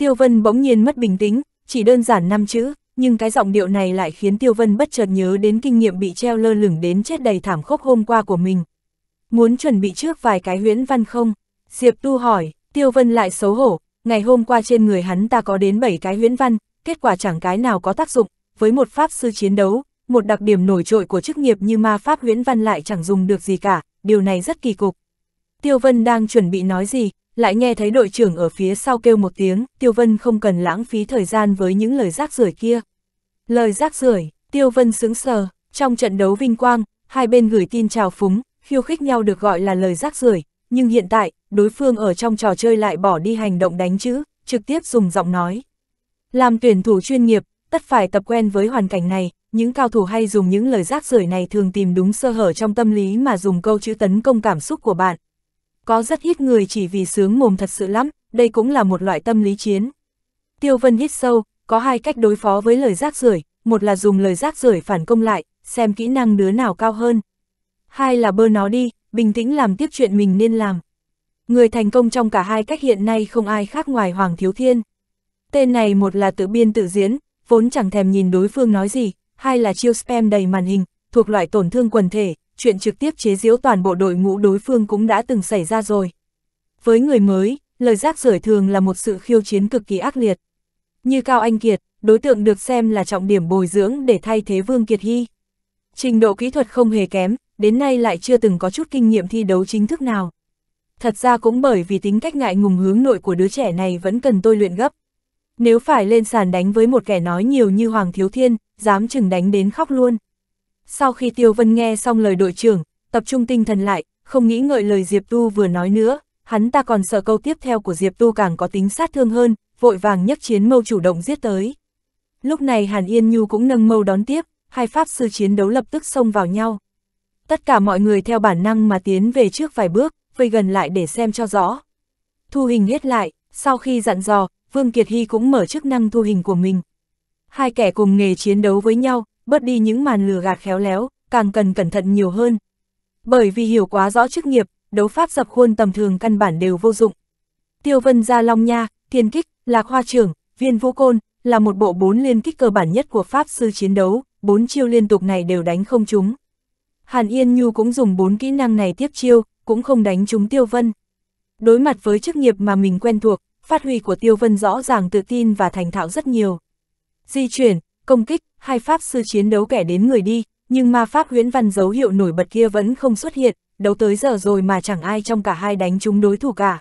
Tiêu Vân bỗng nhiên mất bình tĩnh, chỉ đơn giản năm chữ, nhưng cái giọng điệu này lại khiến Tiêu Vân bất chợt nhớ đến kinh nghiệm bị treo lơ lửng đến chết đầy thảm khốc hôm qua của mình. Muốn chuẩn bị trước vài cái huyễn văn không? Diệp Tu hỏi, Tiêu Vân lại xấu hổ, ngày hôm qua trên người hắn ta có đến 7 cái huyễn văn, kết quả chẳng cái nào có tác dụng, với một pháp sư chiến đấu, một đặc điểm nổi trội của chức nghiệp như ma pháp huyễn văn lại chẳng dùng được gì cả, điều này rất kỳ cục. Tiêu Vân đang chuẩn bị nói gì, lại nghe thấy đội trưởng ở phía sau kêu một tiếng, Tiêu Vân không cần lãng phí thời gian với những lời rác rưởi kia. Lời rác rưởi, Tiêu Vân sướng sờ, trong trận đấu vinh quang, hai bên gửi tin chào phúng, khiêu khích nhau được gọi là lời rác rưởi, nhưng hiện tại, đối phương ở trong trò chơi lại bỏ đi hành động đánh chữ, trực tiếp dùng giọng nói. Làm tuyển thủ chuyên nghiệp, tất phải tập quen với hoàn cảnh này, những cao thủ hay dùng những lời rác rưởi này thường tìm đúng sơ hở trong tâm lý mà dùng câu chữ tấn công cảm xúc của bạn, có rất ít người chỉ vì sướng mồm thật sự lắm, đây cũng là một loại tâm lý chiến. Tiêu Vân hít sâu, có hai cách đối phó với lời rác rưởi, một là dùng lời rác rưởi phản công lại, xem kỹ năng đứa nào cao hơn. Hai là bơ nó đi, bình tĩnh làm tiếp chuyện mình nên làm. Người thành công trong cả hai cách hiện nay không ai khác ngoài Hoàng Thiếu Thiên. Tên này một là tự biên tự diễn, vốn chẳng thèm nhìn đối phương nói gì, hai là chiêu spam đầy màn hình, thuộc loại tổn thương quần thể, chuyện trực tiếp chế giễu toàn bộ đội ngũ đối phương cũng đã từng xảy ra rồi. Với người mới, lời rác rưởi thường là một sự khiêu chiến cực kỳ ác liệt. Như Cao Anh Kiệt, đối tượng được xem là trọng điểm bồi dưỡng để thay thế Vương Kiệt Hy. Trình độ kỹ thuật không hề kém, đến nay lại chưa từng có chút kinh nghiệm thi đấu chính thức nào. Thật ra cũng bởi vì tính cách ngại ngùng hướng nội của đứa trẻ này vẫn cần tôi luyện gấp. Nếu phải lên sàn đánh với một kẻ nói nhiều như Hoàng Thiếu Thiên, dám chừng đánh đến khóc luôn. Sau khi Tiêu Vân nghe xong lời đội trưởng, tập trung tinh thần lại, không nghĩ ngợi lời Diệp Tu vừa nói nữa, hắn ta còn sợ câu tiếp theo của Diệp Tu càng có tính sát thương hơn, vội vàng nhấc chiến mâu chủ động giết tới. Lúc này Hàn Yên Nhu cũng nâng mâu đón tiếp, hai pháp sư chiến đấu lập tức xông vào nhau. Tất cả mọi người theo bản năng mà tiến về trước vài bước, vây gần lại để xem cho rõ. Thu hình hết lại, sau khi dặn dò, Vương Kiệt Hy cũng mở chức năng thu hình của mình. Hai kẻ cùng nghề chiến đấu với nhau, bớt đi những màn lừa gạt khéo léo, càng cần cẩn thận nhiều hơn. Bởi vì hiểu quá rõ chức nghiệp, đấu pháp dập khuôn tầm thường căn bản đều vô dụng. Tiêu Vân Gia Long Nha, Thiên Kích, Lạc Hoa Trưởng, Viên Vũ Côn, là một bộ bốn liên kích cơ bản nhất của Pháp Sư chiến đấu, bốn chiêu liên tục này đều đánh không chúng Hàn Yên Nhu cũng dùng bốn kỹ năng này tiếp chiêu, cũng không đánh chúng Tiêu Vân. Đối mặt với chức nghiệp mà mình quen thuộc, phát huy của Tiêu Vân rõ ràng tự tin và thành thạo rất nhiều. Di chuyển, công kích, hai pháp sư chiến đấu kẻ đến người đi, nhưng ma pháp huyễn văn dấu hiệu nổi bật kia vẫn không xuất hiện, đấu tới giờ rồi mà chẳng ai trong cả hai đánh chúng đối thủ cả.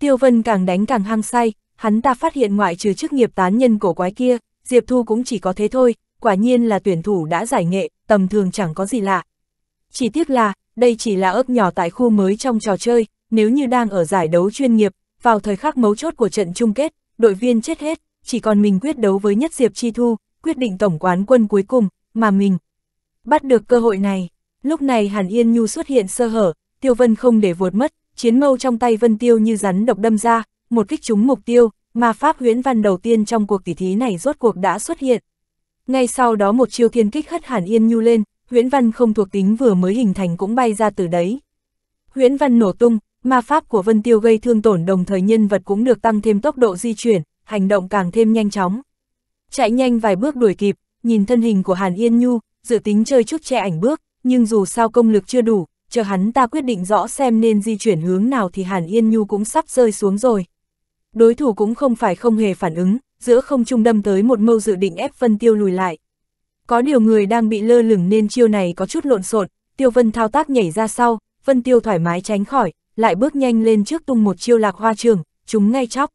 Tiêu Vân càng đánh càng hăng say, hắn ta phát hiện ngoại trừ chức nghiệp tán nhân cổ quái kia, Diệp Thu cũng chỉ có thế thôi, quả nhiên là tuyển thủ đã giải nghệ, tầm thường chẳng có gì lạ. Chỉ tiếc là, đây chỉ là ớt nhỏ tại khu mới trong trò chơi, nếu như đang ở giải đấu chuyên nghiệp, vào thời khắc mấu chốt của trận chung kết, đội viên chết hết, chỉ còn mình quyết đấu với nhất Diệp Chi Thu, quyết định tổng quán quân cuối cùng, mà mình bắt được cơ hội này. Lúc này Hàn Yên Nhu xuất hiện sơ hở, Tiêu Vân không để vuột mất, chiến mâu trong tay Vân Tiêu như rắn độc đâm ra, một kích trúng mục tiêu, mà pháp huyễn văn đầu tiên trong cuộc tỉ thí này rốt cuộc đã xuất hiện. Ngay sau đó một chiêu thiên kích hất Hàn Yên Nhu lên, huyễn văn không thuộc tính vừa mới hình thành cũng bay ra từ đấy. Huyễn văn nổ tung, ma pháp của Vân Tiêu gây thương tổn đồng thời nhân vật cũng được tăng thêm tốc độ di chuyển, hành động càng thêm nhanh chóng chạy nhanh vài bước đuổi kịp, nhìn thân hình của Hàn Yên Nhu, dự tính chơi chút che ảnh bước, nhưng dù sao công lực chưa đủ, chờ hắn ta quyết định rõ xem nên di chuyển hướng nào thì Hàn Yên Nhu cũng sắp rơi xuống rồi. Đối thủ cũng không phải không hề phản ứng, giữa không trung đâm tới một mâu dự định ép Vân Tiêu lùi lại. Có điều người đang bị lơ lửng nên chiêu này có chút lộn xộn, Tiêu Vân thao tác nhảy ra sau, Vân Tiêu thoải mái tránh khỏi, lại bước nhanh lên trước tung một chiêu lạc hoa trường, chúng ngay chóc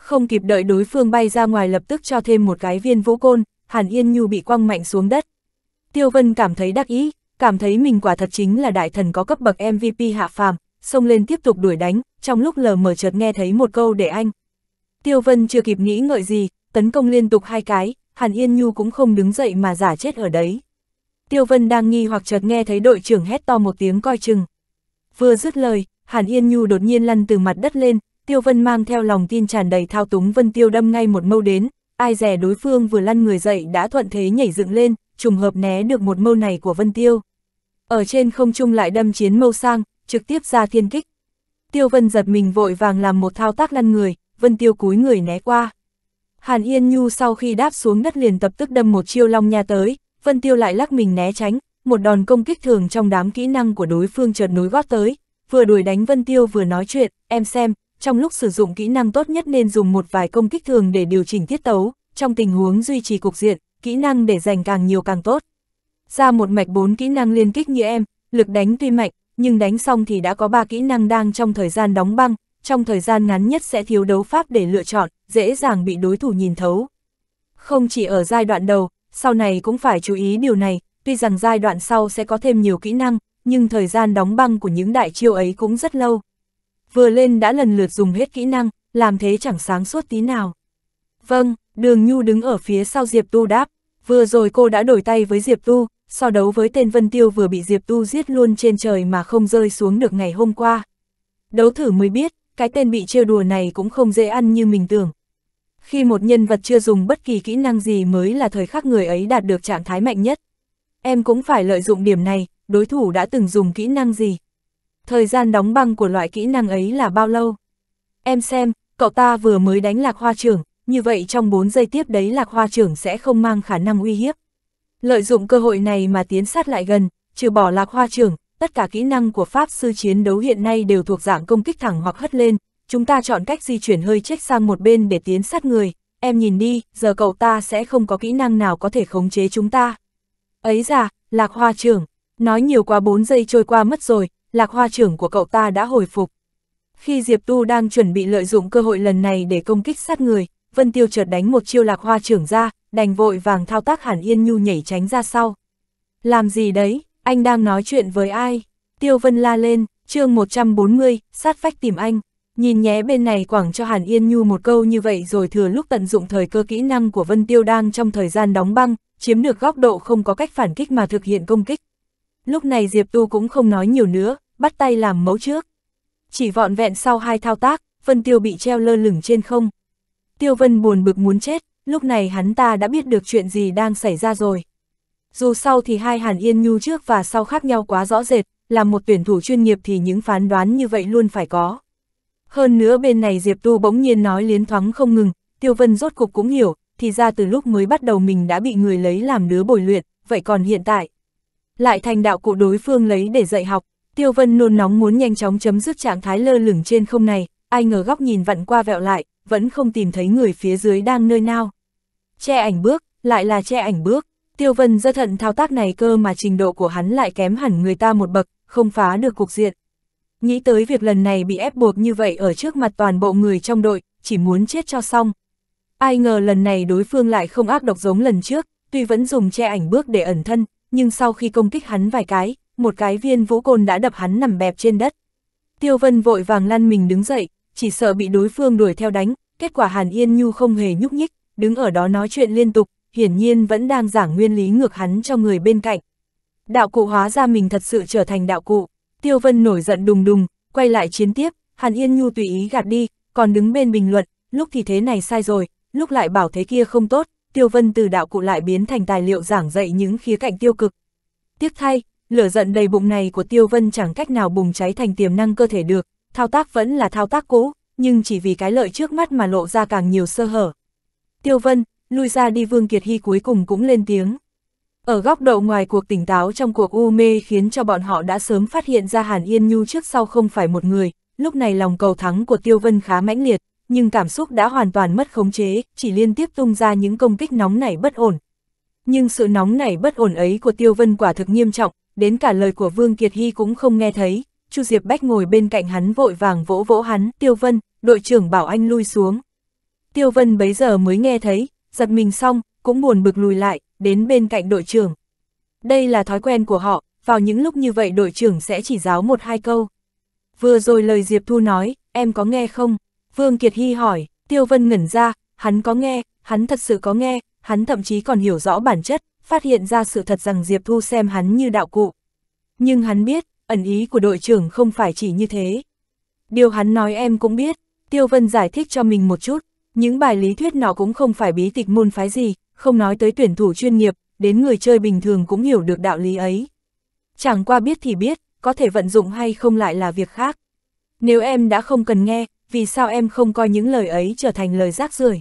không kịp đợi đối phương bay ra ngoài lập tức cho thêm một cái viên vũ côn, Hàn Yên Nhu bị quăng mạnh xuống đất. Tiêu Vân cảm thấy đắc ý, cảm thấy mình quả thật chính là đại thần có cấp bậc MVP hạ phàm, xông lên tiếp tục đuổi đánh, trong lúc lờ mờ chợt nghe thấy một câu để anh. Tiêu Vân chưa kịp nghĩ ngợi gì, tấn công liên tục hai cái, Hàn Yên Nhu cũng không đứng dậy mà giả chết ở đấy. Tiêu Vân đang nghi hoặc chợt nghe thấy đội trưởng hét to một tiếng coi chừng. Vừa dứt lời, Hàn Yên Nhu đột nhiên lăn từ mặt đất lên, Tiêu Vân mang theo lòng tin tràn đầy thao túng Vân Tiêu đâm ngay một mâu đến, ai rẻ đối phương vừa lăn người dậy đã thuận thế nhảy dựng lên, trùng hợp né được một mâu này của Vân Tiêu. Ở trên không trung lại đâm chiến mâu sang, trực tiếp ra thiên kích. Tiêu Vân giật mình vội vàng làm một thao tác lăn người, Vân Tiêu cúi người né qua. Hàn Yên Nhu sau khi đáp xuống đất liền tập tức đâm một chiêu long nha tới, Vân Tiêu lại lắc mình né tránh, một đòn công kích thường trong đám kỹ năng của đối phương chợt nối gót tới, vừa đuổi đánh Vân Tiêu vừa nói chuyện, em xem, trong lúc sử dụng kỹ năng tốt nhất nên dùng một vài công kích thường để điều chỉnh tiết tấu, trong tình huống duy trì cục diện, kỹ năng để dành càng nhiều càng tốt. Ra một mạch bốn kỹ năng liên kích như em, lực đánh tuy mạnh, nhưng đánh xong thì đã có ba kỹ năng đang trong thời gian đóng băng, trong thời gian ngắn nhất sẽ thiếu đấu pháp để lựa chọn, dễ dàng bị đối thủ nhìn thấu. Không chỉ ở giai đoạn đầu, sau này cũng phải chú ý điều này, tuy rằng giai đoạn sau sẽ có thêm nhiều kỹ năng, nhưng thời gian đóng băng của những đại chiêu ấy cũng rất lâu vừa lên đã lần lượt dùng hết kỹ năng, làm thế chẳng sáng suốt tí nào. Vâng, đường Nhu đứng ở phía sau Diệp Tu đáp, vừa rồi cô đã đổi tay với Diệp Tu, so đấu với tên Vân Tiêu vừa bị Diệp Tu giết luôn trên trời mà không rơi xuống được ngày hôm qua. Đấu thử mới biết, cái tên bị trêu đùa này cũng không dễ ăn như mình tưởng. Khi một nhân vật chưa dùng bất kỳ kỹ năng gì mới là thời khắc người ấy đạt được trạng thái mạnh nhất. Em cũng phải lợi dụng điểm này, đối thủ đã từng dùng kỹ năng gì, thời gian đóng băng của loại kỹ năng ấy là bao lâu? Em xem, cậu ta vừa mới đánh lạc hoa trưởng, như vậy trong 4 giây tiếp đấy lạc hoa trưởng sẽ không mang khả năng uy hiếp. Lợi dụng cơ hội này mà tiến sát lại gần, trừ bỏ lạc hoa trưởng, tất cả kỹ năng của Pháp sư chiến đấu hiện nay đều thuộc dạng công kích thẳng hoặc hất lên, chúng ta chọn cách di chuyển hơi chết sang một bên để tiến sát người, em nhìn đi, giờ cậu ta sẽ không có kỹ năng nào có thể khống chế chúng ta. Ấy ra, lạc hoa trưởng, nói nhiều quá 4 giây trôi qua mất rồi, lạc hoa trưởng của cậu ta đã hồi phục. Khi Diệp Tu đang chuẩn bị lợi dụng cơ hội lần này để công kích sát người, Vân Tiêu chợt đánh một chiêu lạc hoa trưởng ra, đành vội vàng thao tác Hàn Yên Nhu nhảy tránh ra sau. Làm gì đấy, anh đang nói chuyện với ai? Tiêu Vân la lên, chương 140, sát phách tìm anh. Nhìn nhé bên này quảng cho Hàn Yên Nhu một câu như vậy rồi thừa lúc tận dụng thời cơ kỹ năng của Vân Tiêu đang trong thời gian đóng băng, chiếm được góc độ không có cách phản kích mà thực hiện công kích. Lúc này Diệp Tu cũng không nói nhiều nữa, bắt tay làm mẫu trước. Chỉ vọn vẹn sau hai thao tác, Vân Tiêu bị treo lơ lửng trên không. Tiêu Vân buồn bực muốn chết, lúc này hắn ta đã biết được chuyện gì đang xảy ra rồi. Dù sau thì hai Hàn Yên Nhu trước và sau khác nhau quá rõ rệt, làm một tuyển thủ chuyên nghiệp thì những phán đoán như vậy luôn phải có. Hơn nữa bên này Diệp Tu bỗng nhiên nói liến thoáng không ngừng, Tiêu Vân rốt cục cũng hiểu, thì ra từ lúc mới bắt đầu mình đã bị người lấy làm đứa bồi luyện, vậy còn hiện tại, lại thành đạo cụ đối phương lấy để dạy học. Tiêu Vân nôn nóng muốn nhanh chóng chấm dứt trạng thái lơ lửng trên không này, ai ngờ góc nhìn vặn qua vẹo lại, vẫn không tìm thấy người phía dưới đang nơi nào. Che ảnh bước, lại là che ảnh bước, Tiêu Vân rất thận thao tác này cơ mà trình độ của hắn lại kém hẳn người ta một bậc, không phá được cục diện. Nghĩ tới việc lần này bị ép buộc như vậy ở trước mặt toàn bộ người trong đội, chỉ muốn chết cho xong. Ai ngờ lần này đối phương lại không ác độc giống lần trước, tuy vẫn dùng che ảnh bước để ẩn thân, nhưng sau khi công kích hắn vài cái, một cái viên vũ côn đã đập hắn nằm bẹp trên đất. Tiêu Vân vội vàng lăn mình đứng dậy, chỉ sợ bị đối phương đuổi theo đánh, kết quả Hàn Yên Nhu không hề nhúc nhích, đứng ở đó nói chuyện liên tục, hiển nhiên vẫn đang giảng nguyên lý ngược hắn cho người bên cạnh. Đạo cụ hóa ra mình thật sự trở thành đạo cụ, Tiêu Vân nổi giận đùng đùng, quay lại chiến tiếp, Hàn Yên Nhu tùy ý gạt đi, còn đứng bên bình luận, lúc thì thế này sai rồi, lúc lại bảo thế kia không tốt, tiêu vân từ đạo cụ lại biến thành tài liệu giảng dạy những khía cạnh tiêu cực. Tiếc thay, lửa giận đầy bụng này của tiêu vân chẳng cách nào bùng cháy thành tiềm năng cơ thể được, thao tác vẫn là thao tác cũ, nhưng chỉ vì cái lợi trước mắt mà lộ ra càng nhiều sơ hở. Tiêu vân, lui ra đi Vương Kiệt Hy cuối cùng cũng lên tiếng. Ở góc độ ngoài cuộc tỉnh táo trong cuộc u mê khiến cho bọn họ đã sớm phát hiện ra Hàn Yên Nhu trước sau không phải một người, lúc này lòng cầu thắng của Tiêu Vân khá mãnh liệt nhưng cảm xúc đã hoàn toàn mất khống chế, chỉ liên tiếp tung ra những công kích nóng nảy bất ổn. Nhưng sự nóng nảy bất ổn ấy của Tiêu Vân quả thực nghiêm trọng, đến cả lời của Vương Kiệt Hy cũng không nghe thấy, Chu Diệp Bách ngồi bên cạnh hắn vội vàng vỗ vỗ hắn, Tiêu Vân, đội trưởng bảo anh lui xuống. Tiêu Vân bấy giờ mới nghe thấy, giật mình xong, cũng buồn bực lùi lại, đến bên cạnh đội trưởng. Đây là thói quen của họ, vào những lúc như vậy đội trưởng sẽ chỉ giáo một hai câu. Vừa rồi lời Diệp Thu nói, em có nghe không? Vương Kiệt Hy hỏi, Tiêu Vân ngẩn ra, hắn có nghe, hắn thật sự có nghe, hắn thậm chí còn hiểu rõ bản chất, phát hiện ra sự thật rằng Diệp Thu xem hắn như đạo cụ. Nhưng hắn biết, ẩn ý của đội trưởng không phải chỉ như thế. Điều hắn nói em cũng biết, Tiêu Vân giải thích cho mình một chút, những bài lý thuyết nó cũng không phải bí tịch môn phái gì, không nói tới tuyển thủ chuyên nghiệp, đến người chơi bình thường cũng hiểu được đạo lý ấy. Chẳng qua biết thì biết, có thể vận dụng hay không lại là việc khác. Nếu em đã không cần nghe, vì sao em không coi những lời ấy trở thành lời rác rưởi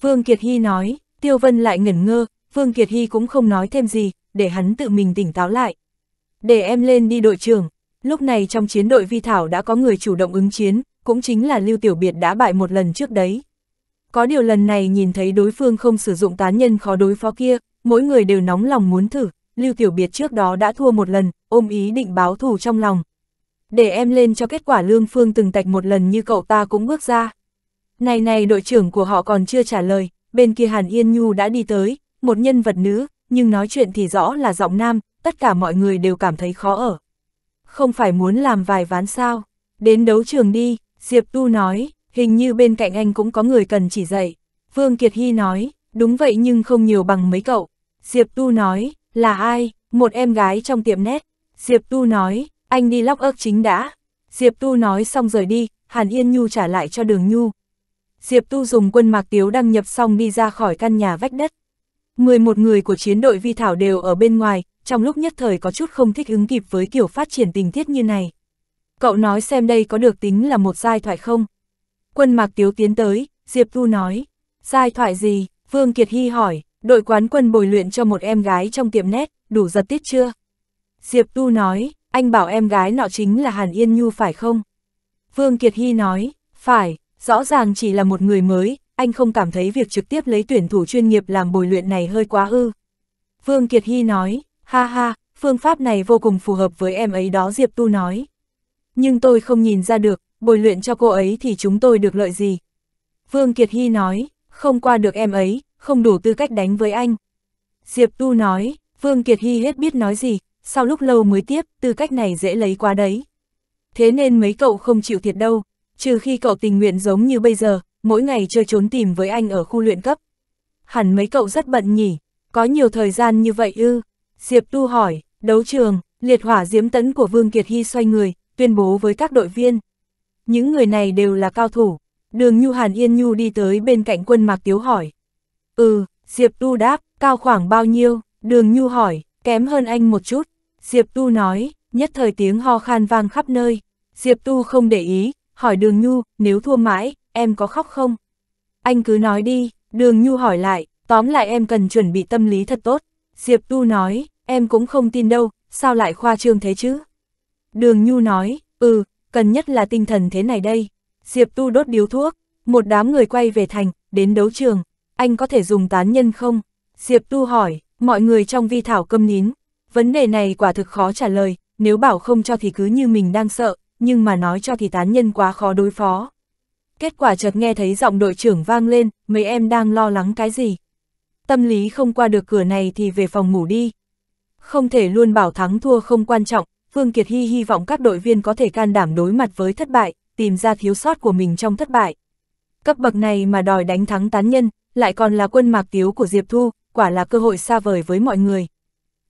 Vương Kiệt Hy nói, Tiêu Vân lại ngẩn ngơ, Vương Kiệt Hy cũng không nói thêm gì, để hắn tự mình tỉnh táo lại. Để em lên đi đội trưởng, lúc này trong chiến đội Vi Thảo đã có người chủ động ứng chiến, cũng chính là Lưu Tiểu Biệt đã bại một lần trước đấy. Có điều lần này nhìn thấy đối phương không sử dụng tán nhân khó đối phó kia, mỗi người đều nóng lòng muốn thử, Lưu Tiểu Biệt trước đó đã thua một lần, ôm ý định báo thù trong lòng, để em lên cho kết quả Lương Phương từng tạch một lần như cậu ta cũng bước ra. Này này đội trưởng của họ còn chưa trả lời, bên kia Hàn Yên Nhu đã đi tới, một nhân vật nữ, nhưng nói chuyện thì rõ là giọng nam, tất cả mọi người đều cảm thấy khó ở. Không phải muốn làm vài ván sao, đến đấu trường đi, Diệp Tu nói, hình như bên cạnh anh cũng có người cần chỉ dạy. Vương Kiệt Hy nói, đúng vậy nhưng không nhiều bằng mấy cậu. Diệp Tu nói, là ai, một em gái trong tiệm nét. Diệp Tu nói, anh đi lóc ớt chính đã. Diệp Tu nói xong rời đi, Hàn Yên Nhu trả lại cho đường Nhu. Diệp Tu dùng quân mạc tiếu đăng nhập xong đi ra khỏi căn nhà vách đất. 11 người của chiến đội vi thảo đều ở bên ngoài, trong lúc nhất thời có chút không thích ứng kịp với kiểu phát triển tình tiết như này. Cậu nói xem đây có được tính là một giai thoại không? Quân mạc tiếu tiến tới, Diệp Tu nói. Giai thoại gì? Vương Kiệt Hy hỏi, đội quán quân bồi luyện cho một em gái trong tiệm nét, đủ giật tiết chưa? Diệp Tu nói, anh bảo em gái nọ chính là Hàn Yên Nhu phải không? Vương Kiệt Hy nói, phải, rõ ràng chỉ là một người mới, anh không cảm thấy việc trực tiếp lấy tuyển thủ chuyên nghiệp làm bồi luyện này hơi quá ư. Vương Kiệt Hy nói, ha ha, phương pháp này vô cùng phù hợp với em ấy đó Diệp Tu nói. Nhưng tôi không nhìn ra được, bồi luyện cho cô ấy thì chúng tôi được lợi gì. Vương Kiệt Hy nói, không qua được em ấy, không đủ tư cách đánh với anh. Diệp Tu nói, Vương Kiệt Hy hết biết nói gì, sau lúc lâu mới tiếp, tư cách này dễ lấy quá đấy. Thế nên mấy cậu không chịu thiệt đâu, trừ khi cậu tình nguyện giống như bây giờ, mỗi ngày chơi trốn tìm với anh ở khu luyện cấp. Hẳn mấy cậu rất bận nhỉ, có nhiều thời gian như vậy ư. Diệp Tu hỏi, đấu trường, liệt hỏa diễm tấn của Vương Kiệt Hy xoay người, tuyên bố với các đội viên. Những người này đều là cao thủ. Đường Nhu Hàn Yên Nhu đi tới bên cạnh quân Mạc Tiếu hỏi. Ừ, Diệp Tu đáp, cao khoảng bao nhiêu? Đường Nhu hỏi, kém hơn anh một chút. Diệp Tu nói, nhất thời tiếng ho khan vang khắp nơi. Diệp Tu không để ý, hỏi Đường Nhu, nếu thua mãi, em có khóc không? Anh cứ nói đi, Đường Nhu hỏi lại, tóm lại em cần chuẩn bị tâm lý thật tốt. Diệp Tu nói, em cũng không tin đâu, sao lại khoa trương thế chứ? Đường Nhu nói, ừ, cần nhất là tinh thần thế này đây. Diệp Tu đốt điếu thuốc, một đám người quay về thành, đến đấu trường, anh có thể dùng tán nhân không? Diệp Tu hỏi, mọi người trong vi thảo câm nín, Vấn đề này quả thực khó trả lời, nếu bảo không cho thì cứ như mình đang sợ, nhưng mà nói cho thì tán nhân quá khó đối phó. Kết quả chợt nghe thấy giọng đội trưởng vang lên, mấy em đang lo lắng cái gì. Tâm lý không qua được cửa này thì về phòng ngủ đi. Không thể luôn bảo thắng thua không quan trọng, phương Kiệt Hy hy vọng các đội viên có thể can đảm đối mặt với thất bại, tìm ra thiếu sót của mình trong thất bại. Cấp bậc này mà đòi đánh thắng tán nhân, lại còn là quân mạc tiếu của Diệp Thu, quả là cơ hội xa vời với mọi người.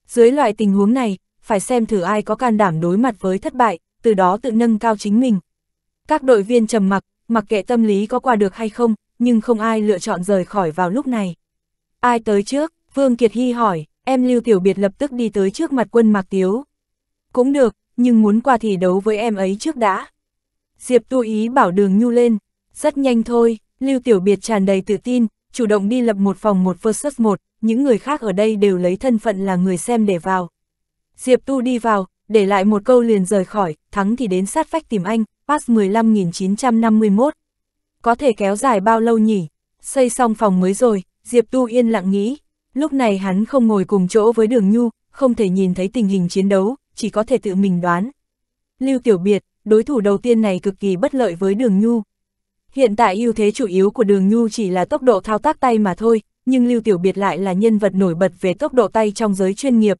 Dưới loại tình huống này, phải xem thử ai có can đảm đối mặt với thất bại, từ đó tự nâng cao chính mình. Các đội viên trầm mặc, mặc kệ tâm lý có qua được hay không, nhưng không ai lựa chọn rời khỏi vào lúc này. Ai tới trước? Vương Kiệt Hy hỏi, em Lưu Tiểu Biệt lập tức đi tới trước mặt quân Mạc Tiếu. Cũng được, nhưng muốn qua thì đấu với em ấy trước đã. Diệp tu ý bảo đường nhu lên, rất nhanh thôi, Lưu Tiểu Biệt tràn đầy tự tin, chủ động đi lập một phòng một versus một, những người khác ở đây đều lấy thân phận là người xem để vào. Diệp Tu đi vào, để lại một câu liền rời khỏi, thắng thì đến sát phách tìm anh, pass 15951. Có thể kéo dài bao lâu nhỉ? Xây xong phòng mới rồi, Diệp Tu yên lặng nghĩ. Lúc này hắn không ngồi cùng chỗ với Đường Nhu, không thể nhìn thấy tình hình chiến đấu, chỉ có thể tự mình đoán. Lưu Tiểu Biệt, đối thủ đầu tiên này cực kỳ bất lợi với Đường Nhu, Hiện tại ưu thế chủ yếu của đường nhu chỉ là tốc độ thao tác tay mà thôi, nhưng Lưu Tiểu Biệt lại là nhân vật nổi bật về tốc độ tay trong giới chuyên nghiệp.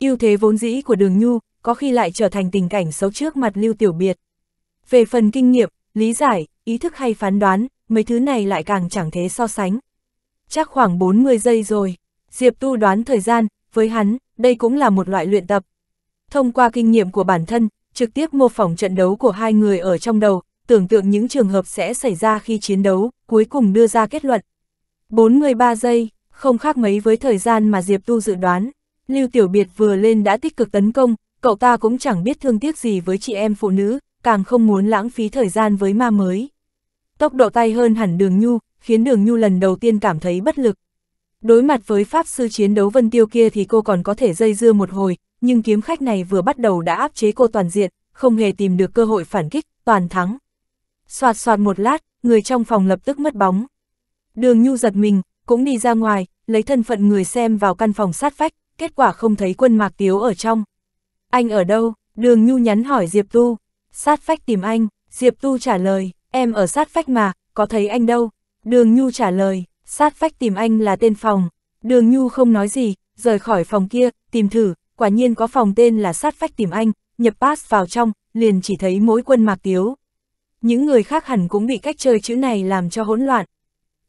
Ưu thế vốn dĩ của đường nhu, có khi lại trở thành tình cảnh xấu trước mặt Lưu Tiểu Biệt. Về phần kinh nghiệm, lý giải, ý thức hay phán đoán, mấy thứ này lại càng chẳng thế so sánh. Chắc khoảng 40 giây rồi, Diệp Tu đoán thời gian, với hắn, đây cũng là một loại luyện tập. Thông qua kinh nghiệm của bản thân, trực tiếp mô phỏng trận đấu của hai người ở trong đầu, tưởng tượng những trường hợp sẽ xảy ra khi chiến đấu, cuối cùng đưa ra kết luận. 43 giây, không khác mấy với thời gian mà Diệp Tu dự đoán. Lưu Tiểu Biệt vừa lên đã tích cực tấn công, cậu ta cũng chẳng biết thương tiếc gì với chị em phụ nữ, càng không muốn lãng phí thời gian với ma mới. Tốc độ tay hơn hẳn đường Nhu, khiến đường Nhu lần đầu tiên cảm thấy bất lực. Đối mặt với Pháp sư chiến đấu Vân Tiêu kia thì cô còn có thể dây dưa một hồi, nhưng kiếm khách này vừa bắt đầu đã áp chế cô toàn diện, không hề tìm được cơ hội phản kích, toàn thắng soạt soạt một lát, người trong phòng lập tức mất bóng. Đường Nhu giật mình, cũng đi ra ngoài, lấy thân phận người xem vào căn phòng sát vách, kết quả không thấy quân Mạc Tiếu ở trong. Anh ở đâu? Đường Nhu nhắn hỏi Diệp Tu. Sát vách tìm anh, Diệp Tu trả lời, em ở sát vách mà, có thấy anh đâu? Đường Nhu trả lời, sát vách tìm anh là tên phòng. Đường Nhu không nói gì, rời khỏi phòng kia, tìm thử, quả nhiên có phòng tên là sát vách tìm anh, nhập pass vào trong, liền chỉ thấy mỗi quân Mạc Tiếu những người khác hẳn cũng bị cách chơi chữ này làm cho hỗn loạn.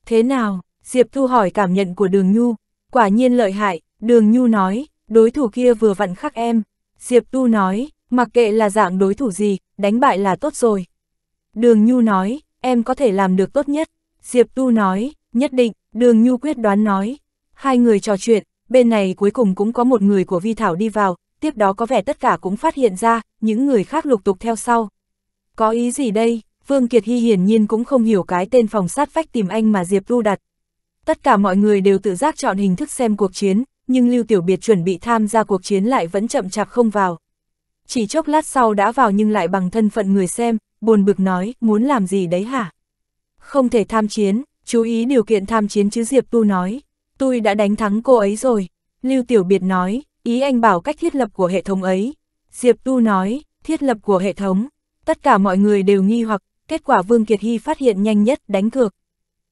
Thế nào, Diệp Thu hỏi cảm nhận của Đường Nhu, quả nhiên lợi hại, Đường Nhu nói, đối thủ kia vừa vặn khắc em. Diệp Tu nói, mặc kệ là dạng đối thủ gì, đánh bại là tốt rồi. Đường Nhu nói, em có thể làm được tốt nhất. Diệp Tu nói, nhất định, Đường Nhu quyết đoán nói. Hai người trò chuyện, bên này cuối cùng cũng có một người của Vi Thảo đi vào, tiếp đó có vẻ tất cả cũng phát hiện ra, những người khác lục tục theo sau. Có ý gì đây? Vương Kiệt Hy hiển nhiên cũng không hiểu cái tên phòng sát vách tìm anh mà Diệp Ru đặt. Tất cả mọi người đều tự giác chọn hình thức xem cuộc chiến, nhưng Lưu Tiểu Biệt chuẩn bị tham gia cuộc chiến lại vẫn chậm chạp không vào. Chỉ chốc lát sau đã vào nhưng lại bằng thân phận người xem, buồn bực nói, muốn làm gì đấy hả? Không thể tham chiến, chú ý điều kiện tham chiến chứ Diệp Tu nói. Tôi đã đánh thắng cô ấy rồi. Lưu Tiểu Biệt nói, ý anh bảo cách thiết lập của hệ thống ấy. Diệp Tu nói, thiết lập của hệ thống, Tất cả mọi người đều nghi hoặc, kết quả Vương Kiệt Hy phát hiện nhanh nhất đánh cược.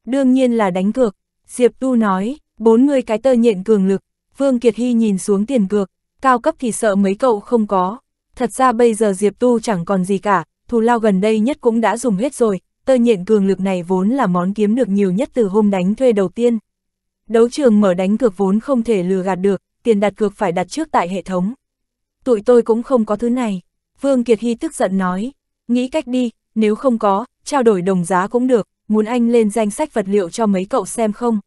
Đương nhiên là đánh cược, Diệp Tu nói, bốn người cái tơ nhện cường lực, Vương Kiệt Hy nhìn xuống tiền cược, cao cấp thì sợ mấy cậu không có. Thật ra bây giờ Diệp Tu chẳng còn gì cả, thù lao gần đây nhất cũng đã dùng hết rồi, tơ nhện cường lực này vốn là món kiếm được nhiều nhất từ hôm đánh thuê đầu tiên. Đấu trường mở đánh cược vốn không thể lừa gạt được, tiền đặt cược phải đặt trước tại hệ thống. Tụi tôi cũng không có thứ này. Vương Kiệt Hy tức giận nói, nghĩ cách đi, nếu không có, trao đổi đồng giá cũng được, muốn anh lên danh sách vật liệu cho mấy cậu xem không?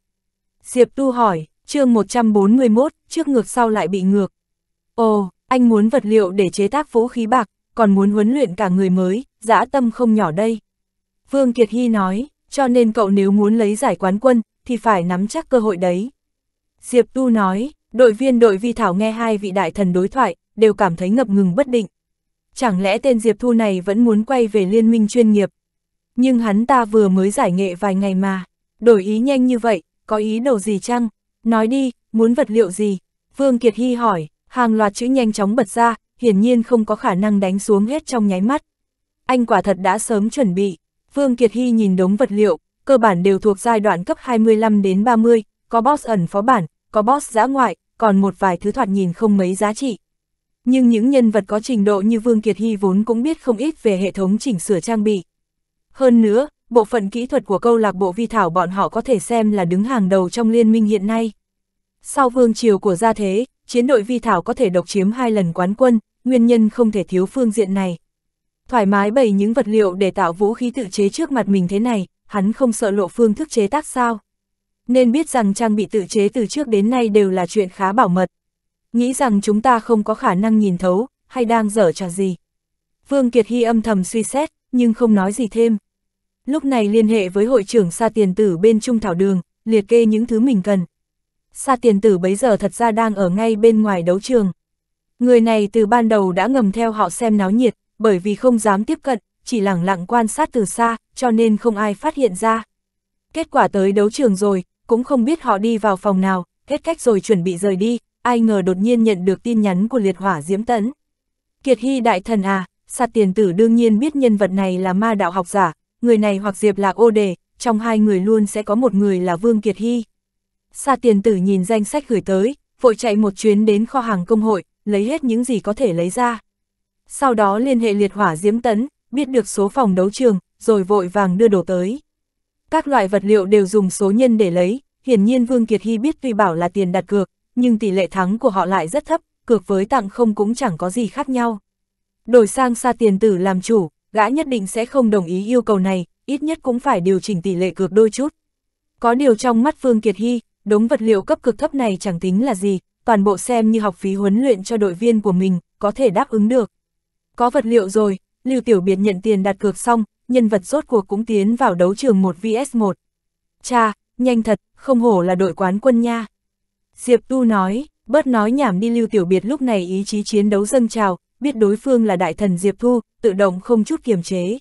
Diệp Tu hỏi, chương 141, trước ngược sau lại bị ngược. Ồ, anh muốn vật liệu để chế tác vũ khí bạc, còn muốn huấn luyện cả người mới, dã tâm không nhỏ đây. Vương Kiệt Hy nói, cho nên cậu nếu muốn lấy giải quán quân, thì phải nắm chắc cơ hội đấy. Diệp Tu nói, đội viên đội vi thảo nghe hai vị đại thần đối thoại, đều cảm thấy ngập ngừng bất định chẳng lẽ tên Diệp Thu này vẫn muốn quay về liên minh chuyên nghiệp. Nhưng hắn ta vừa mới giải nghệ vài ngày mà, đổi ý nhanh như vậy, có ý đồ gì chăng? Nói đi, muốn vật liệu gì? Vương Kiệt Hy hỏi, hàng loạt chữ nhanh chóng bật ra, hiển nhiên không có khả năng đánh xuống hết trong nháy mắt. Anh quả thật đã sớm chuẩn bị, Vương Kiệt Hy nhìn đống vật liệu, cơ bản đều thuộc giai đoạn cấp 25 đến 30, có boss ẩn phó bản, có boss giã ngoại, còn một vài thứ thoạt nhìn không mấy giá trị nhưng những nhân vật có trình độ như Vương Kiệt Hy vốn cũng biết không ít về hệ thống chỉnh sửa trang bị. Hơn nữa, bộ phận kỹ thuật của câu lạc bộ vi thảo bọn họ có thể xem là đứng hàng đầu trong liên minh hiện nay. Sau vương triều của gia thế, chiến đội vi thảo có thể độc chiếm hai lần quán quân, nguyên nhân không thể thiếu phương diện này. Thoải mái bày những vật liệu để tạo vũ khí tự chế trước mặt mình thế này, hắn không sợ lộ phương thức chế tác sao. Nên biết rằng trang bị tự chế từ trước đến nay đều là chuyện khá bảo mật nghĩ rằng chúng ta không có khả năng nhìn thấu, hay đang dở trò gì. Vương Kiệt Hy âm thầm suy xét, nhưng không nói gì thêm. Lúc này liên hệ với hội trưởng Sa Tiền Tử bên Trung Thảo Đường, liệt kê những thứ mình cần. Sa Tiền Tử bấy giờ thật ra đang ở ngay bên ngoài đấu trường. Người này từ ban đầu đã ngầm theo họ xem náo nhiệt, bởi vì không dám tiếp cận, chỉ lẳng lặng quan sát từ xa, cho nên không ai phát hiện ra. Kết quả tới đấu trường rồi, cũng không biết họ đi vào phòng nào, hết cách rồi chuẩn bị rời đi, ai ngờ đột nhiên nhận được tin nhắn của liệt hỏa diễm tấn Kiệt Hy đại thần à, sạt tiền tử đương nhiên biết nhân vật này là ma đạo học giả, người này hoặc Diệp Lạc ô đề, trong hai người luôn sẽ có một người là Vương Kiệt Hy. sa tiền tử nhìn danh sách gửi tới, vội chạy một chuyến đến kho hàng công hội, lấy hết những gì có thể lấy ra. Sau đó liên hệ liệt hỏa diễm tấn, biết được số phòng đấu trường, rồi vội vàng đưa đồ tới. Các loại vật liệu đều dùng số nhân để lấy, hiển nhiên Vương Kiệt Hy biết tuy bảo là tiền đặt cược, nhưng tỷ lệ thắng của họ lại rất thấp, cược với tặng không cũng chẳng có gì khác nhau. Đổi sang xa tiền tử làm chủ, gã nhất định sẽ không đồng ý yêu cầu này, ít nhất cũng phải điều chỉnh tỷ lệ cược đôi chút. Có điều trong mắt Phương Kiệt Hy, đống vật liệu cấp cực thấp này chẳng tính là gì, toàn bộ xem như học phí huấn luyện cho đội viên của mình, có thể đáp ứng được. Có vật liệu rồi, Lưu Tiểu Biệt nhận tiền đặt cược xong, nhân vật rốt cuộc cũng tiến vào đấu trường 1 vs 1. Cha, nhanh thật, không hổ là đội quán quân nha. Diệp Tu nói, bớt nói nhảm đi Lưu Tiểu Biệt lúc này ý chí chiến đấu dâng trào, biết đối phương là đại thần Diệp Thu, tự động không chút kiềm chế.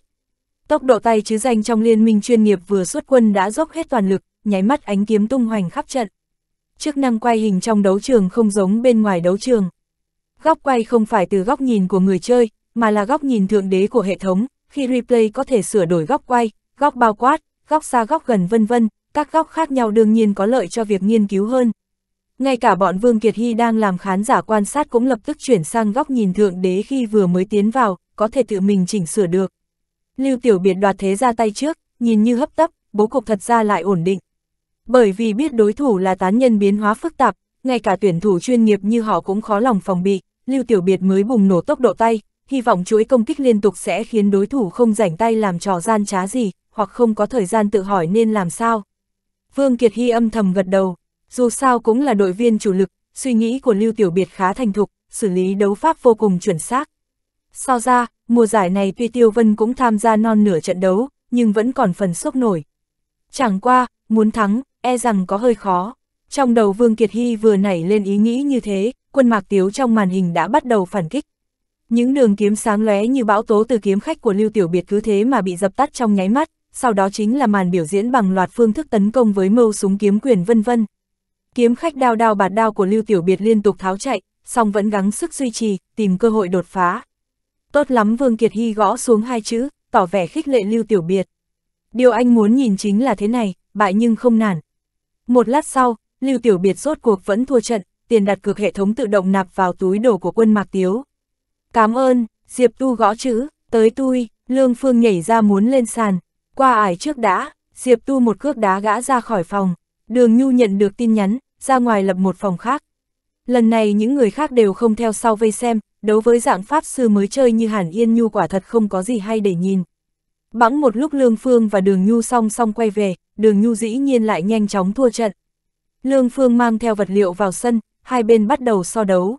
Tốc độ tay chứ danh trong liên minh chuyên nghiệp vừa xuất quân đã dốc hết toàn lực, nháy mắt ánh kiếm tung hoành khắp trận. Chức năng quay hình trong đấu trường không giống bên ngoài đấu trường. Góc quay không phải từ góc nhìn của người chơi, mà là góc nhìn thượng đế của hệ thống, khi replay có thể sửa đổi góc quay, góc bao quát, góc xa góc gần vân vân, các góc khác nhau đương nhiên có lợi cho việc nghiên cứu hơn. Ngay cả bọn Vương Kiệt Hy đang làm khán giả quan sát cũng lập tức chuyển sang góc nhìn Thượng Đế khi vừa mới tiến vào, có thể tự mình chỉnh sửa được. Lưu Tiểu Biệt đoạt thế ra tay trước, nhìn như hấp tấp, bố cục thật ra lại ổn định. Bởi vì biết đối thủ là tán nhân biến hóa phức tạp, ngay cả tuyển thủ chuyên nghiệp như họ cũng khó lòng phòng bị, Lưu Tiểu Biệt mới bùng nổ tốc độ tay, hy vọng chuỗi công kích liên tục sẽ khiến đối thủ không rảnh tay làm trò gian trá gì, hoặc không có thời gian tự hỏi nên làm sao. Vương Kiệt Hy âm thầm gật đầu, dù sao cũng là đội viên chủ lực, suy nghĩ của Lưu Tiểu Biệt khá thành thục, xử lý đấu pháp vô cùng chuẩn xác. Sau ra, mùa giải này tuy Tiêu Vân cũng tham gia non nửa trận đấu, nhưng vẫn còn phần sốc nổi. Chẳng qua, muốn thắng, e rằng có hơi khó. Trong đầu Vương Kiệt Hy vừa nảy lên ý nghĩ như thế, quân mạc tiếu trong màn hình đã bắt đầu phản kích. Những đường kiếm sáng lóe như bão tố từ kiếm khách của Lưu Tiểu Biệt cứ thế mà bị dập tắt trong nháy mắt, sau đó chính là màn biểu diễn bằng loạt phương thức tấn công với mâu súng kiếm quyền vân vân, Kiếm khách đao đao bạt đao của Lưu Tiểu Biệt liên tục tháo chạy, song vẫn gắng sức duy trì, tìm cơ hội đột phá. Tốt lắm Vương Kiệt Hy gõ xuống hai chữ, tỏ vẻ khích lệ Lưu Tiểu Biệt. Điều anh muốn nhìn chính là thế này, bại nhưng không nản. Một lát sau, Lưu Tiểu Biệt rốt cuộc vẫn thua trận, tiền đặt cược hệ thống tự động nạp vào túi đồ của quân Mạc Tiếu. Cảm ơn, Diệp Tu gõ chữ, tới tui, Lương Phương nhảy ra muốn lên sàn, qua ải trước đã, Diệp Tu một cước đá gã ra khỏi phòng. Đường Nhu nhận được tin nhắn, ra ngoài lập một phòng khác. Lần này những người khác đều không theo sau vây xem, đấu với dạng Pháp Sư mới chơi như Hàn Yên Nhu quả thật không có gì hay để nhìn. Bẵng một lúc Lương Phương và Đường Nhu song song quay về, Đường Nhu dĩ nhiên lại nhanh chóng thua trận. Lương Phương mang theo vật liệu vào sân, hai bên bắt đầu so đấu.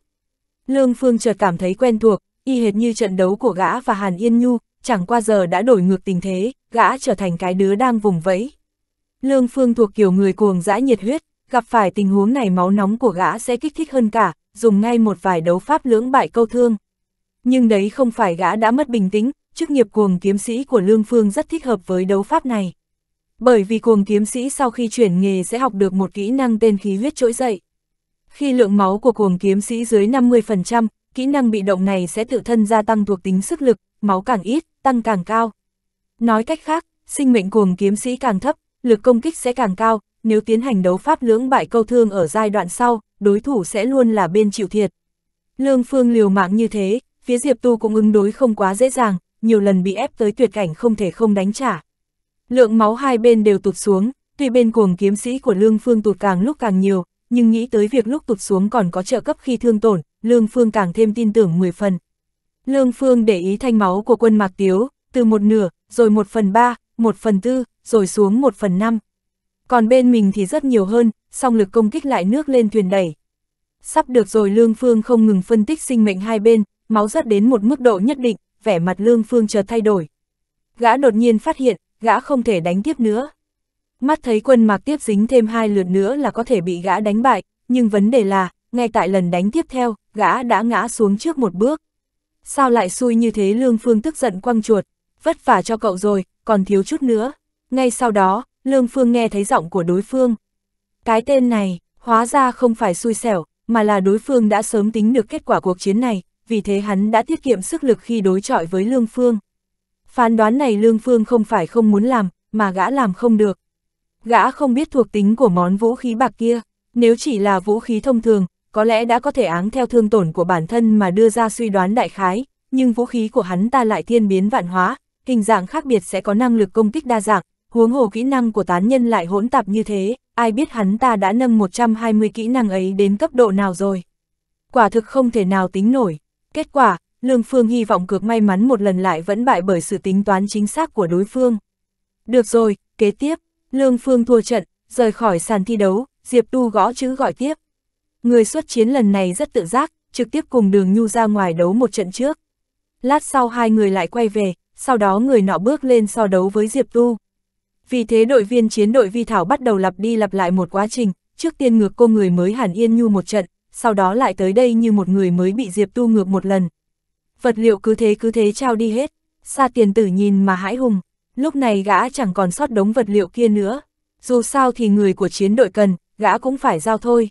Lương Phương chợt cảm thấy quen thuộc, y hệt như trận đấu của gã và Hàn Yên Nhu, chẳng qua giờ đã đổi ngược tình thế, gã trở thành cái đứa đang vùng vẫy. Lương Phương thuộc kiểu người cuồng dã nhiệt huyết, gặp phải tình huống này máu nóng của gã sẽ kích thích hơn cả, dùng ngay một vài đấu pháp lưỡng bại câu thương. Nhưng đấy không phải gã đã mất bình tĩnh, chức nghiệp cuồng kiếm sĩ của Lương Phương rất thích hợp với đấu pháp này. Bởi vì cuồng kiếm sĩ sau khi chuyển nghề sẽ học được một kỹ năng tên khí huyết trỗi dậy. Khi lượng máu của cuồng kiếm sĩ dưới 50%, kỹ năng bị động này sẽ tự thân gia tăng thuộc tính sức lực, máu càng ít, tăng càng cao. Nói cách khác, sinh mệnh cuồng kiếm sĩ càng thấp, lực công kích sẽ càng cao, nếu tiến hành đấu pháp lưỡng bại câu thương ở giai đoạn sau, đối thủ sẽ luôn là bên chịu thiệt. Lương Phương liều mạng như thế, phía Diệp Tu cũng ứng đối không quá dễ dàng, nhiều lần bị ép tới tuyệt cảnh không thể không đánh trả. Lượng máu hai bên đều tụt xuống, tuy bên cuồng kiếm sĩ của Lương Phương tụt càng lúc càng nhiều, nhưng nghĩ tới việc lúc tụt xuống còn có trợ cấp khi thương tổn, Lương Phương càng thêm tin tưởng 10 phần. Lương Phương để ý thanh máu của quân Mạc Tiếu, từ một nửa, rồi một phần ba, một phần tư, rồi xuống một phần năm, Còn bên mình thì rất nhiều hơn, song lực công kích lại nước lên thuyền đẩy. Sắp được rồi Lương Phương không ngừng phân tích sinh mệnh hai bên, máu rất đến một mức độ nhất định, vẻ mặt Lương Phương chợt thay đổi. Gã đột nhiên phát hiện, gã không thể đánh tiếp nữa. Mắt thấy quân mạc tiếp dính thêm hai lượt nữa là có thể bị gã đánh bại, nhưng vấn đề là, ngay tại lần đánh tiếp theo, gã đã ngã xuống trước một bước. Sao lại xui như thế Lương Phương tức giận quăng chuột, vất vả cho cậu rồi, còn thiếu chút nữa. Ngay sau đó, Lương Phương nghe thấy giọng của đối phương. Cái tên này, hóa ra không phải xui xẻo, mà là đối phương đã sớm tính được kết quả cuộc chiến này, vì thế hắn đã tiết kiệm sức lực khi đối chọi với Lương Phương. Phán đoán này Lương Phương không phải không muốn làm, mà gã làm không được. Gã không biết thuộc tính của món vũ khí bạc kia, nếu chỉ là vũ khí thông thường, có lẽ đã có thể áng theo thương tổn của bản thân mà đưa ra suy đoán đại khái, nhưng vũ khí của hắn ta lại thiên biến vạn hóa, hình dạng khác biệt sẽ có năng lực công kích đa dạng, huống hồ kỹ năng của tán nhân lại hỗn tạp như thế, ai biết hắn ta đã nâng 120 kỹ năng ấy đến cấp độ nào rồi. Quả thực không thể nào tính nổi. Kết quả, Lương Phương hy vọng cược may mắn một lần lại vẫn bại bởi sự tính toán chính xác của đối phương. Được rồi, kế tiếp, Lương Phương thua trận, rời khỏi sàn thi đấu, Diệp Tu gõ chữ gọi tiếp. Người xuất chiến lần này rất tự giác, trực tiếp cùng đường Nhu ra ngoài đấu một trận trước. Lát sau hai người lại quay về, sau đó người nọ bước lên so đấu với Diệp Tu. Vì thế đội viên chiến đội Vi Thảo bắt đầu lặp đi lặp lại một quá trình, trước tiên ngược cô người mới Hàn Yên Nhu một trận, sau đó lại tới đây như một người mới bị Diệp Tu ngược một lần. Vật liệu cứ thế cứ thế trao đi hết, xa tiền tử nhìn mà hãi hùng, lúc này gã chẳng còn sót đống vật liệu kia nữa. Dù sao thì người của chiến đội cần, gã cũng phải giao thôi.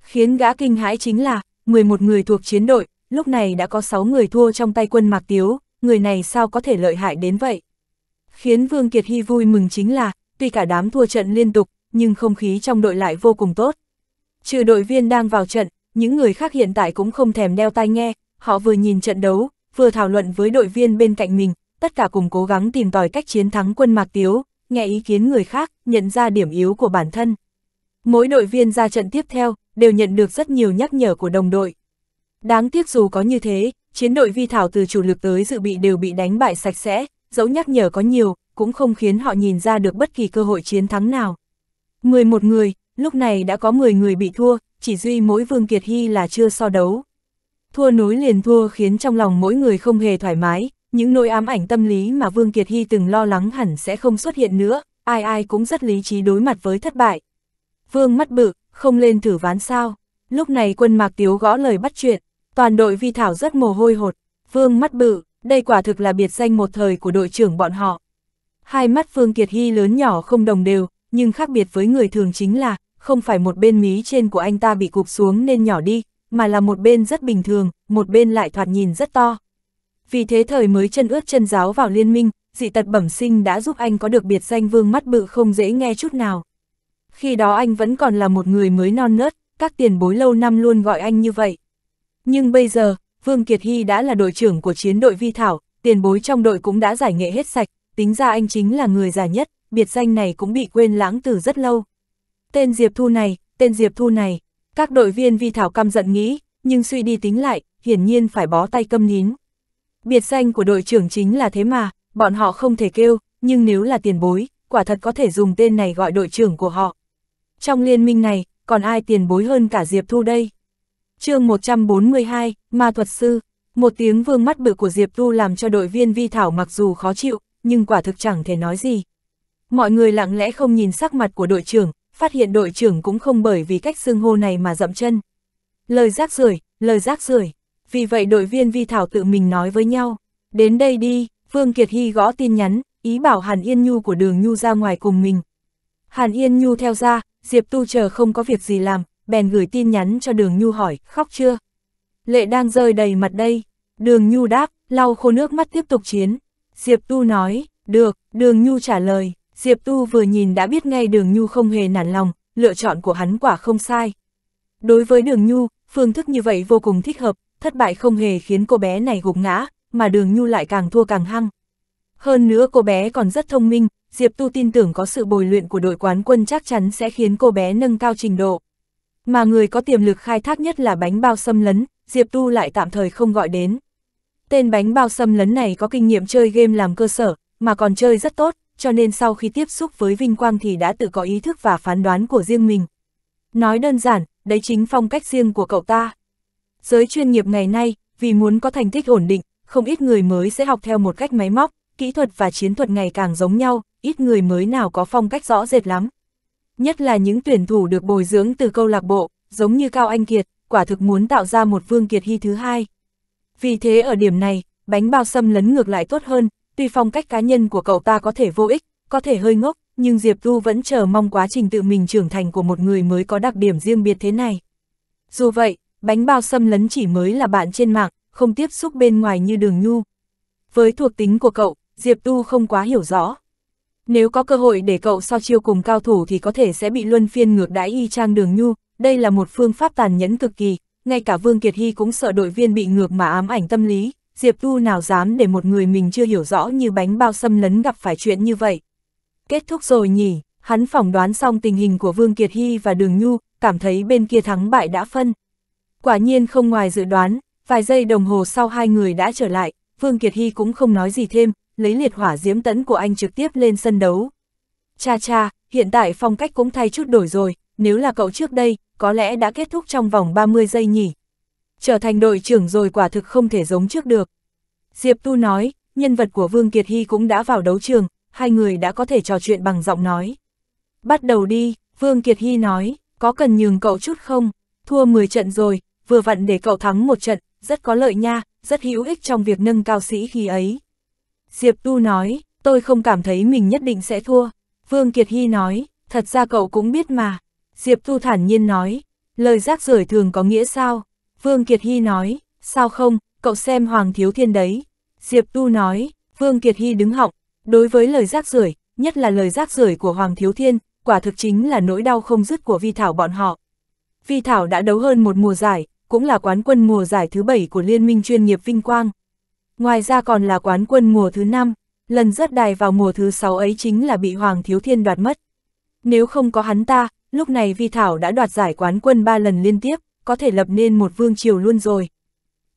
Khiến gã kinh hãi chính là, 11 người thuộc chiến đội, lúc này đã có 6 người thua trong tay quân Mạc Tiếu, người này sao có thể lợi hại đến vậy? Khiến Vương Kiệt Hy vui mừng chính là, tuy cả đám thua trận liên tục, nhưng không khí trong đội lại vô cùng tốt. Trừ đội viên đang vào trận, những người khác hiện tại cũng không thèm đeo tai nghe, họ vừa nhìn trận đấu, vừa thảo luận với đội viên bên cạnh mình, tất cả cùng cố gắng tìm tòi cách chiến thắng quân Mạc Tiếu, nghe ý kiến người khác, nhận ra điểm yếu của bản thân. Mỗi đội viên ra trận tiếp theo, đều nhận được rất nhiều nhắc nhở của đồng đội. Đáng tiếc dù có như thế, chiến đội vi thảo từ chủ lực tới dự bị đều bị đánh bại sạch sẽ, dẫu nhắc nhở có nhiều, cũng không khiến họ nhìn ra được bất kỳ cơ hội chiến thắng nào. 11 người, lúc này đã có 10 người bị thua, chỉ duy mỗi Vương Kiệt Hy là chưa so đấu. Thua núi liền thua khiến trong lòng mỗi người không hề thoải mái, những nỗi ám ảnh tâm lý mà Vương Kiệt Hy từng lo lắng hẳn sẽ không xuất hiện nữa, ai ai cũng rất lý trí đối mặt với thất bại. Vương mắt bự, không lên thử ván sao. Lúc này quân Mạc Tiếu gõ lời bắt chuyện, toàn đội vi thảo rất mồ hôi hột. Vương mắt bự, đây quả thực là biệt danh một thời của đội trưởng bọn họ. Hai mắt Phương Kiệt Hy lớn nhỏ không đồng đều, nhưng khác biệt với người thường chính là, không phải một bên mí trên của anh ta bị cụp xuống nên nhỏ đi, mà là một bên rất bình thường, một bên lại thoạt nhìn rất to. Vì thế thời mới chân ướt chân giáo vào liên minh, dị tật bẩm sinh đã giúp anh có được biệt danh vương mắt bự không dễ nghe chút nào. Khi đó anh vẫn còn là một người mới non nớt, các tiền bối lâu năm luôn gọi anh như vậy. Nhưng bây giờ, Vương Kiệt Hy đã là đội trưởng của chiến đội Vi Thảo, tiền bối trong đội cũng đã giải nghệ hết sạch, tính ra anh chính là người già nhất, biệt danh này cũng bị quên lãng từ rất lâu. Tên Diệp Thu này, tên Diệp Thu này, các đội viên Vi Thảo căm giận nghĩ, nhưng suy đi tính lại, hiển nhiên phải bó tay câm nín. Biệt danh của đội trưởng chính là thế mà, bọn họ không thể kêu, nhưng nếu là tiền bối, quả thật có thể dùng tên này gọi đội trưởng của họ. Trong liên minh này, còn ai tiền bối hơn cả Diệp Thu đây? chương 142, Ma thuật sư, một tiếng vương mắt bự của Diệp Tu làm cho đội viên vi thảo mặc dù khó chịu, nhưng quả thực chẳng thể nói gì. Mọi người lặng lẽ không nhìn sắc mặt của đội trưởng, phát hiện đội trưởng cũng không bởi vì cách xưng hô này mà dậm chân. Lời rác rưởi, lời rác rưởi. Vì vậy đội viên vi thảo tự mình nói với nhau, đến đây đi, Vương Kiệt Hy gõ tin nhắn, ý bảo Hàn Yên Nhu của đường Nhu ra ngoài cùng mình. Hàn Yên Nhu theo ra, Diệp Tu chờ không có việc gì làm, bèn gửi tin nhắn cho đường Nhu hỏi, khóc chưa? Lệ đang rơi đầy mặt đây. Đường Nhu đáp, lau khô nước mắt tiếp tục chiến. Diệp Tu nói, được, đường Nhu trả lời. Diệp Tu vừa nhìn đã biết ngay đường Nhu không hề nản lòng, lựa chọn của hắn quả không sai. Đối với đường Nhu, phương thức như vậy vô cùng thích hợp, thất bại không hề khiến cô bé này gục ngã, mà đường Nhu lại càng thua càng hăng. Hơn nữa cô bé còn rất thông minh, Diệp Tu tin tưởng có sự bồi luyện của đội quán quân chắc chắn sẽ khiến cô bé nâng cao trình độ mà người có tiềm lực khai thác nhất là bánh bao xâm lấn, Diệp Tu lại tạm thời không gọi đến. Tên bánh bao xâm lấn này có kinh nghiệm chơi game làm cơ sở, mà còn chơi rất tốt, cho nên sau khi tiếp xúc với Vinh Quang thì đã tự có ý thức và phán đoán của riêng mình. Nói đơn giản, đấy chính phong cách riêng của cậu ta. Giới chuyên nghiệp ngày nay, vì muốn có thành tích ổn định, không ít người mới sẽ học theo một cách máy móc, kỹ thuật và chiến thuật ngày càng giống nhau, ít người mới nào có phong cách rõ rệt lắm nhất là những tuyển thủ được bồi dưỡng từ câu lạc bộ, giống như Cao Anh Kiệt, quả thực muốn tạo ra một Vương Kiệt Hy thứ hai. Vì thế ở điểm này, bánh bao Sâm lấn ngược lại tốt hơn, tuy phong cách cá nhân của cậu ta có thể vô ích, có thể hơi ngốc, nhưng Diệp Tu vẫn chờ mong quá trình tự mình trưởng thành của một người mới có đặc điểm riêng biệt thế này. Dù vậy, bánh bao Sâm lấn chỉ mới là bạn trên mạng, không tiếp xúc bên ngoài như đường nhu. Với thuộc tính của cậu, Diệp Tu không quá hiểu rõ, nếu có cơ hội để cậu so chiêu cùng cao thủ thì có thể sẽ bị luân phiên ngược đãi y trang đường nhu, đây là một phương pháp tàn nhẫn cực kỳ, ngay cả Vương Kiệt Hy cũng sợ đội viên bị ngược mà ám ảnh tâm lý, Diệp Thu nào dám để một người mình chưa hiểu rõ như bánh bao xâm lấn gặp phải chuyện như vậy. Kết thúc rồi nhỉ, hắn phỏng đoán xong tình hình của Vương Kiệt Hy và Đường Nhu, cảm thấy bên kia thắng bại đã phân. Quả nhiên không ngoài dự đoán, vài giây đồng hồ sau hai người đã trở lại, Vương Kiệt Hy cũng không nói gì thêm, lấy liệt hỏa diễm tấn của anh trực tiếp lên sân đấu. Cha cha, hiện tại phong cách cũng thay chút đổi rồi, nếu là cậu trước đây, có lẽ đã kết thúc trong vòng 30 giây nhỉ. Trở thành đội trưởng rồi quả thực không thể giống trước được. Diệp Tu nói, nhân vật của Vương Kiệt Hy cũng đã vào đấu trường, hai người đã có thể trò chuyện bằng giọng nói. Bắt đầu đi, Vương Kiệt Hy nói, có cần nhường cậu chút không? Thua 10 trận rồi, vừa vặn để cậu thắng một trận, rất có lợi nha, rất hữu ích trong việc nâng cao sĩ khi ấy. Diệp Tu nói, tôi không cảm thấy mình nhất định sẽ thua. Vương Kiệt Hy nói, thật ra cậu cũng biết mà. Diệp Tu thản nhiên nói, lời rác rưởi thường có nghĩa sao? Vương Kiệt Hy nói, sao không, cậu xem Hoàng Thiếu Thiên đấy. Diệp Tu nói, Vương Kiệt Hy đứng họng, đối với lời rác rưởi nhất là lời rác rưởi của Hoàng Thiếu Thiên, quả thực chính là nỗi đau không dứt của Vi Thảo bọn họ. Vi Thảo đã đấu hơn một mùa giải, cũng là quán quân mùa giải thứ bảy của Liên minh chuyên nghiệp Vinh Quang, Ngoài ra còn là quán quân mùa thứ 5, lần rớt đài vào mùa thứ 6 ấy chính là bị Hoàng Thiếu Thiên đoạt mất. Nếu không có hắn ta, lúc này Vi Thảo đã đoạt giải quán quân 3 lần liên tiếp, có thể lập nên một vương triều luôn rồi.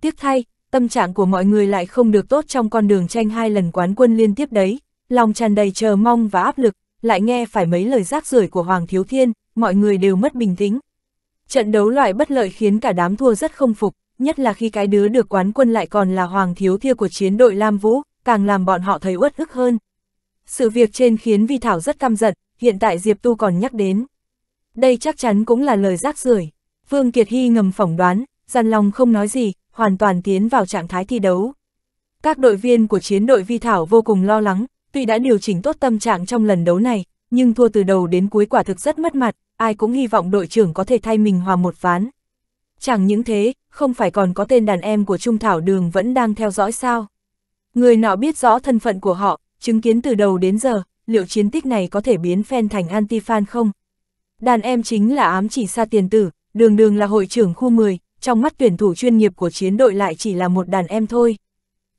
Tiếc thay, tâm trạng của mọi người lại không được tốt trong con đường tranh hai lần quán quân liên tiếp đấy, lòng tràn đầy chờ mong và áp lực, lại nghe phải mấy lời rác rưởi của Hoàng Thiếu Thiên, mọi người đều mất bình tĩnh. Trận đấu loại bất lợi khiến cả đám thua rất không phục, nhất là khi cái đứa được quán quân lại còn là hoàng thiếu thia của chiến đội Lam Vũ, càng làm bọn họ thấy uất ức hơn. Sự việc trên khiến Vi Thảo rất căm giận, hiện tại Diệp Tu còn nhắc đến. Đây chắc chắn cũng là lời rác rưởi. Vương Kiệt Hy ngầm phỏng đoán, gian lòng không nói gì, hoàn toàn tiến vào trạng thái thi đấu. Các đội viên của chiến đội Vi Thảo vô cùng lo lắng, tuy đã điều chỉnh tốt tâm trạng trong lần đấu này, nhưng thua từ đầu đến cuối quả thực rất mất mặt, ai cũng hy vọng đội trưởng có thể thay mình hòa một ván. Chẳng những thế, không phải còn có tên đàn em của Trung Thảo Đường vẫn đang theo dõi sao. Người nọ biết rõ thân phận của họ, chứng kiến từ đầu đến giờ, liệu chiến tích này có thể biến fan thành anti-fan không? Đàn em chính là ám chỉ xa tiền tử, đường đường là hội trưởng khu 10, trong mắt tuyển thủ chuyên nghiệp của chiến đội lại chỉ là một đàn em thôi.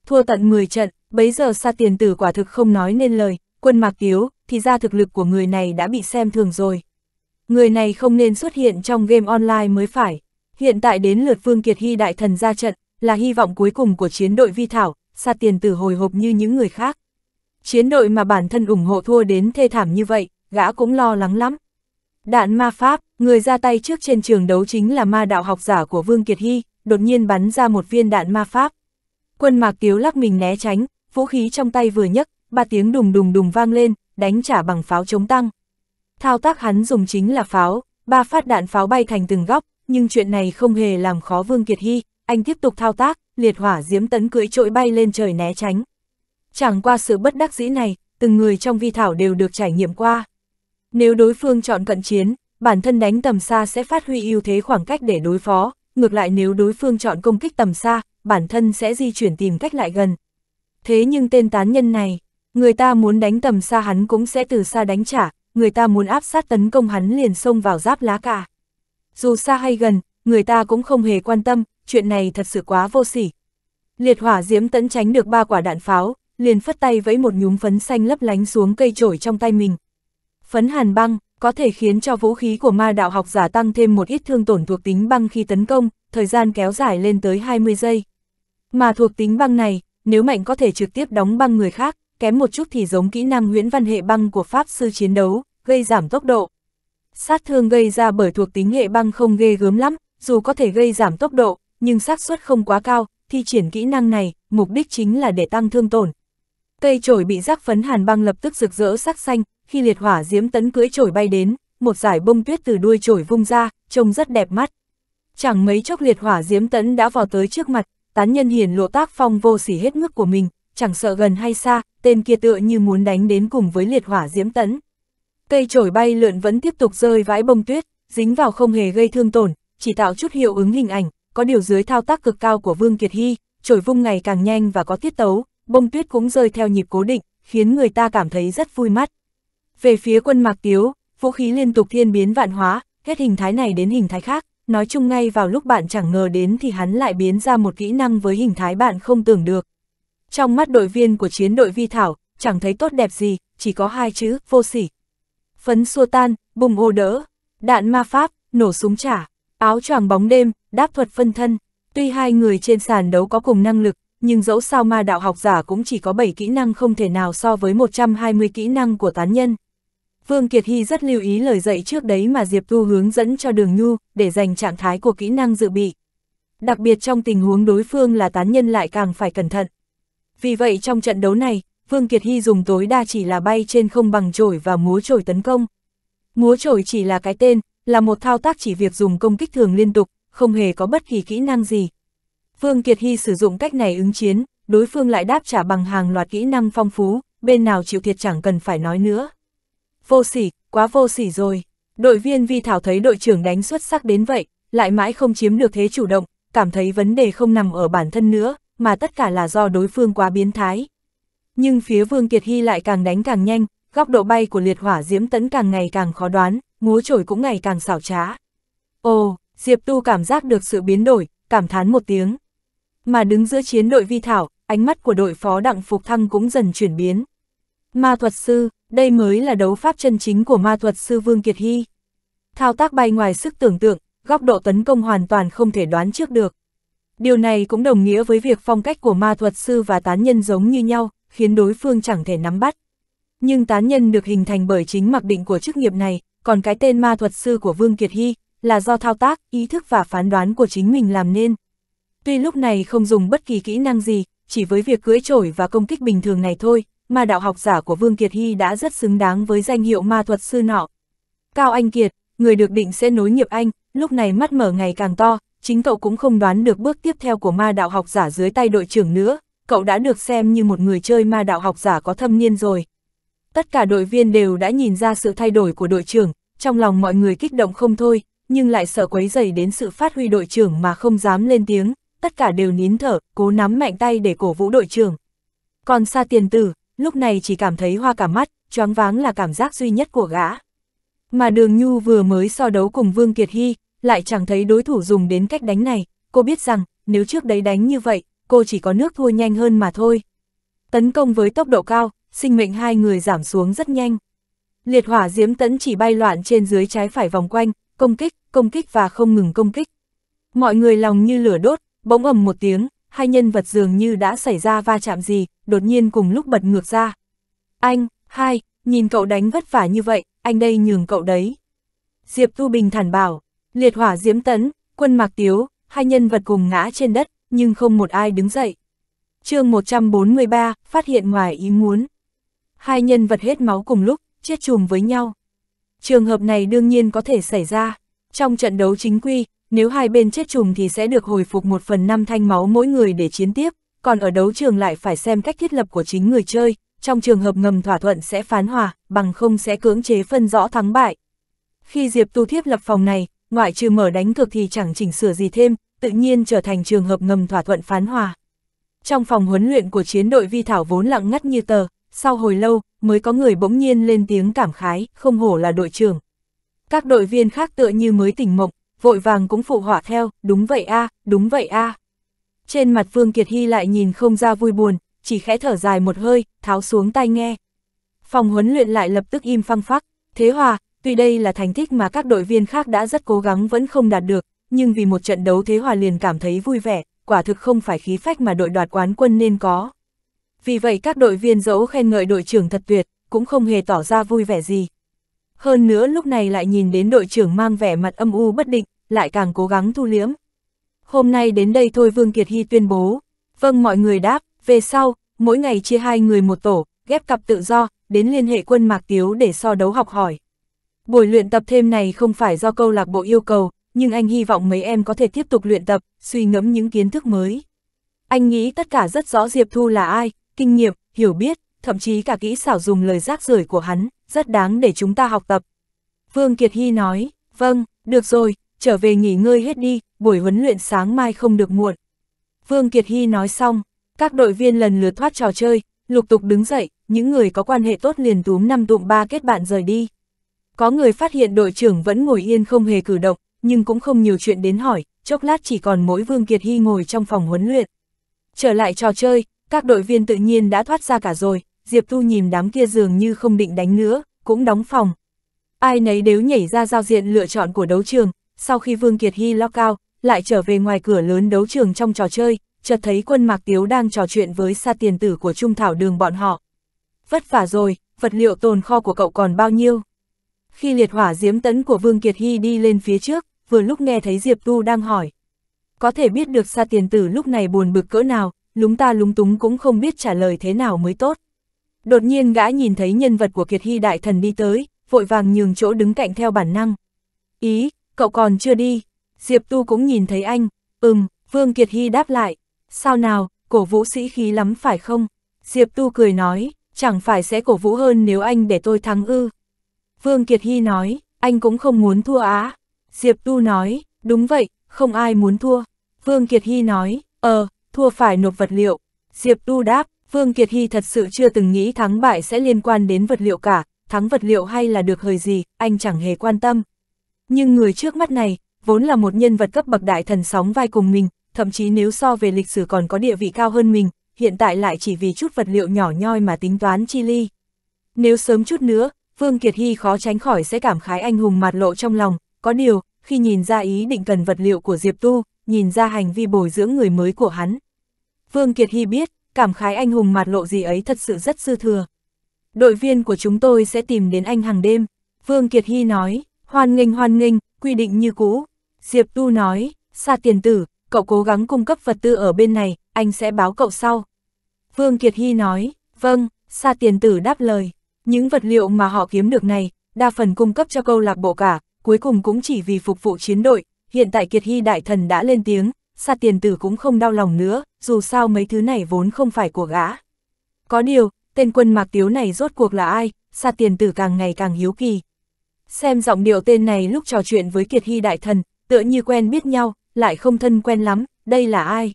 Thua tận 10 trận, bấy giờ xa tiền tử quả thực không nói nên lời, quân mạc tiếu, thì ra thực lực của người này đã bị xem thường rồi. Người này không nên xuất hiện trong game online mới phải. Hiện tại đến lượt Vương Kiệt Hy đại thần ra trận, là hy vọng cuối cùng của chiến đội Vi Thảo, xa tiền tử hồi hộp như những người khác. Chiến đội mà bản thân ủng hộ thua đến thê thảm như vậy, gã cũng lo lắng lắm. Đạn ma pháp, người ra tay trước trên trường đấu chính là ma đạo học giả của Vương Kiệt Hy, đột nhiên bắn ra một viên đạn ma pháp. Quân mạc tiếu lắc mình né tránh, vũ khí trong tay vừa nhấc, ba tiếng đùng đùng đùng vang lên, đánh trả bằng pháo chống tăng. Thao tác hắn dùng chính là pháo, ba phát đạn pháo bay thành từng góc, nhưng chuyện này không hề làm khó Vương Kiệt Hy, anh tiếp tục thao tác, liệt hỏa diếm tấn cưỡi trội bay lên trời né tránh. Chẳng qua sự bất đắc dĩ này, từng người trong vi thảo đều được trải nghiệm qua. Nếu đối phương chọn cận chiến, bản thân đánh tầm xa sẽ phát huy ưu thế khoảng cách để đối phó, ngược lại nếu đối phương chọn công kích tầm xa, bản thân sẽ di chuyển tìm cách lại gần. Thế nhưng tên tán nhân này, người ta muốn đánh tầm xa hắn cũng sẽ từ xa đánh trả, người ta muốn áp sát tấn công hắn liền xông vào giáp lá cả dù xa hay gần, người ta cũng không hề quan tâm, chuyện này thật sự quá vô sỉ. Liệt hỏa diễm tẫn tránh được ba quả đạn pháo, liền phất tay vẫy một nhúm phấn xanh lấp lánh xuống cây trổi trong tay mình. Phấn hàn băng, có thể khiến cho vũ khí của ma đạo học giả tăng thêm một ít thương tổn thuộc tính băng khi tấn công, thời gian kéo dài lên tới 20 giây. Mà thuộc tính băng này, nếu mạnh có thể trực tiếp đóng băng người khác, kém một chút thì giống kỹ năng nguyễn văn hệ băng của Pháp sư chiến đấu, gây giảm tốc độ. Sát thương gây ra bởi thuộc tính hệ băng không ghê gớm lắm, dù có thể gây giảm tốc độ, nhưng xác suất không quá cao, thi triển kỹ năng này, mục đích chính là để tăng thương tổn. Cây chổi bị rác phấn hàn băng lập tức rực rỡ sắc xanh, khi liệt hỏa diễm tấn cưỡi chổi bay đến, một giải bông tuyết từ đuôi chổi vung ra, trông rất đẹp mắt. Chẳng mấy chốc liệt hỏa diễm tấn đã vào tới trước mặt, tán nhân hiền lộ tác phong vô sỉ hết mức của mình, chẳng sợ gần hay xa, tên kia tựa như muốn đánh đến cùng với liệt hỏa diễm tấn. Cây trổi bay lượn vẫn tiếp tục rơi vãi bông tuyết, dính vào không hề gây thương tổn, chỉ tạo chút hiệu ứng hình ảnh, có điều dưới thao tác cực cao của Vương Kiệt Hy, trổi vung ngày càng nhanh và có tiết tấu, bông tuyết cũng rơi theo nhịp cố định, khiến người ta cảm thấy rất vui mắt. Về phía quân Mạc Tiếu, vũ khí liên tục thiên biến vạn hóa, hết hình thái này đến hình thái khác, nói chung ngay vào lúc bạn chẳng ngờ đến thì hắn lại biến ra một kỹ năng với hình thái bạn không tưởng được. Trong mắt đội viên của chiến đội Vi Thảo, chẳng thấy tốt đẹp gì, chỉ có hai chữ, vô sỉ, phấn xua tan, bùng ô đỡ, đạn ma pháp, nổ súng trả, áo choàng bóng đêm, đáp thuật phân thân. Tuy hai người trên sàn đấu có cùng năng lực, nhưng dẫu sao ma đạo học giả cũng chỉ có 7 kỹ năng không thể nào so với 120 kỹ năng của tán nhân. Vương Kiệt Hy rất lưu ý lời dạy trước đấy mà Diệp tu hướng dẫn cho đường nhu, để dành trạng thái của kỹ năng dự bị. Đặc biệt trong tình huống đối phương là tán nhân lại càng phải cẩn thận. Vì vậy trong trận đấu này, Vương Kiệt Hy dùng tối đa chỉ là bay trên không bằng trổi và múa trổi tấn công. Múa trổi chỉ là cái tên, là một thao tác chỉ việc dùng công kích thường liên tục, không hề có bất kỳ kỹ năng gì. Vương Kiệt Hy sử dụng cách này ứng chiến, đối phương lại đáp trả bằng hàng loạt kỹ năng phong phú, bên nào chịu thiệt chẳng cần phải nói nữa. Vô sỉ, quá vô sỉ rồi. Đội viên Vi Thảo thấy đội trưởng đánh xuất sắc đến vậy, lại mãi không chiếm được thế chủ động, cảm thấy vấn đề không nằm ở bản thân nữa, mà tất cả là do đối phương quá biến thái. Nhưng phía Vương Kiệt Hy lại càng đánh càng nhanh, góc độ bay của liệt hỏa diễm tấn càng ngày càng khó đoán, múa trổi cũng ngày càng xảo trá. Ồ, Diệp Tu cảm giác được sự biến đổi, cảm thán một tiếng. Mà đứng giữa chiến đội vi thảo, ánh mắt của đội phó đặng phục thăng cũng dần chuyển biến. Ma thuật sư, đây mới là đấu pháp chân chính của ma thuật sư Vương Kiệt Hy. Thao tác bay ngoài sức tưởng tượng, góc độ tấn công hoàn toàn không thể đoán trước được. Điều này cũng đồng nghĩa với việc phong cách của ma thuật sư và tán nhân giống như nhau, khiến đối phương chẳng thể nắm bắt. Nhưng tán nhân được hình thành bởi chính mặc định của chức nghiệp này, còn cái tên ma thuật sư của Vương Kiệt Hy là do thao tác, ý thức và phán đoán của chính mình làm nên. Tuy lúc này không dùng bất kỳ kỹ năng gì, chỉ với việc cưỡi trổi và công kích bình thường này thôi, mà đạo học giả của Vương Kiệt Hy đã rất xứng đáng với danh hiệu ma thuật sư nọ. Cao Anh Kiệt, người được định sẽ nối nghiệp anh, lúc này mắt mở ngày càng to, chính cậu cũng không đoán được bước tiếp theo của ma đạo học giả dưới tay đội trưởng nữa, cậu đã được xem như một người chơi ma đạo học giả có thâm niên rồi. Tất cả đội viên đều đã nhìn ra sự thay đổi của đội trưởng, trong lòng mọi người kích động không thôi, nhưng lại sợ quấy dày đến sự phát huy đội trưởng mà không dám lên tiếng, tất cả đều nín thở, cố nắm mạnh tay để cổ vũ đội trưởng. Còn xa tiền tử, lúc này chỉ cảm thấy hoa cả mắt, choáng váng là cảm giác duy nhất của gã. Mà đường Nhu vừa mới so đấu cùng Vương Kiệt Hy, lại chẳng thấy đối thủ dùng đến cách đánh này, cô biết rằng, nếu trước đấy đánh như vậy, cô chỉ có nước thua nhanh hơn mà thôi. Tấn công với tốc độ cao, sinh mệnh hai người giảm xuống rất nhanh. Liệt hỏa diễm tấn chỉ bay loạn trên dưới trái phải vòng quanh, công kích, công kích và không ngừng công kích. Mọi người lòng như lửa đốt, bỗng ầm một tiếng, hai nhân vật dường như đã xảy ra va chạm gì, đột nhiên cùng lúc bật ngược ra. Anh, hai, nhìn cậu đánh vất vả như vậy, anh đây nhường cậu đấy. Diệp Tu Bình thản bảo, liệt hỏa diễm tấn, quân mạc tiếu, hai nhân vật cùng ngã trên đất, nhưng không một ai đứng dậy. chương 143, phát hiện ngoài ý muốn. Hai nhân vật hết máu cùng lúc, chết chùm với nhau. Trường hợp này đương nhiên có thể xảy ra. Trong trận đấu chính quy, nếu hai bên chết chùm thì sẽ được hồi phục một phần năm thanh máu mỗi người để chiến tiếp, còn ở đấu trường lại phải xem cách thiết lập của chính người chơi, trong trường hợp ngầm thỏa thuận sẽ phán hòa, bằng không sẽ cưỡng chế phân rõ thắng bại. Khi Diệp Tu Thiếp lập phòng này, ngoại trừ mở đánh cực thì chẳng chỉnh sửa gì thêm, tự nhiên trở thành trường hợp ngầm thỏa thuận phán hòa. Trong phòng huấn luyện của chiến đội vi thảo vốn lặng ngắt như tờ, sau hồi lâu, mới có người bỗng nhiên lên tiếng cảm khái, không hổ là đội trưởng. Các đội viên khác tựa như mới tỉnh mộng, vội vàng cũng phụ họa theo, đúng vậy a đúng vậy a Trên mặt Phương Kiệt Hy lại nhìn không ra vui buồn, chỉ khẽ thở dài một hơi, tháo xuống tai nghe. Phòng huấn luyện lại lập tức im phăng phắc, thế hòa, tuy đây là thành tích mà các đội viên khác đã rất cố gắng vẫn không đạt được, nhưng vì một trận đấu thế hòa liền cảm thấy vui vẻ, quả thực không phải khí phách mà đội đoạt quán quân nên có. Vì vậy các đội viên dẫu khen ngợi đội trưởng thật tuyệt, cũng không hề tỏ ra vui vẻ gì. Hơn nữa lúc này lại nhìn đến đội trưởng mang vẻ mặt âm u bất định, lại càng cố gắng thu liếm. Hôm nay đến đây thôi Vương Kiệt Hy tuyên bố. Vâng mọi người đáp, về sau, mỗi ngày chia hai người một tổ, ghép cặp tự do, đến liên hệ quân Mạc Tiếu để so đấu học hỏi. Buổi luyện tập thêm này không phải do câu lạc bộ yêu cầu, nhưng anh hy vọng mấy em có thể tiếp tục luyện tập, suy ngẫm những kiến thức mới. Anh nghĩ tất cả rất rõ Diệp Thu là ai, kinh nghiệm, hiểu biết, thậm chí cả kỹ xảo dùng lời rác rưởi của hắn, rất đáng để chúng ta học tập. Vương Kiệt Hy nói, vâng, được rồi, trở về nghỉ ngơi hết đi, buổi huấn luyện sáng mai không được muộn. Vương Kiệt Hy nói xong, các đội viên lần lượt thoát trò chơi, lục tục đứng dậy, những người có quan hệ tốt liền túm năm tụm ba kết bạn rời đi. Có người phát hiện đội trưởng vẫn ngồi yên không hề cử động, nhưng cũng không nhiều chuyện đến hỏi, chốc lát chỉ còn mỗi Vương Kiệt Hy ngồi trong phòng huấn luyện. Trở lại trò chơi, các đội viên tự nhiên đã thoát ra cả rồi, Diệp Thu nhìn đám kia dường như không định đánh nữa, cũng đóng phòng. Ai nấy đều nhảy ra giao diện lựa chọn của đấu trường, sau khi Vương Kiệt Hy lo cao, lại trở về ngoài cửa lớn đấu trường trong trò chơi, chợt thấy quân Mạc Tiếu đang trò chuyện với sa tiền tử của Trung Thảo Đường bọn họ. Vất vả rồi, vật liệu tồn kho của cậu còn bao nhiêu? Khi liệt hỏa diếm tấn của Vương Kiệt Hy đi lên phía trước, vừa lúc nghe thấy Diệp Tu đang hỏi. Có thể biết được xa tiền tử lúc này buồn bực cỡ nào, lúng ta lúng túng cũng không biết trả lời thế nào mới tốt. Đột nhiên gã nhìn thấy nhân vật của Kiệt Hy đại thần đi tới, vội vàng nhường chỗ đứng cạnh theo bản năng. Ý, cậu còn chưa đi. Diệp Tu cũng nhìn thấy anh. Ừm, Vương Kiệt Hy đáp lại. Sao nào, cổ vũ sĩ khí lắm phải không? Diệp Tu cười nói, chẳng phải sẽ cổ vũ hơn nếu anh để tôi thắng ư. Vương Kiệt Hy nói, anh cũng không muốn thua á. Diệp Tu nói, đúng vậy, không ai muốn thua. Vương Kiệt Hy nói, ờ, thua phải nộp vật liệu. Diệp Tu đáp, Vương Kiệt Hy thật sự chưa từng nghĩ thắng bại sẽ liên quan đến vật liệu cả, thắng vật liệu hay là được hời gì, anh chẳng hề quan tâm. Nhưng người trước mắt này, vốn là một nhân vật cấp bậc đại thần sóng vai cùng mình, thậm chí nếu so về lịch sử còn có địa vị cao hơn mình, hiện tại lại chỉ vì chút vật liệu nhỏ nhoi mà tính toán chi ly. Nếu sớm chút nữa, Vương Kiệt Hy khó tránh khỏi sẽ cảm khái anh hùng mặt lộ trong lòng, có điều, khi nhìn ra ý định cần vật liệu của Diệp Tu, nhìn ra hành vi bồi dưỡng người mới của hắn. Vương Kiệt Hy biết, cảm khái anh hùng mặt lộ gì ấy thật sự rất dư thừa. Đội viên của chúng tôi sẽ tìm đến anh hàng đêm. Vương Kiệt Hy nói, hoan nghênh hoan nghênh, quy định như cũ. Diệp Tu nói, xa tiền tử, cậu cố gắng cung cấp vật tư ở bên này, anh sẽ báo cậu sau. Vương Kiệt Hy nói, vâng, xa tiền tử đáp lời. Những vật liệu mà họ kiếm được này, đa phần cung cấp cho câu lạc bộ cả, cuối cùng cũng chỉ vì phục vụ chiến đội, hiện tại Kiệt Hy Đại Thần đã lên tiếng, Sa Tiền Tử cũng không đau lòng nữa, dù sao mấy thứ này vốn không phải của gã. Có điều, tên quân Mạc Tiếu này rốt cuộc là ai, Sa Tiền Tử càng ngày càng hiếu kỳ. Xem giọng điệu tên này lúc trò chuyện với Kiệt Hy Đại Thần, tựa như quen biết nhau, lại không thân quen lắm, đây là ai?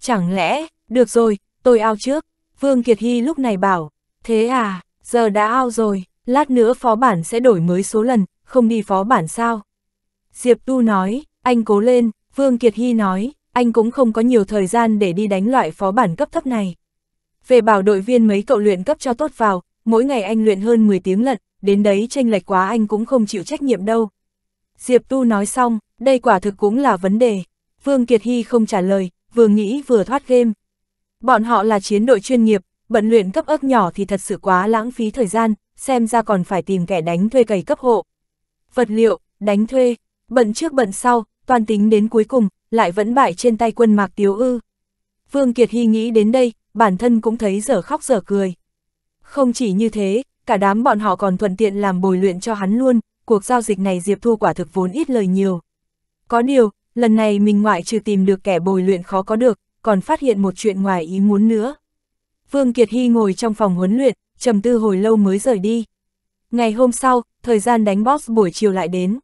Chẳng lẽ, được rồi, tôi ao trước, Vương Kiệt Hy lúc này bảo, thế à? giờ đã ao rồi, lát nữa phó bản sẽ đổi mới số lần, không đi phó bản sao. Diệp Tu nói, anh cố lên, Vương Kiệt Hy nói, anh cũng không có nhiều thời gian để đi đánh loại phó bản cấp thấp này. Về bảo đội viên mấy cậu luyện cấp cho tốt vào, mỗi ngày anh luyện hơn 10 tiếng lận, đến đấy tranh lệch quá anh cũng không chịu trách nhiệm đâu. Diệp Tu nói xong, đây quả thực cũng là vấn đề. Vương Kiệt Hy không trả lời, vừa nghĩ vừa thoát game. Bọn họ là chiến đội chuyên nghiệp, bận luyện cấp ớt nhỏ thì thật sự quá lãng phí thời gian, xem ra còn phải tìm kẻ đánh thuê cày cấp hộ. Vật liệu, đánh thuê, bận trước bận sau, toàn tính đến cuối cùng, lại vẫn bại trên tay quân mạc tiếu ư. Vương Kiệt Hy nghĩ đến đây, bản thân cũng thấy dở khóc dở cười. Không chỉ như thế, cả đám bọn họ còn thuận tiện làm bồi luyện cho hắn luôn, cuộc giao dịch này Diệp Thu quả thực vốn ít lời nhiều. Có điều, lần này mình ngoại trừ tìm được kẻ bồi luyện khó có được, còn phát hiện một chuyện ngoài ý muốn nữa. Vương Kiệt Hy ngồi trong phòng huấn luyện, trầm tư hồi lâu mới rời đi. Ngày hôm sau, thời gian đánh boss buổi chiều lại đến.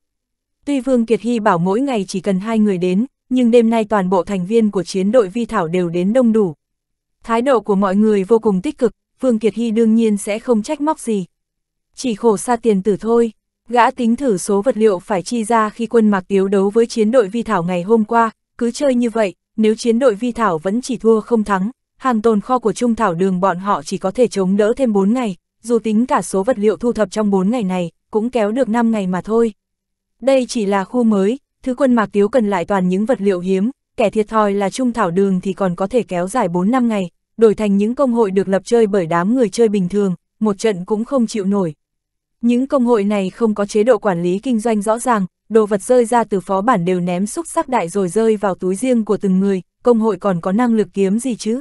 Tuy Vương Kiệt Hy bảo mỗi ngày chỉ cần hai người đến, nhưng đêm nay toàn bộ thành viên của chiến đội Vi Thảo đều đến đông đủ. Thái độ của mọi người vô cùng tích cực, Vương Kiệt Hy đương nhiên sẽ không trách móc gì. Chỉ khổ xa tiền tử thôi, gã tính thử số vật liệu phải chi ra khi quân mạc tiếu đấu với chiến đội Vi Thảo ngày hôm qua, cứ chơi như vậy, nếu chiến đội Vi Thảo vẫn chỉ thua không thắng, hàng tồn kho của trung thảo đường bọn họ chỉ có thể chống đỡ thêm 4 ngày, dù tính cả số vật liệu thu thập trong 4 ngày này, cũng kéo được 5 ngày mà thôi. Đây chỉ là khu mới, thứ quân mạc tiếu cần lại toàn những vật liệu hiếm, kẻ thiệt thòi là trung thảo đường thì còn có thể kéo dài 4 năm ngày, đổi thành những công hội được lập chơi bởi đám người chơi bình thường, một trận cũng không chịu nổi. Những công hội này không có chế độ quản lý kinh doanh rõ ràng, đồ vật rơi ra từ phó bản đều ném xúc sắc đại rồi rơi vào túi riêng của từng người, công hội còn có năng lực kiếm gì chứ?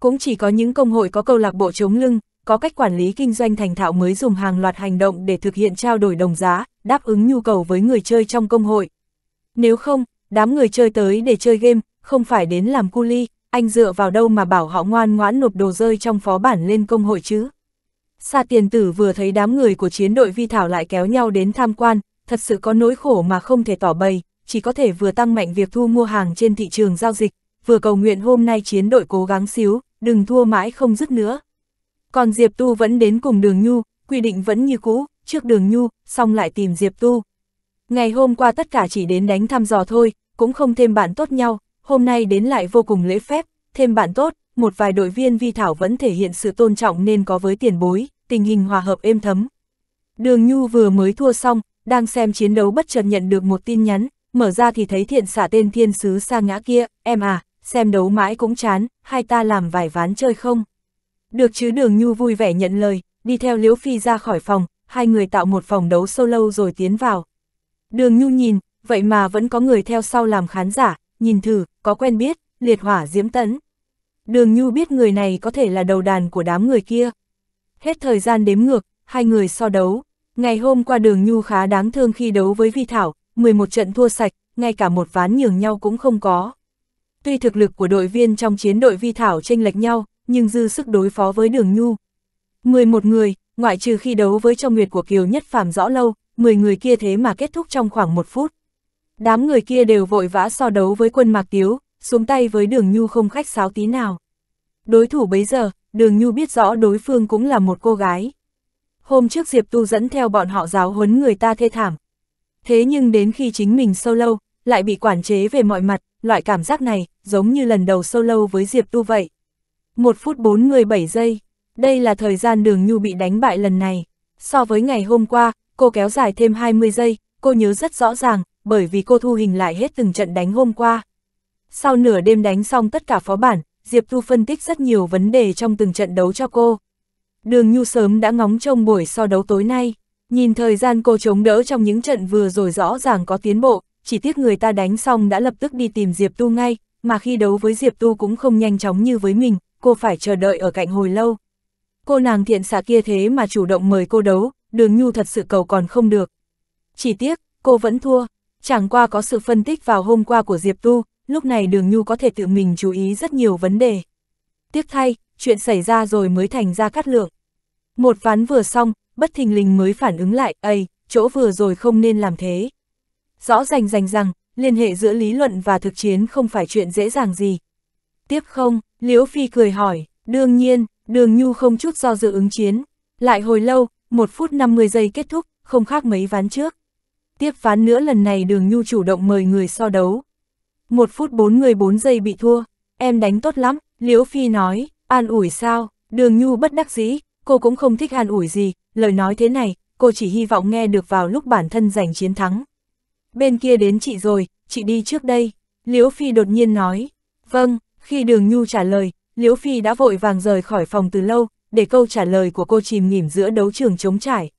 Cũng chỉ có những công hội có câu lạc bộ chống lưng, có cách quản lý kinh doanh thành thạo mới dùng hàng loạt hành động để thực hiện trao đổi đồng giá, đáp ứng nhu cầu với người chơi trong công hội. Nếu không, đám người chơi tới để chơi game, không phải đến làm cu ly, anh dựa vào đâu mà bảo họ ngoan ngoãn nộp đồ rơi trong phó bản lên công hội chứ. Sa tiền tử vừa thấy đám người của chiến đội vi thảo lại kéo nhau đến tham quan, thật sự có nỗi khổ mà không thể tỏ bày, chỉ có thể vừa tăng mạnh việc thu mua hàng trên thị trường giao dịch, vừa cầu nguyện hôm nay chiến đội cố gắng xíu, đừng thua mãi không dứt nữa. Còn Diệp Tu vẫn đến cùng đường Nhu, quy định vẫn như cũ, trước đường Nhu, xong lại tìm Diệp Tu. Ngày hôm qua tất cả chỉ đến đánh thăm dò thôi, cũng không thêm bạn tốt nhau, hôm nay đến lại vô cùng lễ phép, thêm bạn tốt, một vài đội viên vi thảo vẫn thể hiện sự tôn trọng nên có với tiền bối, tình hình hòa hợp êm thấm. Đường Nhu vừa mới thua xong, đang xem chiến đấu bất chợt nhận được một tin nhắn, mở ra thì thấy thiện xả tên thiên sứ xa ngã kia, em à, xem đấu mãi cũng chán, hai ta làm vài ván chơi không? Được chứ đường nhu vui vẻ nhận lời, đi theo Liễu Phi ra khỏi phòng, hai người tạo một phòng đấu solo rồi tiến vào. Đường nhu nhìn, vậy mà vẫn có người theo sau làm khán giả, nhìn thử, có quen biết, liệt hỏa diễm Tấn. Đường nhu biết người này có thể là đầu đàn của đám người kia. Hết thời gian đếm ngược, hai người so đấu. Ngày hôm qua đường nhu khá đáng thương khi đấu với Vi Thảo, 11 trận thua sạch, ngay cả một ván nhường nhau cũng không có. Tuy thực lực của đội viên trong chiến đội vi thảo tranh lệch nhau, nhưng dư sức đối phó với đường nhu. 11 người, ngoại trừ khi đấu với trong nguyệt của Kiều Nhất Phàm rõ lâu, 10 người kia thế mà kết thúc trong khoảng một phút. Đám người kia đều vội vã so đấu với quân Mạc Tiếu, xuống tay với đường nhu không khách sáo tí nào. Đối thủ bấy giờ, đường nhu biết rõ đối phương cũng là một cô gái. Hôm trước Diệp Tu dẫn theo bọn họ giáo huấn người ta thê thảm. Thế nhưng đến khi chính mình sâu lâu, lại bị quản chế về mọi mặt, loại cảm giác này, giống như lần đầu solo với Diệp Tu vậy. Một phút bốn người bảy giây, đây là thời gian đường Nhu bị đánh bại lần này. So với ngày hôm qua, cô kéo dài thêm 20 giây, cô nhớ rất rõ ràng, bởi vì cô thu hình lại hết từng trận đánh hôm qua. Sau nửa đêm đánh xong tất cả phó bản, Diệp Thu phân tích rất nhiều vấn đề trong từng trận đấu cho cô. Đường Nhu sớm đã ngóng trông buổi so đấu tối nay, nhìn thời gian cô chống đỡ trong những trận vừa rồi rõ ràng có tiến bộ, chỉ tiếc người ta đánh xong đã lập tức đi tìm Diệp Tu ngay, mà khi đấu với Diệp Tu cũng không nhanh chóng như với mình, cô phải chờ đợi ở cạnh hồi lâu. Cô nàng thiện xạ kia thế mà chủ động mời cô đấu, đường nhu thật sự cầu còn không được. Chỉ tiếc, cô vẫn thua, chẳng qua có sự phân tích vào hôm qua của Diệp Tu, lúc này đường nhu có thể tự mình chú ý rất nhiều vấn đề. Tiếc thay, chuyện xảy ra rồi mới thành ra cắt lượng. Một ván vừa xong, bất thình lình mới phản ứng lại, ây, chỗ vừa rồi không nên làm thế rõ rành rành rằng, liên hệ giữa lý luận và thực chiến không phải chuyện dễ dàng gì. Tiếp không, Liễu Phi cười hỏi, đương nhiên, đường nhu không chút do dự ứng chiến. Lại hồi lâu, 1 phút 50 giây kết thúc, không khác mấy ván trước. Tiếp ván nữa lần này đường nhu chủ động mời người so đấu. 1 phút 4 người 4 giây bị thua, em đánh tốt lắm, Liễu Phi nói, an ủi sao, đường nhu bất đắc dĩ, cô cũng không thích an ủi gì, lời nói thế này, cô chỉ hy vọng nghe được vào lúc bản thân giành chiến thắng bên kia đến chị rồi, chị đi trước đây, Liễu Phi đột nhiên nói. Vâng, khi đường Nhu trả lời, Liễu Phi đã vội vàng rời khỏi phòng từ lâu, để câu trả lời của cô chìm nghỉm giữa đấu trường chống trải.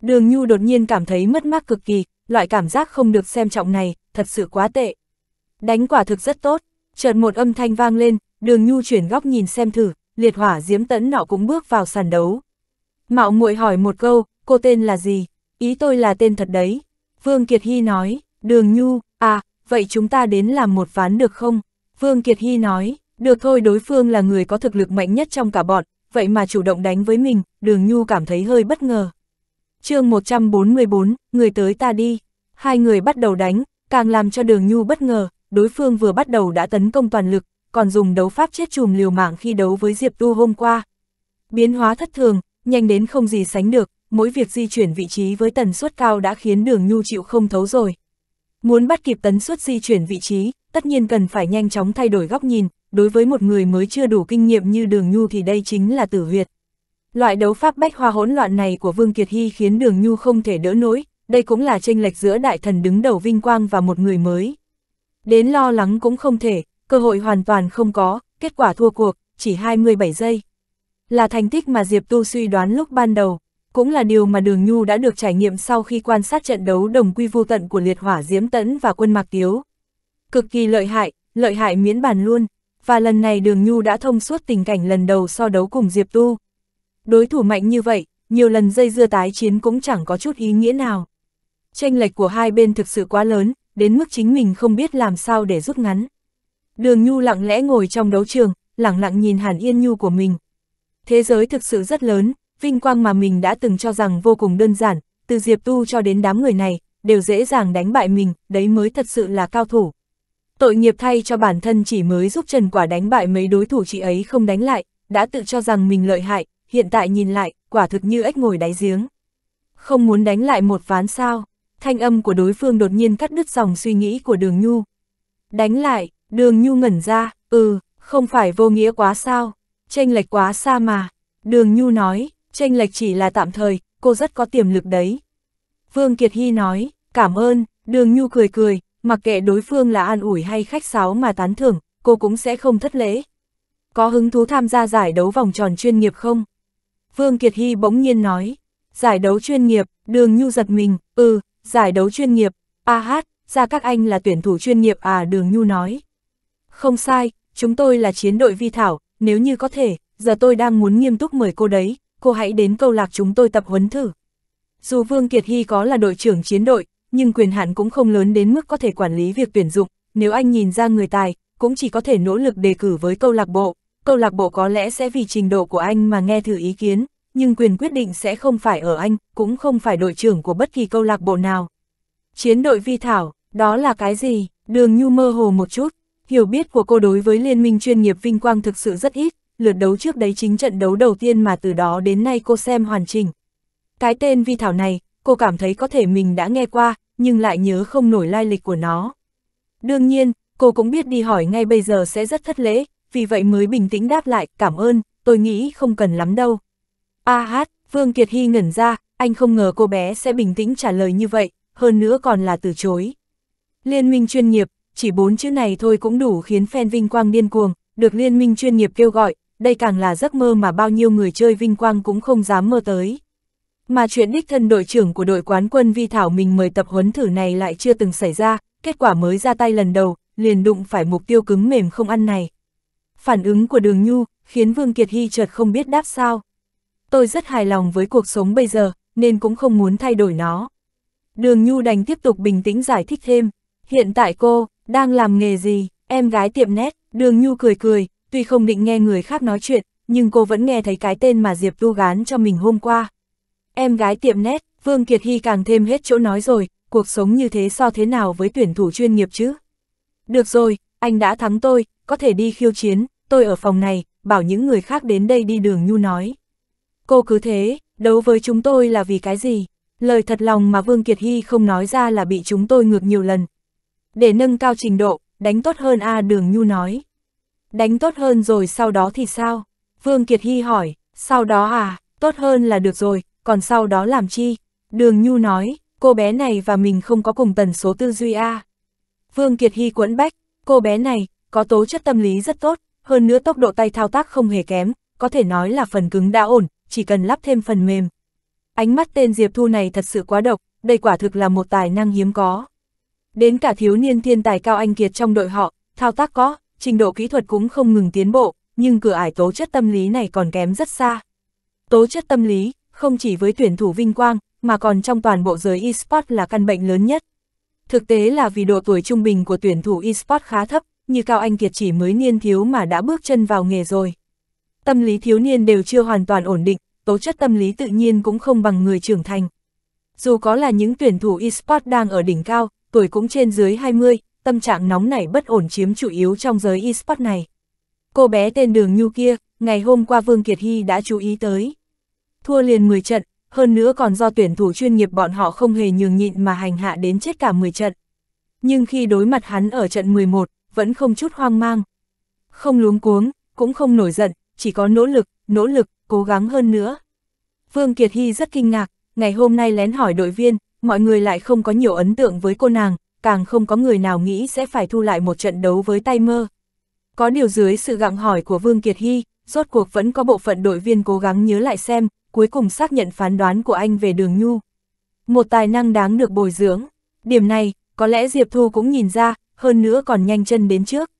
Đường Nhu đột nhiên cảm thấy mất mát cực kỳ, loại cảm giác không được xem trọng này, thật sự quá tệ. Đánh quả thực rất tốt, chợt một âm thanh vang lên, đường Nhu chuyển góc nhìn xem thử, liệt hỏa diễm tẫn nọ cũng bước vào sàn đấu. Mạo muội hỏi một câu, cô tên là gì? Ý tôi là tên thật đấy, Vương Kiệt Hy nói, đường nhu, à, vậy chúng ta đến làm một ván được không? Vương Kiệt Hy nói, được thôi đối phương là người có thực lực mạnh nhất trong cả bọn, vậy mà chủ động đánh với mình, đường nhu cảm thấy hơi bất ngờ. chương 144, người tới ta đi. Hai người bắt đầu đánh, càng làm cho đường nhu bất ngờ, đối phương vừa bắt đầu đã tấn công toàn lực, còn dùng đấu pháp chết chùm liều mạng khi đấu với Diệp Tu hôm qua. Biến hóa thất thường, nhanh đến không gì sánh được, mỗi việc di chuyển vị trí với tần suất cao đã khiến đường nhu chịu không thấu rồi. Muốn bắt kịp tần suất di chuyển vị trí, tất nhiên cần phải nhanh chóng thay đổi góc nhìn, đối với một người mới chưa đủ kinh nghiệm như đường nhu thì đây chính là tử huyệt. Loại đấu pháp bách hoa hỗn loạn này của Vương Kiệt Hy khiến đường nhu không thể đỡ nổi, đây cũng là tranh lệch giữa đại thần đứng đầu vinh quang và một người mới. Đến lo lắng cũng không thể, cơ hội hoàn toàn không có, kết quả thua cuộc, chỉ 27 giây. Là thành tích mà Diệp Tu suy đoán lúc ban đầu cũng là điều mà Đường Nhu đã được trải nghiệm sau khi quan sát trận đấu đồng quy vô tận của liệt hỏa diễm tẫn và quân mạc tiếu. Cực kỳ lợi hại, lợi hại miễn bàn luôn, và lần này Đường Nhu đã thông suốt tình cảnh lần đầu so đấu cùng Diệp Tu. Đối thủ mạnh như vậy, nhiều lần dây dưa tái chiến cũng chẳng có chút ý nghĩa nào. Tranh lệch của hai bên thực sự quá lớn, đến mức chính mình không biết làm sao để rút ngắn. Đường Nhu lặng lẽ ngồi trong đấu trường, lặng lặng nhìn Hàn Yên Nhu của mình. Thế giới thực sự rất lớn, vinh quang mà mình đã từng cho rằng vô cùng đơn giản, từ Diệp Tu cho đến đám người này, đều dễ dàng đánh bại mình, đấy mới thật sự là cao thủ. Tội nghiệp thay cho bản thân chỉ mới giúp Trần Quả đánh bại mấy đối thủ chị ấy không đánh lại, đã tự cho rằng mình lợi hại, hiện tại nhìn lại, quả thực như ếch ngồi đáy giếng. Không muốn đánh lại một ván sao, thanh âm của đối phương đột nhiên cắt đứt dòng suy nghĩ của đường Nhu. Đánh lại, đường Nhu ngẩn ra, ừ, không phải vô nghĩa quá sao, tranh lệch quá xa mà, đường Nhu nói, tranh lệch chỉ là tạm thời, cô rất có tiềm lực đấy. Vương Kiệt Hy nói, cảm ơn, đường nhu cười cười, mặc kệ đối phương là an ủi hay khách sáo mà tán thưởng, cô cũng sẽ không thất lễ. Có hứng thú tham gia giải đấu vòng tròn chuyên nghiệp không? Vương Kiệt Hy bỗng nhiên nói, giải đấu chuyên nghiệp, đường nhu giật mình, ừ, giải đấu chuyên nghiệp, a hát, ra các anh là tuyển thủ chuyên nghiệp à đường nhu nói. Không sai, chúng tôi là chiến đội vi thảo, nếu như có thể, giờ tôi đang muốn nghiêm túc mời cô đấy, cô hãy đến câu lạc chúng tôi tập huấn thử. Dù Vương Kiệt Hy có là đội trưởng chiến đội, nhưng quyền hạn cũng không lớn đến mức có thể quản lý việc tuyển dụng, nếu anh nhìn ra người tài, cũng chỉ có thể nỗ lực đề cử với câu lạc bộ. Câu lạc bộ có lẽ sẽ vì trình độ của anh mà nghe thử ý kiến, nhưng quyền quyết định sẽ không phải ở anh, cũng không phải đội trưởng của bất kỳ câu lạc bộ nào. Chiến đội vi thảo, đó là cái gì? Đường Nhu mơ hồ một chút, hiểu biết của cô đối với liên minh chuyên nghiệp vinh quang thực sự rất ít, lượt đấu trước đấy chính trận đấu đầu tiên mà từ đó đến nay cô xem hoàn chỉnh. Cái tên vi thảo này, cô cảm thấy có thể mình đã nghe qua, nhưng lại nhớ không nổi lai lịch của nó. Đương nhiên, cô cũng biết đi hỏi ngay bây giờ sẽ rất thất lễ, vì vậy mới bình tĩnh đáp lại, cảm ơn, tôi nghĩ không cần lắm đâu. A hát, Vương Kiệt Hy ngẩn ra, anh không ngờ cô bé sẽ bình tĩnh trả lời như vậy, hơn nữa còn là từ chối. Liên minh chuyên nghiệp, chỉ bốn chữ này thôi cũng đủ khiến fan vinh quang điên cuồng, được liên minh chuyên nghiệp kêu gọi, đây càng là giấc mơ mà bao nhiêu người chơi vinh quang cũng không dám mơ tới. Mà chuyện đích thân đội trưởng của đội quán quân Vi Thảo mình mời tập huấn thử này lại chưa từng xảy ra, kết quả mới ra tay lần đầu, liền đụng phải mục tiêu cứng mềm không ăn này. Phản ứng của đường Nhu, khiến Vương Kiệt Hy chợt không biết đáp sao. Tôi rất hài lòng với cuộc sống bây giờ, nên cũng không muốn thay đổi nó. Đường Nhu đành tiếp tục bình tĩnh giải thích thêm. Hiện tại cô, đang làm nghề gì, em gái tiệm nét, đường Nhu cười cười, tuy không định nghe người khác nói chuyện, nhưng cô vẫn nghe thấy cái tên mà Diệp Tu gán cho mình hôm qua. Em gái tiệm nét, Vương Kiệt Hy càng thêm hết chỗ nói rồi, cuộc sống như thế so thế nào với tuyển thủ chuyên nghiệp chứ? Được rồi, anh đã thắng tôi, có thể đi khiêu chiến, tôi ở phòng này, bảo những người khác đến đây đi đường nhu nói. Cô cứ thế, đấu với chúng tôi là vì cái gì? Lời thật lòng mà Vương Kiệt Hy không nói ra là bị chúng tôi ngược nhiều lần. Để nâng cao trình độ, đánh tốt hơn A Đường Nhu nói. Đánh tốt hơn rồi sau đó thì sao? Vương Kiệt Hy hỏi, sau đó à, tốt hơn là được rồi, còn sau đó làm chi? Đường Nhu nói, cô bé này và mình không có cùng tần số tư duy a. À. Vương Kiệt Hy quẫn bách, cô bé này, có tố chất tâm lý rất tốt, hơn nữa tốc độ tay thao tác không hề kém, có thể nói là phần cứng đã ổn, chỉ cần lắp thêm phần mềm. Ánh mắt tên Diệp Thu này thật sự quá độc, đây quả thực là một tài năng hiếm có. Đến cả thiếu niên thiên tài cao anh kiệt trong đội họ, thao tác có, trình độ kỹ thuật cũng không ngừng tiến bộ, nhưng cửa ải tố chất tâm lý này còn kém rất xa. Tố chất tâm lý, không chỉ với tuyển thủ vinh quang, mà còn trong toàn bộ giới eSports là căn bệnh lớn nhất. Thực tế là vì độ tuổi trung bình của tuyển thủ eSports khá thấp, như Cao Anh Kiệt chỉ mới niên thiếu mà đã bước chân vào nghề rồi. Tâm lý thiếu niên đều chưa hoàn toàn ổn định, tố chất tâm lý tự nhiên cũng không bằng người trưởng thành. Dù có là những tuyển thủ eSports đang ở đỉnh cao, tuổi cũng trên dưới 20, tâm trạng nóng nảy bất ổn chiếm chủ yếu trong giới esports này. Cô bé tên Đường Nhu kia, ngày hôm qua Vương Kiệt Hy đã chú ý tới. Thua liền 10 trận, hơn nữa còn do tuyển thủ chuyên nghiệp bọn họ không hề nhường nhịn mà hành hạ đến chết cả 10 trận. Nhưng khi đối mặt hắn ở trận 11, vẫn không chút hoang mang. Không luống cuống, cũng không nổi giận, chỉ có nỗ lực, nỗ lực, cố gắng hơn nữa. Vương Kiệt Hy rất kinh ngạc, ngày hôm nay lén hỏi đội viên, mọi người lại không có nhiều ấn tượng với cô nàng, càng không có người nào nghĩ sẽ phải thu lại một trận đấu với tay mơ. Có điều dưới sự gặng hỏi của Vương Kiệt Hy, rốt cuộc vẫn có bộ phận đội viên cố gắng nhớ lại xem, cuối cùng xác nhận phán đoán của anh về đường nhu. Một tài năng đáng được bồi dưỡng. Điểm này, có lẽ Diệp Thu cũng nhìn ra, hơn nữa còn nhanh chân đến trước.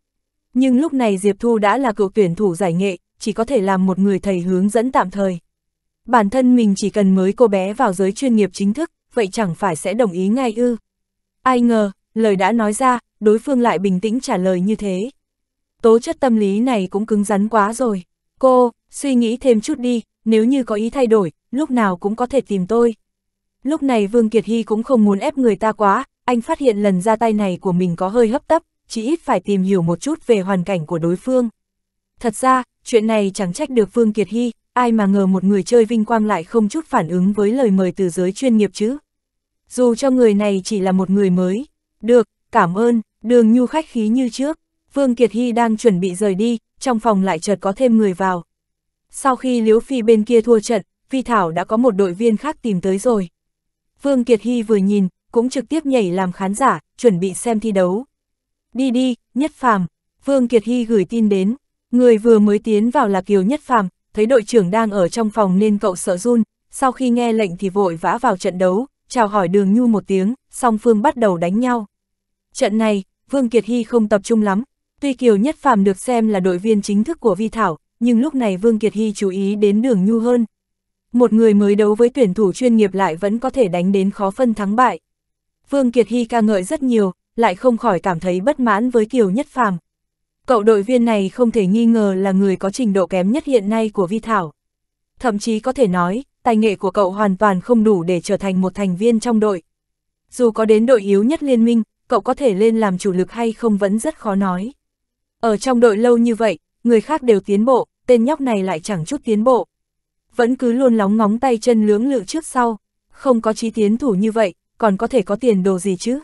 Nhưng lúc này Diệp Thu đã là cựu tuyển thủ giải nghệ, chỉ có thể làm một người thầy hướng dẫn tạm thời. Bản thân mình chỉ cần mới cô bé vào giới chuyên nghiệp chính thức, vậy chẳng phải sẽ đồng ý ngay ư. Ai ngờ, lời đã nói ra, đối phương lại bình tĩnh trả lời như thế. Tố chất tâm lý này cũng cứng rắn quá rồi. Cô, suy nghĩ thêm chút đi, nếu như có ý thay đổi, lúc nào cũng có thể tìm tôi. Lúc này Vương Kiệt Hy cũng không muốn ép người ta quá, anh phát hiện lần ra tay này của mình có hơi hấp tấp, chỉ ít phải tìm hiểu một chút về hoàn cảnh của đối phương. Thật ra, chuyện này chẳng trách được Vương Kiệt Hy, ai mà ngờ một người chơi vinh quang lại không chút phản ứng với lời mời từ giới chuyên nghiệp chứ dù cho người này chỉ là một người mới. Được, cảm ơn, đường nhu khách khí như trước. Vương Kiệt Hy đang chuẩn bị rời đi, trong phòng lại chợt có thêm người vào. Sau khi Liễu Phi bên kia thua trận, Vi Thảo đã có một đội viên khác tìm tới rồi. Vương Kiệt Hy vừa nhìn, cũng trực tiếp nhảy làm khán giả, chuẩn bị xem thi đấu. Đi đi, Nhất Phàm Vương Kiệt Hy gửi tin đến, người vừa mới tiến vào là Kiều Nhất Phàm thấy đội trưởng đang ở trong phòng nên cậu sợ run, sau khi nghe lệnh thì vội vã vào trận đấu, chào hỏi đường nhu một tiếng, song phương bắt đầu đánh nhau. Trận này, Vương Kiệt Hy không tập trung lắm, tuy Kiều Nhất Phàm được xem là đội viên chính thức của Vi Thảo, nhưng lúc này Vương Kiệt Hy chú ý đến đường nhu hơn. Một người mới đấu với tuyển thủ chuyên nghiệp lại vẫn có thể đánh đến khó phân thắng bại. Vương Kiệt Hy ca ngợi rất nhiều, lại không khỏi cảm thấy bất mãn với Kiều Nhất Phàm. Cậu đội viên này không thể nghi ngờ là người có trình độ kém nhất hiện nay của Vi Thảo. Thậm chí có thể nói, tài nghệ của cậu hoàn toàn không đủ để trở thành một thành viên trong đội. Dù có đến đội yếu nhất liên minh, cậu có thể lên làm chủ lực hay không vẫn rất khó nói. Ở trong đội lâu như vậy, người khác đều tiến bộ, tên nhóc này lại chẳng chút tiến bộ. Vẫn cứ luôn lóng ngóng tay chân lưỡng lự trước sau, không có chí tiến thủ như vậy, còn có thể có tiền đồ gì chứ?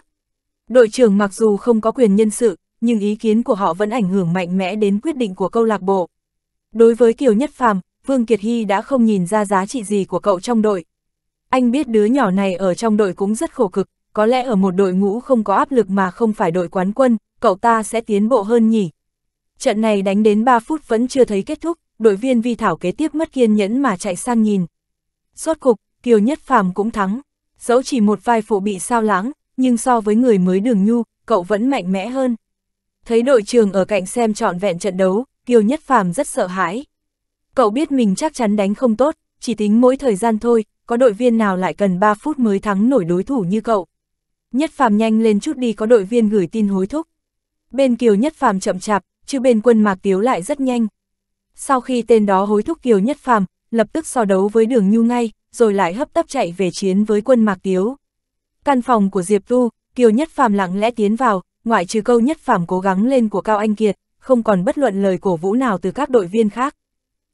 Đội trưởng mặc dù không có quyền nhân sự, nhưng ý kiến của họ vẫn ảnh hưởng mạnh mẽ đến quyết định của câu lạc bộ. Đối với Kiều Nhất Phàm, Vương Kiệt Hy đã không nhìn ra giá trị gì của cậu trong đội. Anh biết đứa nhỏ này ở trong đội cũng rất khổ cực, có lẽ ở một đội ngũ không có áp lực mà không phải đội quán quân, cậu ta sẽ tiến bộ hơn nhỉ. Trận này đánh đến 3 phút vẫn chưa thấy kết thúc, đội viên Vi Thảo kế tiếp mất kiên nhẫn mà chạy sang nhìn. Rốt cục, Kiều Nhất Phàm cũng thắng. Dẫu chỉ một vai phụ bị sao lãng, nhưng so với người mới đường nhu, cậu vẫn mạnh mẽ hơn. Thấy đội trường ở cạnh xem trọn vẹn trận đấu, Kiều Nhất Phàm rất sợ hãi. Cậu biết mình chắc chắn đánh không tốt, chỉ tính mỗi thời gian thôi, có đội viên nào lại cần 3 phút mới thắng nổi đối thủ như cậu. Nhất Phàm nhanh lên chút đi có đội viên gửi tin hối thúc. Bên Kiều Nhất Phàm chậm chạp, chứ bên quân Mạc Tiếu lại rất nhanh. Sau khi tên đó hối thúc Kiều Nhất Phàm, lập tức so đấu với đường Nhu ngay, rồi lại hấp tấp chạy về chiến với quân Mạc Tiếu. Căn phòng của Diệp Tu, Kiều Nhất Phàm lặng lẽ tiến vào, ngoại trừ câu Nhất Phàm cố gắng lên của Cao Anh Kiệt, không còn bất luận lời cổ vũ nào từ các đội viên khác.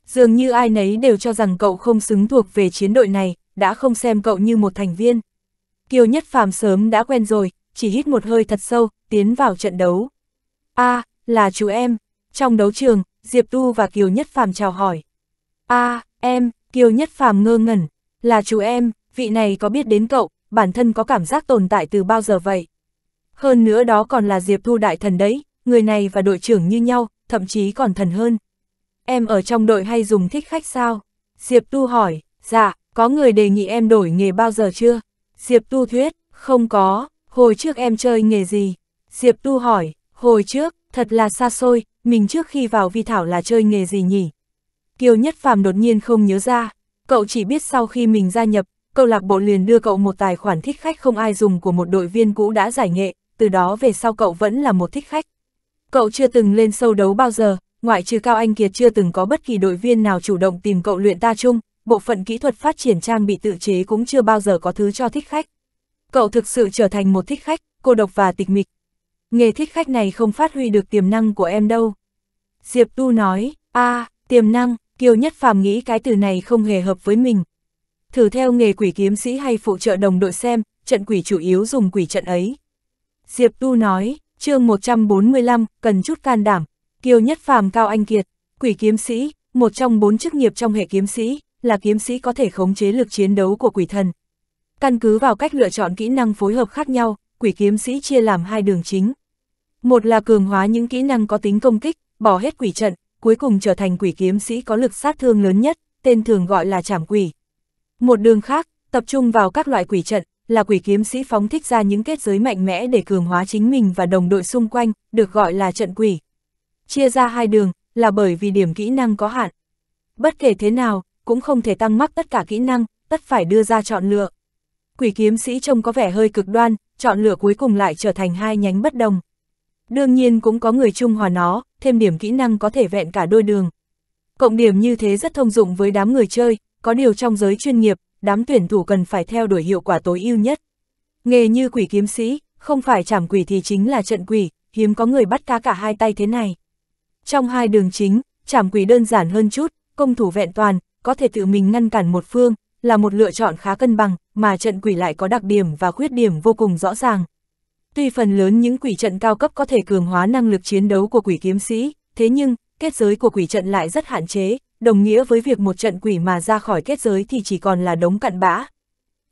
Dường như ai nấy đều cho rằng cậu không xứng thuộc về chiến đội này, đã không xem cậu như một thành viên. Kiều Nhất Phàm sớm đã quen rồi, chỉ hít một hơi thật sâu, tiến vào trận đấu. A, à, là chú em. Trong đấu trường, Diệp Tu và Kiều Nhất Phàm chào hỏi. A, à, em, Kiều Nhất Phàm ngơ ngẩn, là chú em, vị này có biết đến cậu, bản thân có cảm giác tồn tại từ bao giờ vậy? Hơn nữa đó còn là Diệp Thu Đại Thần đấy, người này và đội trưởng như nhau, thậm chí còn thần hơn. Em ở trong đội hay dùng thích khách sao? Diệp Tu hỏi, dạ, có người đề nghị em đổi nghề bao giờ chưa? Diệp Tu thuyết, không có, hồi trước em chơi nghề gì? Diệp Tu hỏi, hồi trước, thật là xa xôi, mình trước khi vào vi thảo là chơi nghề gì nhỉ? Kiều Nhất Phạm đột nhiên không nhớ ra, cậu chỉ biết sau khi mình gia nhập, câu lạc bộ liền đưa cậu một tài khoản thích khách không ai dùng của một đội viên cũ đã giải nghệ, từ đó về sau cậu vẫn là một thích khách. Cậu chưa từng lên sâu đấu bao giờ, ngoại trừ Cao Anh Kiệt chưa từng có bất kỳ đội viên nào chủ động tìm cậu luyện ta chung, bộ phận kỹ thuật phát triển trang bị tự chế cũng chưa bao giờ có thứ cho thích khách. Cậu thực sự trở thành một thích khách, cô độc và tịch mịch. Nghề thích khách này không phát huy được tiềm năng của em đâu. Diệp Tu nói, a à, tiềm năng, Kiều Nhất Phàm nghĩ cái từ này không hề hợp với mình. Thử theo nghề quỷ kiếm sĩ hay phụ trợ đồng đội xem, trận quỷ chủ yếu dùng quỷ trận ấy. Diệp Tu nói, chương 145, cần chút can đảm, Kiều nhất phàm cao anh kiệt, quỷ kiếm sĩ, một trong bốn chức nghiệp trong hệ kiếm sĩ, là kiếm sĩ có thể khống chế lực chiến đấu của quỷ thần. Căn cứ vào cách lựa chọn kỹ năng phối hợp khác nhau, quỷ kiếm sĩ chia làm hai đường chính. Một là cường hóa những kỹ năng có tính công kích, bỏ hết quỷ trận, cuối cùng trở thành quỷ kiếm sĩ có lực sát thương lớn nhất, tên thường gọi là trảm quỷ. Một đường khác, tập trung vào các loại quỷ trận, là quỷ kiếm sĩ phóng thích ra những kết giới mạnh mẽ để cường hóa chính mình và đồng đội xung quanh, được gọi là trận quỷ chia ra hai đường, là bởi vì điểm kỹ năng có hạn. Bất kể thế nào, cũng không thể tăng mắc tất cả kỹ năng, tất phải đưa ra chọn lựa. Quỷ kiếm sĩ trông có vẻ hơi cực đoan, chọn lựa cuối cùng lại trở thành hai nhánh bất đồng. Đương nhiên cũng có người trung hòa nó, thêm điểm kỹ năng có thể vẹn cả đôi đường. Cộng điểm như thế rất thông dụng với đám người chơi, có điều trong giới chuyên nghiệp, đám tuyển thủ cần phải theo đuổi hiệu quả tối ưu nhất. Nghề như quỷ kiếm sĩ, không phải chảm quỷ thì chính là trận quỷ, hiếm có người bắt cá cả hai tay thế này. Trong hai đường chính, trảm quỷ đơn giản hơn chút, công thủ vẹn toàn, có thể tự mình ngăn cản một phương, là một lựa chọn khá cân bằng, mà trận quỷ lại có đặc điểm và khuyết điểm vô cùng rõ ràng. Tuy phần lớn những quỷ trận cao cấp có thể cường hóa năng lực chiến đấu của quỷ kiếm sĩ, thế nhưng, kết giới của quỷ trận lại rất hạn chế, đồng nghĩa với việc một trận quỷ mà ra khỏi kết giới thì chỉ còn là đống cặn bã.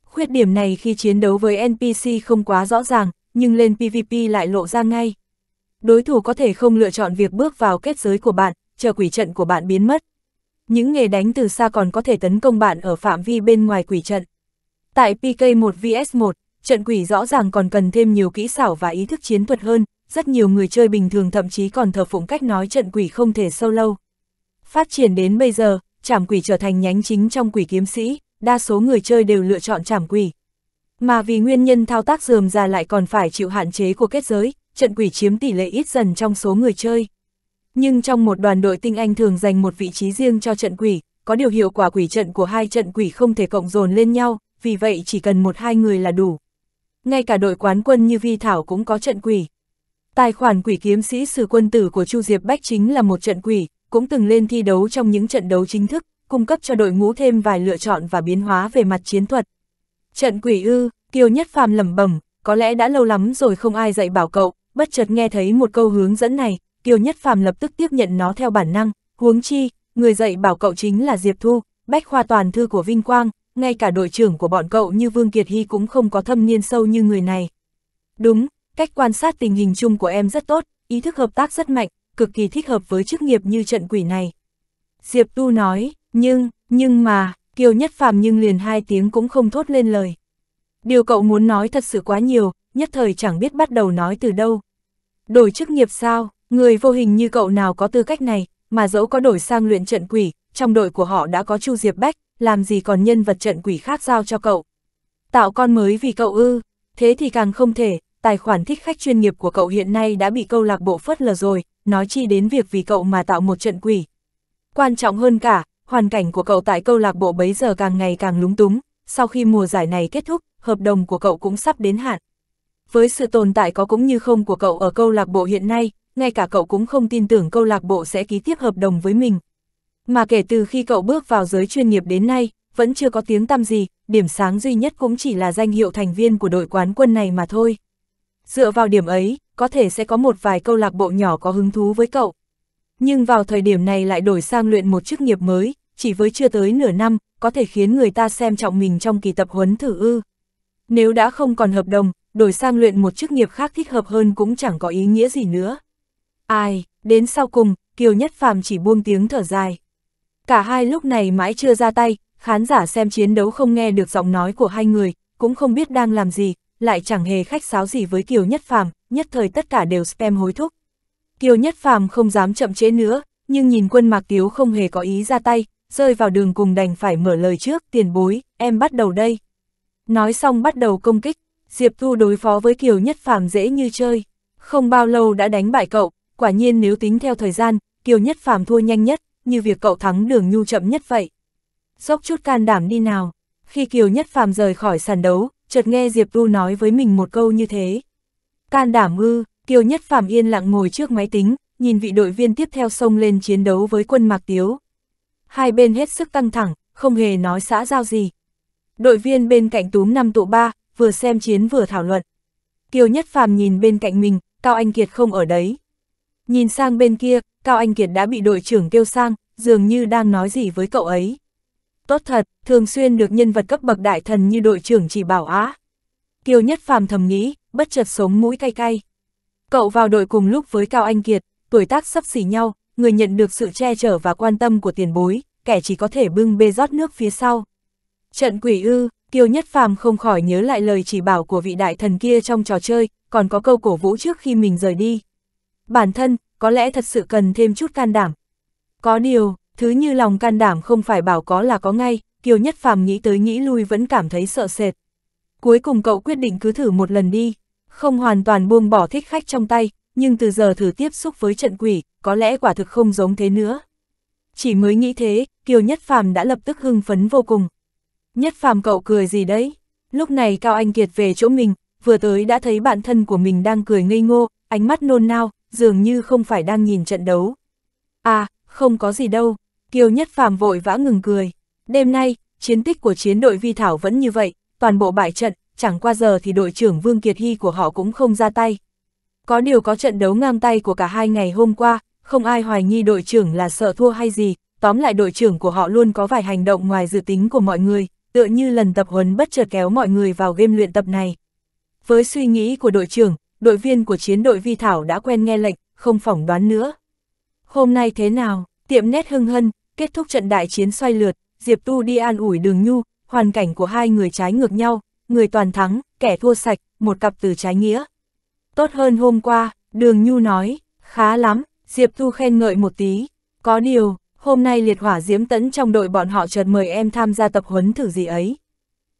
Khuyết điểm này khi chiến đấu với NPC không quá rõ ràng, nhưng lên PvP lại lộ ra ngay đối thủ có thể không lựa chọn việc bước vào kết giới của bạn, chờ quỷ trận của bạn biến mất. Những nghề đánh từ xa còn có thể tấn công bạn ở phạm vi bên ngoài quỷ trận. Tại PK1 vs 1, trận quỷ rõ ràng còn cần thêm nhiều kỹ xảo và ý thức chiến thuật hơn, rất nhiều người chơi bình thường thậm chí còn thờ phụng cách nói trận quỷ không thể sâu lâu. Phát triển đến bây giờ, trảm quỷ trở thành nhánh chính trong quỷ kiếm sĩ, đa số người chơi đều lựa chọn trảm quỷ. Mà vì nguyên nhân thao tác dườm ra lại còn phải chịu hạn chế của kết giới, trận quỷ chiếm tỷ lệ ít dần trong số người chơi. Nhưng trong một đoàn đội tinh anh thường dành một vị trí riêng cho trận quỷ, có điều hiệu quả quỷ trận của hai trận quỷ không thể cộng dồn lên nhau, vì vậy chỉ cần một hai người là đủ. Ngay cả đội quán quân như Vi Thảo cũng có trận quỷ. Tài khoản quỷ kiếm sĩ sử quân tử của Chu Diệp Bách chính là một trận quỷ, cũng từng lên thi đấu trong những trận đấu chính thức, cung cấp cho đội ngũ thêm vài lựa chọn và biến hóa về mặt chiến thuật. Trận quỷ ư, Kiều Nhất Phàm lẩm bẩm, có lẽ đã lâu lắm rồi không ai dạy bảo cậu, bất chợt nghe thấy một câu hướng dẫn này, Kiều Nhất Phàm lập tức tiếp nhận nó theo bản năng, huống chi, người dạy bảo cậu chính là Diệp Thu, bách khoa toàn thư của Vinh Quang, ngay cả đội trưởng của bọn cậu như Vương Kiệt Hy cũng không có thâm niên sâu như người này. Đúng, cách quan sát tình hình chung của em rất tốt, ý thức hợp tác rất mạnh, cực kỳ thích hợp với chức nghiệp như trận quỷ này. Diệp Tu nói, nhưng, nhưng mà, Kiều Nhất Phàm nhưng liền hai tiếng cũng không thốt lên lời. Điều cậu muốn nói thật sự quá nhiều, nhất thời chẳng biết bắt đầu nói từ đâu. Đổi chức nghiệp sao, người vô hình như cậu nào có tư cách này, mà dẫu có đổi sang luyện trận quỷ, trong đội của họ đã có Chu Diệp Bách, làm gì còn nhân vật trận quỷ khác giao cho cậu. Tạo con mới vì cậu ư, thế thì càng không thể, tài khoản thích khách chuyên nghiệp của cậu hiện nay đã bị câu lạc bộ phớt lờ rồi, nói chi đến việc vì cậu mà tạo một trận quỷ. Quan trọng hơn cả, hoàn cảnh của cậu tại câu lạc bộ bấy giờ càng ngày càng lúng túng, sau khi mùa giải này kết thúc, hợp đồng của cậu cũng sắp đến hạn, với sự tồn tại có cũng như không của cậu ở câu lạc bộ hiện nay, ngay cả cậu cũng không tin tưởng câu lạc bộ sẽ ký tiếp hợp đồng với mình. Mà kể từ khi cậu bước vào giới chuyên nghiệp đến nay, vẫn chưa có tiếng tăm gì, điểm sáng duy nhất cũng chỉ là danh hiệu thành viên của đội quán quân này mà thôi. Dựa vào điểm ấy, có thể sẽ có một vài câu lạc bộ nhỏ có hứng thú với cậu. Nhưng vào thời điểm này lại đổi sang luyện một chức nghiệp mới, chỉ với chưa tới nửa năm, có thể khiến người ta xem trọng mình trong kỳ tập huấn thử ư. Nếu đã không còn hợp đồng, đổi sang luyện một chức nghiệp khác thích hợp hơn cũng chẳng có ý nghĩa gì nữa. Ai, đến sau cùng, Kiều Nhất Phàm chỉ buông tiếng thở dài. Cả hai lúc này mãi chưa ra tay, khán giả xem chiến đấu không nghe được giọng nói của hai người, cũng không biết đang làm gì, lại chẳng hề khách sáo gì với Kiều Nhất Phàm, nhất thời tất cả đều spam hối thúc. Kiều Nhất Phàm không dám chậm chế nữa, nhưng nhìn quân Mạc Tiếu không hề có ý ra tay, rơi vào đường cùng đành phải mở lời trước, tiền bối, em bắt đầu đây. Nói xong bắt đầu công kích, Diệp Thu đối phó với Kiều Nhất Phàm dễ như chơi, không bao lâu đã đánh bại cậu, quả nhiên nếu tính theo thời gian, Kiều Nhất Phàm thua nhanh nhất, như việc cậu thắng đường nhu chậm nhất vậy. Dốc chút can đảm đi nào, khi Kiều Nhất Phàm rời khỏi sàn đấu, chợt nghe Diệp Thu nói với mình một câu như thế. Can đảm ư, Kiều Nhất Phàm yên lặng ngồi trước máy tính, nhìn vị đội viên tiếp theo xông lên chiến đấu với quân Mạc Tiếu. Hai bên hết sức căng thẳng, không hề nói xã giao gì. Đội viên bên cạnh túm năm tụ ba, vừa xem chiến vừa thảo luận. Tiêu Nhất Phàm nhìn bên cạnh mình, Cao Anh Kiệt không ở đấy. Nhìn sang bên kia, Cao Anh Kiệt đã bị đội trưởng kêu sang, dường như đang nói gì với cậu ấy. Tốt thật, thường xuyên được nhân vật cấp bậc đại thần như đội trưởng chỉ bảo á. Tiêu Nhất Phàm thầm nghĩ, bất chợt sống mũi cay cay. Cậu vào đội cùng lúc với Cao Anh Kiệt, tuổi tác sắp xỉ nhau, người nhận được sự che chở và quan tâm của tiền bối, kẻ chỉ có thể bưng bê rót nước phía sau. Trận quỷ ư, Kiều Nhất Phàm không khỏi nhớ lại lời chỉ bảo của vị đại thần kia trong trò chơi, còn có câu cổ vũ trước khi mình rời đi. Bản thân, có lẽ thật sự cần thêm chút can đảm. Có điều, thứ như lòng can đảm không phải bảo có là có ngay, Kiều Nhất Phàm nghĩ tới nghĩ lui vẫn cảm thấy sợ sệt. Cuối cùng cậu quyết định cứ thử một lần đi, không hoàn toàn buông bỏ thích khách trong tay, nhưng từ giờ thử tiếp xúc với trận quỷ, có lẽ quả thực không giống thế nữa. Chỉ mới nghĩ thế, Kiều Nhất Phàm đã lập tức hưng phấn vô cùng. Nhất phàm cậu cười gì đấy? Lúc này Cao Anh Kiệt về chỗ mình, vừa tới đã thấy bạn thân của mình đang cười ngây ngô, ánh mắt nôn nao, dường như không phải đang nhìn trận đấu. À, không có gì đâu, Kiều Nhất phàm vội vã ngừng cười. Đêm nay, chiến tích của chiến đội Vi Thảo vẫn như vậy, toàn bộ bại trận, chẳng qua giờ thì đội trưởng Vương Kiệt Hy của họ cũng không ra tay. Có điều có trận đấu ngang tay của cả hai ngày hôm qua, không ai hoài nghi đội trưởng là sợ thua hay gì, tóm lại đội trưởng của họ luôn có vài hành động ngoài dự tính của mọi người, tựa như lần tập huấn bất chợt kéo mọi người vào game luyện tập này. Với suy nghĩ của đội trưởng, đội viên của chiến đội Vi Thảo đã quen nghe lệnh, không phỏng đoán nữa. Hôm nay thế nào, tiệm nét hưng hân, kết thúc trận đại chiến xoay lượt, Diệp Tu đi an ủi đường nhu, hoàn cảnh của hai người trái ngược nhau, người toàn thắng, kẻ thua sạch, một cặp từ trái nghĩa. Tốt hơn hôm qua, đường nhu nói, khá lắm, Diệp Tu khen ngợi một tí, có điều, hôm nay liệt hỏa diễm tẫn trong đội bọn họ chợt mời em tham gia tập huấn thử gì ấy.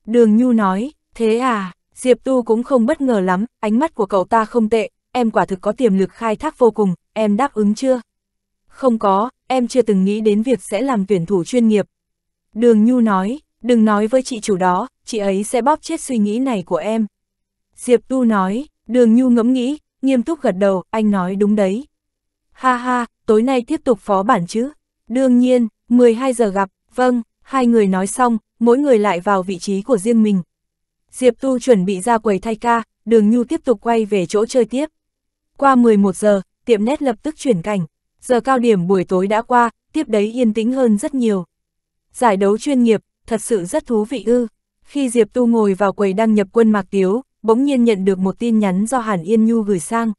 Đường Nhu nói, thế à, Diệp Tu cũng không bất ngờ lắm, ánh mắt của cậu ta không tệ, em quả thực có tiềm lực khai thác vô cùng, em đáp ứng chưa? Không có, em chưa từng nghĩ đến việc sẽ làm tuyển thủ chuyên nghiệp. Đường Nhu nói, đừng nói với chị chủ đó, chị ấy sẽ bóp chết suy nghĩ này của em. Diệp Tu nói, đường Nhu ngẫm nghĩ, nghiêm túc gật đầu, anh nói đúng đấy. Ha ha, tối nay tiếp tục phó bản chứ, Đương nhiên, 12 giờ gặp, vâng, hai người nói xong, mỗi người lại vào vị trí của riêng mình. Diệp Tu chuẩn bị ra quầy thay ca, đường Nhu tiếp tục quay về chỗ chơi tiếp. Qua 11 giờ, tiệm nét lập tức chuyển cảnh, giờ cao điểm buổi tối đã qua, tiếp đấy yên tĩnh hơn rất nhiều. Giải đấu chuyên nghiệp, thật sự rất thú vị ư. Khi Diệp Tu ngồi vào quầy đăng nhập quân Mạc Tiếu, bỗng nhiên nhận được một tin nhắn do Hàn Yên Nhu gửi sang.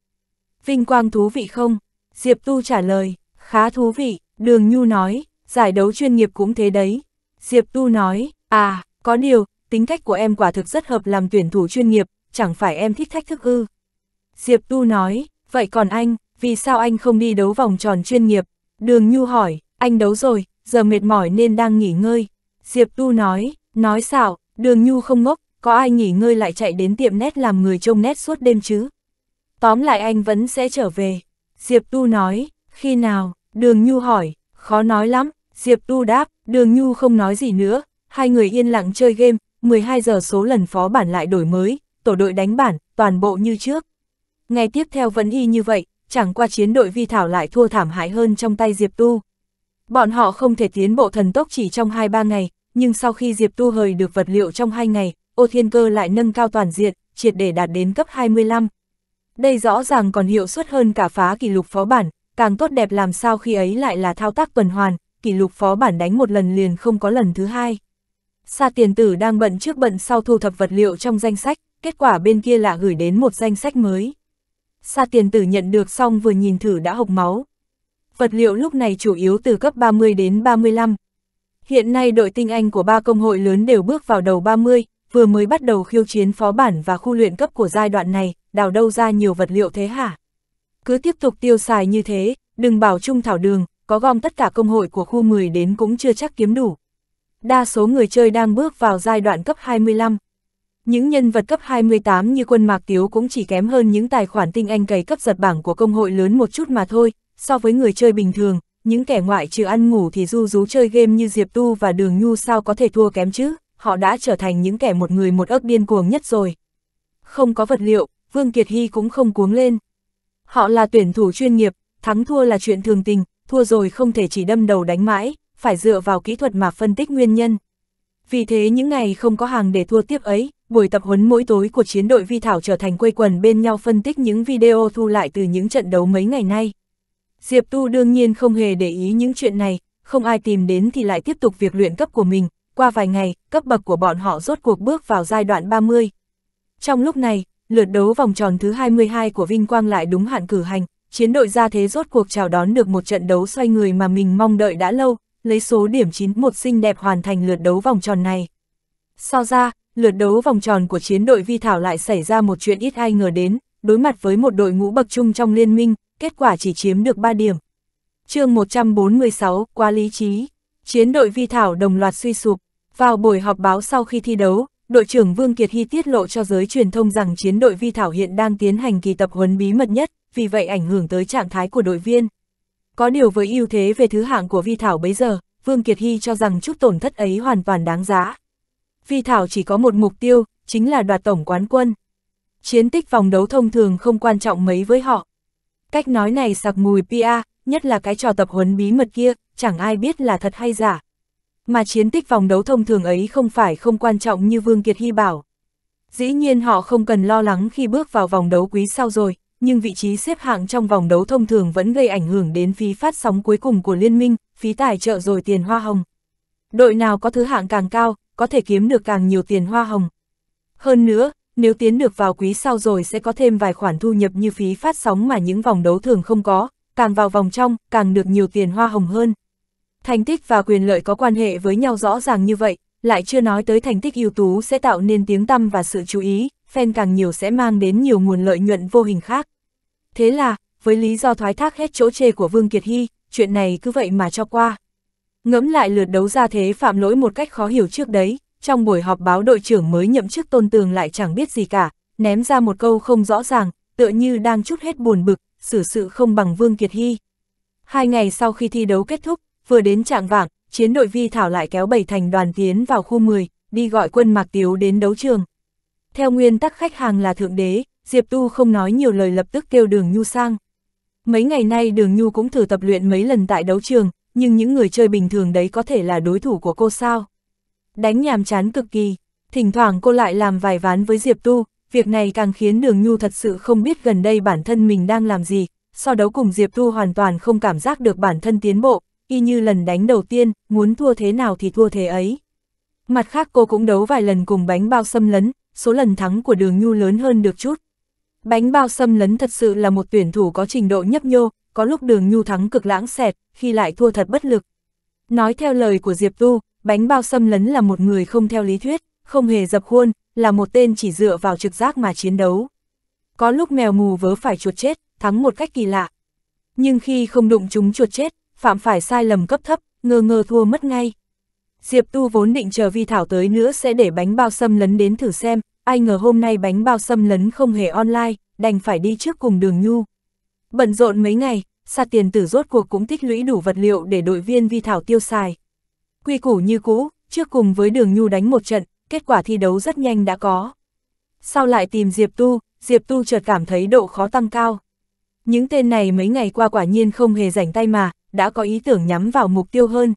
Vinh quang thú vị không? Diệp Tu trả lời, khá thú vị. Đường Nhu nói, giải đấu chuyên nghiệp cũng thế đấy. Diệp Tu nói, à, có điều, tính cách của em quả thực rất hợp làm tuyển thủ chuyên nghiệp, chẳng phải em thích thách thức ư. Diệp Tu nói, vậy còn anh, vì sao anh không đi đấu vòng tròn chuyên nghiệp? Đường Nhu hỏi, anh đấu rồi, giờ mệt mỏi nên đang nghỉ ngơi. Diệp Tu nói, nói xạo, đường Nhu không ngốc, có ai nghỉ ngơi lại chạy đến tiệm nét làm người trông nét suốt đêm chứ? Tóm lại anh vẫn sẽ trở về. Diệp Tu nói, khi nào, Đường Nhu hỏi, khó nói lắm, Diệp Tu đáp, Đường Nhu không nói gì nữa, hai người yên lặng chơi game, 12 giờ số lần phó bản lại đổi mới, tổ đội đánh bản, toàn bộ như trước. Ngày tiếp theo vẫn y như vậy, chẳng qua chiến đội vi thảo lại thua thảm hại hơn trong tay Diệp Tu. Bọn họ không thể tiến bộ thần tốc chỉ trong 2-3 ngày, nhưng sau khi Diệp Tu hời được vật liệu trong 2 ngày, ô thiên cơ lại nâng cao toàn diện, triệt để đạt đến cấp 25. Đây rõ ràng còn hiệu suất hơn cả phá kỷ lục phó bản, càng tốt đẹp làm sao khi ấy lại là thao tác tuần hoàn, kỷ lục phó bản đánh một lần liền không có lần thứ hai. Sa tiền tử đang bận trước bận sau thu thập vật liệu trong danh sách, kết quả bên kia là gửi đến một danh sách mới. Sa tiền tử nhận được xong vừa nhìn thử đã hộc máu. Vật liệu lúc này chủ yếu từ cấp 30 đến 35. Hiện nay đội tinh anh của ba công hội lớn đều bước vào đầu 30, vừa mới bắt đầu khiêu chiến phó bản và khu luyện cấp của giai đoạn này, đào đâu ra nhiều vật liệu thế hả? cứ tiếp tục tiêu xài như thế, đừng bảo trung thảo đường, có gom tất cả công hội của khu 10 đến cũng chưa chắc kiếm đủ. Đa số người chơi đang bước vào giai đoạn cấp 25. Những nhân vật cấp 28 như quân Mạc Tiếu cũng chỉ kém hơn những tài khoản tinh anh cày cấp giật bảng của công hội lớn một chút mà thôi, so với người chơi bình thường, những kẻ ngoại trừ ăn ngủ thì du rú chơi game như Diệp Tu và Đường Nhu sao có thể thua kém chứ, họ đã trở thành những kẻ một người một ớt điên cuồng nhất rồi. Không có vật liệu, Vương Kiệt Hy cũng không cuống lên. Họ là tuyển thủ chuyên nghiệp, thắng thua là chuyện thường tình, thua rồi không thể chỉ đâm đầu đánh mãi, phải dựa vào kỹ thuật mà phân tích nguyên nhân. Vì thế những ngày không có hàng để thua tiếp ấy, buổi tập huấn mỗi tối của chiến đội Vi Thảo trở thành quây quần bên nhau phân tích những video thu lại từ những trận đấu mấy ngày nay. Diệp Tu đương nhiên không hề để ý những chuyện này, không ai tìm đến thì lại tiếp tục việc luyện cấp của mình, qua vài ngày, cấp bậc của bọn họ rốt cuộc bước vào giai đoạn 30. Trong lúc này, lượt đấu vòng tròn thứ 22 của Vinh Quang lại đúng hạn cử hành, chiến đội ra thế rốt cuộc chào đón được một trận đấu xoay người mà mình mong đợi đã lâu, lấy số điểm 91 xinh đẹp hoàn thành lượt đấu vòng tròn này. Sau ra, lượt đấu vòng tròn của chiến đội Vi Thảo lại xảy ra một chuyện ít ai ngờ đến, đối mặt với một đội ngũ bậc trung trong liên minh, kết quả chỉ chiếm được 3 điểm. chương 146, qua lý trí, chiến đội Vi Thảo đồng loạt suy sụp, vào buổi họp báo sau khi thi đấu, đội trưởng Vương Kiệt Hy tiết lộ cho giới truyền thông rằng chiến đội Vi Thảo hiện đang tiến hành kỳ tập huấn bí mật nhất, vì vậy ảnh hưởng tới trạng thái của đội viên. Có điều với ưu thế về thứ hạng của Vi Thảo bấy giờ, Vương Kiệt Hy cho rằng chút tổn thất ấy hoàn toàn đáng giá. Vi Thảo chỉ có một mục tiêu, chính là đoạt tổng quán quân. Chiến tích vòng đấu thông thường không quan trọng mấy với họ. Cách nói này sặc mùi PA, nhất là cái trò tập huấn bí mật kia, chẳng ai biết là thật hay giả. Mà chiến tích vòng đấu thông thường ấy không phải không quan trọng như Vương Kiệt Hy bảo. Dĩ nhiên họ không cần lo lắng khi bước vào vòng đấu quý sau rồi, nhưng vị trí xếp hạng trong vòng đấu thông thường vẫn gây ảnh hưởng đến phí phát sóng cuối cùng của liên minh, phí tài trợ rồi tiền hoa hồng. Đội nào có thứ hạng càng cao, có thể kiếm được càng nhiều tiền hoa hồng. Hơn nữa, nếu tiến được vào quý sau rồi sẽ có thêm vài khoản thu nhập như phí phát sóng mà những vòng đấu thường không có, càng vào vòng trong, càng được nhiều tiền hoa hồng hơn. Thành tích và quyền lợi có quan hệ với nhau rõ ràng như vậy, lại chưa nói tới thành tích ưu tú sẽ tạo nên tiếng tăm và sự chú ý, fan càng nhiều sẽ mang đến nhiều nguồn lợi nhuận vô hình khác. Thế là, với lý do thoái thác hết chỗ chê của Vương Kiệt Hy, chuyện này cứ vậy mà cho qua. Ngẫm lại lượt đấu ra thế phạm lỗi một cách khó hiểu trước đấy, trong buổi họp báo đội trưởng mới nhậm chức tôn tường lại chẳng biết gì cả, ném ra một câu không rõ ràng, tựa như đang chút hết buồn bực, xử sự không bằng Vương Kiệt Hy. Hai ngày sau khi thi đấu kết thúc, vừa đến trạng vạng, chiến đội vi thảo lại kéo bảy thành đoàn tiến vào khu 10, đi gọi quân Mạc Tiếu đến đấu trường. Theo nguyên tắc khách hàng là thượng đế, Diệp Tu không nói nhiều lời lập tức kêu đường Nhu sang. Mấy ngày nay đường Nhu cũng thử tập luyện mấy lần tại đấu trường, nhưng những người chơi bình thường đấy có thể là đối thủ của cô sao. Đánh nhàm chán cực kỳ, thỉnh thoảng cô lại làm vài ván với Diệp Tu, việc này càng khiến đường Nhu thật sự không biết gần đây bản thân mình đang làm gì, so đấu cùng Diệp Tu hoàn toàn không cảm giác được bản thân tiến bộ, y như lần đánh đầu tiên, muốn thua thế nào thì thua thế ấy. Mặt khác cô cũng đấu vài lần cùng bánh bao xâm lấn, số lần thắng của đường nhu lớn hơn được chút. Bánh bao xâm lấn thật sự là một tuyển thủ có trình độ nhấp nhô, có lúc đường nhu thắng cực lãng xẹt, khi lại thua thật bất lực. Nói theo lời của Diệp Tu, bánh bao xâm lấn là một người không theo lý thuyết, không hề dập khuôn, là một tên chỉ dựa vào trực giác mà chiến đấu. Có lúc mèo mù vớ phải chuột chết, thắng một cách kỳ lạ. Nhưng khi không đụng chúng chuột chết, phạm phải sai lầm cấp thấp, ngơ ngơ thua mất ngay. Diệp Tu vốn định chờ Vi Thảo tới nữa sẽ để bánh bao xâm lấn đến thử xem, ai ngờ hôm nay bánh bao xâm lấn không hề online, đành phải đi trước cùng đường nhu. Bận rộn mấy ngày, Sa tiền tử rốt cuộc cũng tích lũy đủ vật liệu để đội viên Vi Thảo tiêu xài. Quy củ như cũ, trước cùng với đường nhu đánh một trận, kết quả thi đấu rất nhanh đã có. Sau lại tìm Diệp Tu, Diệp Tu chợt cảm thấy độ khó tăng cao. Những tên này mấy ngày qua quả nhiên không hề rảnh tay mà, đã có ý tưởng nhắm vào mục tiêu hơn.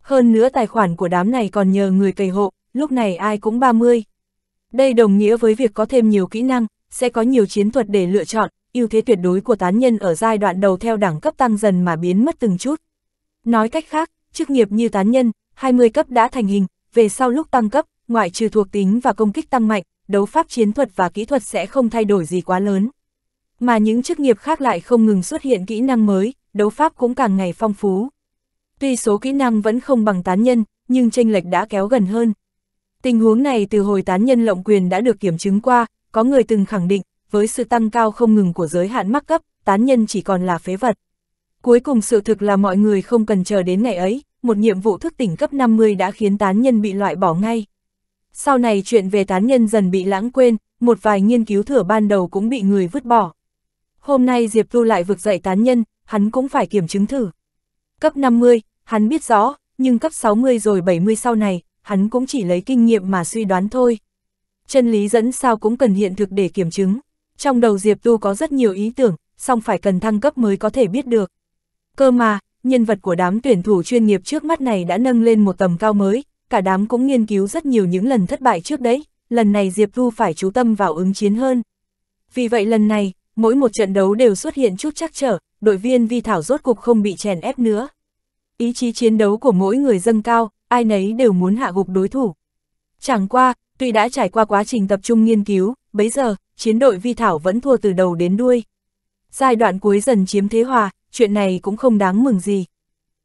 Hơn nữa tài khoản của đám này còn nhờ người cầy hộ, lúc này ai cũng 30. Đây đồng nghĩa với việc có thêm nhiều kỹ năng, sẽ có nhiều chiến thuật để lựa chọn, ưu thế tuyệt đối của tán nhân ở giai đoạn đầu theo đẳng cấp tăng dần mà biến mất từng chút. Nói cách khác, chức nghiệp như tán nhân, 20 cấp đã thành hình, về sau lúc tăng cấp, ngoại trừ thuộc tính và công kích tăng mạnh, đấu pháp chiến thuật và kỹ thuật sẽ không thay đổi gì quá lớn. Mà những chức nghiệp khác lại không ngừng xuất hiện kỹ năng mới, đấu pháp cũng càng ngày phong phú. Tuy số kỹ năng vẫn không bằng tán nhân, nhưng tranh lệch đã kéo gần hơn. Tình huống này từ hồi tán nhân lộng quyền đã được kiểm chứng qua, có người từng khẳng định, với sự tăng cao không ngừng của giới hạn mắc cấp, tán nhân chỉ còn là phế vật. Cuối cùng sự thực là mọi người không cần chờ đến ngày ấy, một nhiệm vụ thức tỉnh cấp 50 đã khiến tán nhân bị loại bỏ ngay. Sau này chuyện về tán nhân dần bị lãng quên, một vài nghiên cứu thừa ban đầu cũng bị người vứt bỏ. Hôm nay Diệp Thu lại vực dậy tán nhân, hắn cũng phải kiểm chứng thử. Cấp 50, hắn biết rõ, nhưng cấp 60 rồi 70 sau này, hắn cũng chỉ lấy kinh nghiệm mà suy đoán thôi. Chân lý dẫn sao cũng cần hiện thực để kiểm chứng. Trong đầu Diệp Tu có rất nhiều ý tưởng, song phải cần thăng cấp mới có thể biết được. Cơ mà, nhân vật của đám tuyển thủ chuyên nghiệp trước mắt này đã nâng lên một tầm cao mới, cả đám cũng nghiên cứu rất nhiều những lần thất bại trước đấy, lần này Diệp tu phải chú tâm vào ứng chiến hơn. Vì vậy lần này, mỗi một trận đấu đều xuất hiện chút trắc trở, đội viên vi thảo rốt cục không bị chèn ép nữa. Ý chí chiến đấu của mỗi người dâng cao, ai nấy đều muốn hạ gục đối thủ. Chẳng qua, tuy đã trải qua quá trình tập trung nghiên cứu, bấy giờ, chiến đội vi thảo vẫn thua từ đầu đến đuôi. Giai đoạn cuối dần chiếm thế hòa, chuyện này cũng không đáng mừng gì.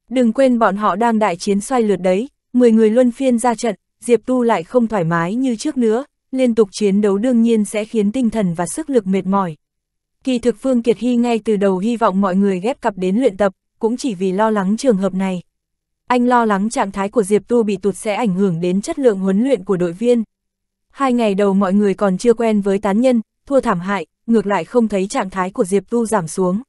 Đừng quên bọn họ đang đại chiến xoay lượt đấy, 10 người luân phiên ra trận, Diệp Tu lại không thoải mái như trước nữa, liên tục chiến đấu đương nhiên sẽ khiến tinh thần và sức lực mệt mỏi. Kỳ thực Phương Kiệt Hy ngay từ đầu hy vọng mọi người ghép cặp đến luyện tập, cũng chỉ vì lo lắng trường hợp này. Anh lo lắng trạng thái của Diệp Tu bị tụt sẽ ảnh hưởng đến chất lượng huấn luyện của đội viên. Hai ngày đầu mọi người còn chưa quen với tán nhân, thua thảm hại, ngược lại không thấy trạng thái của Diệp Tu giảm xuống.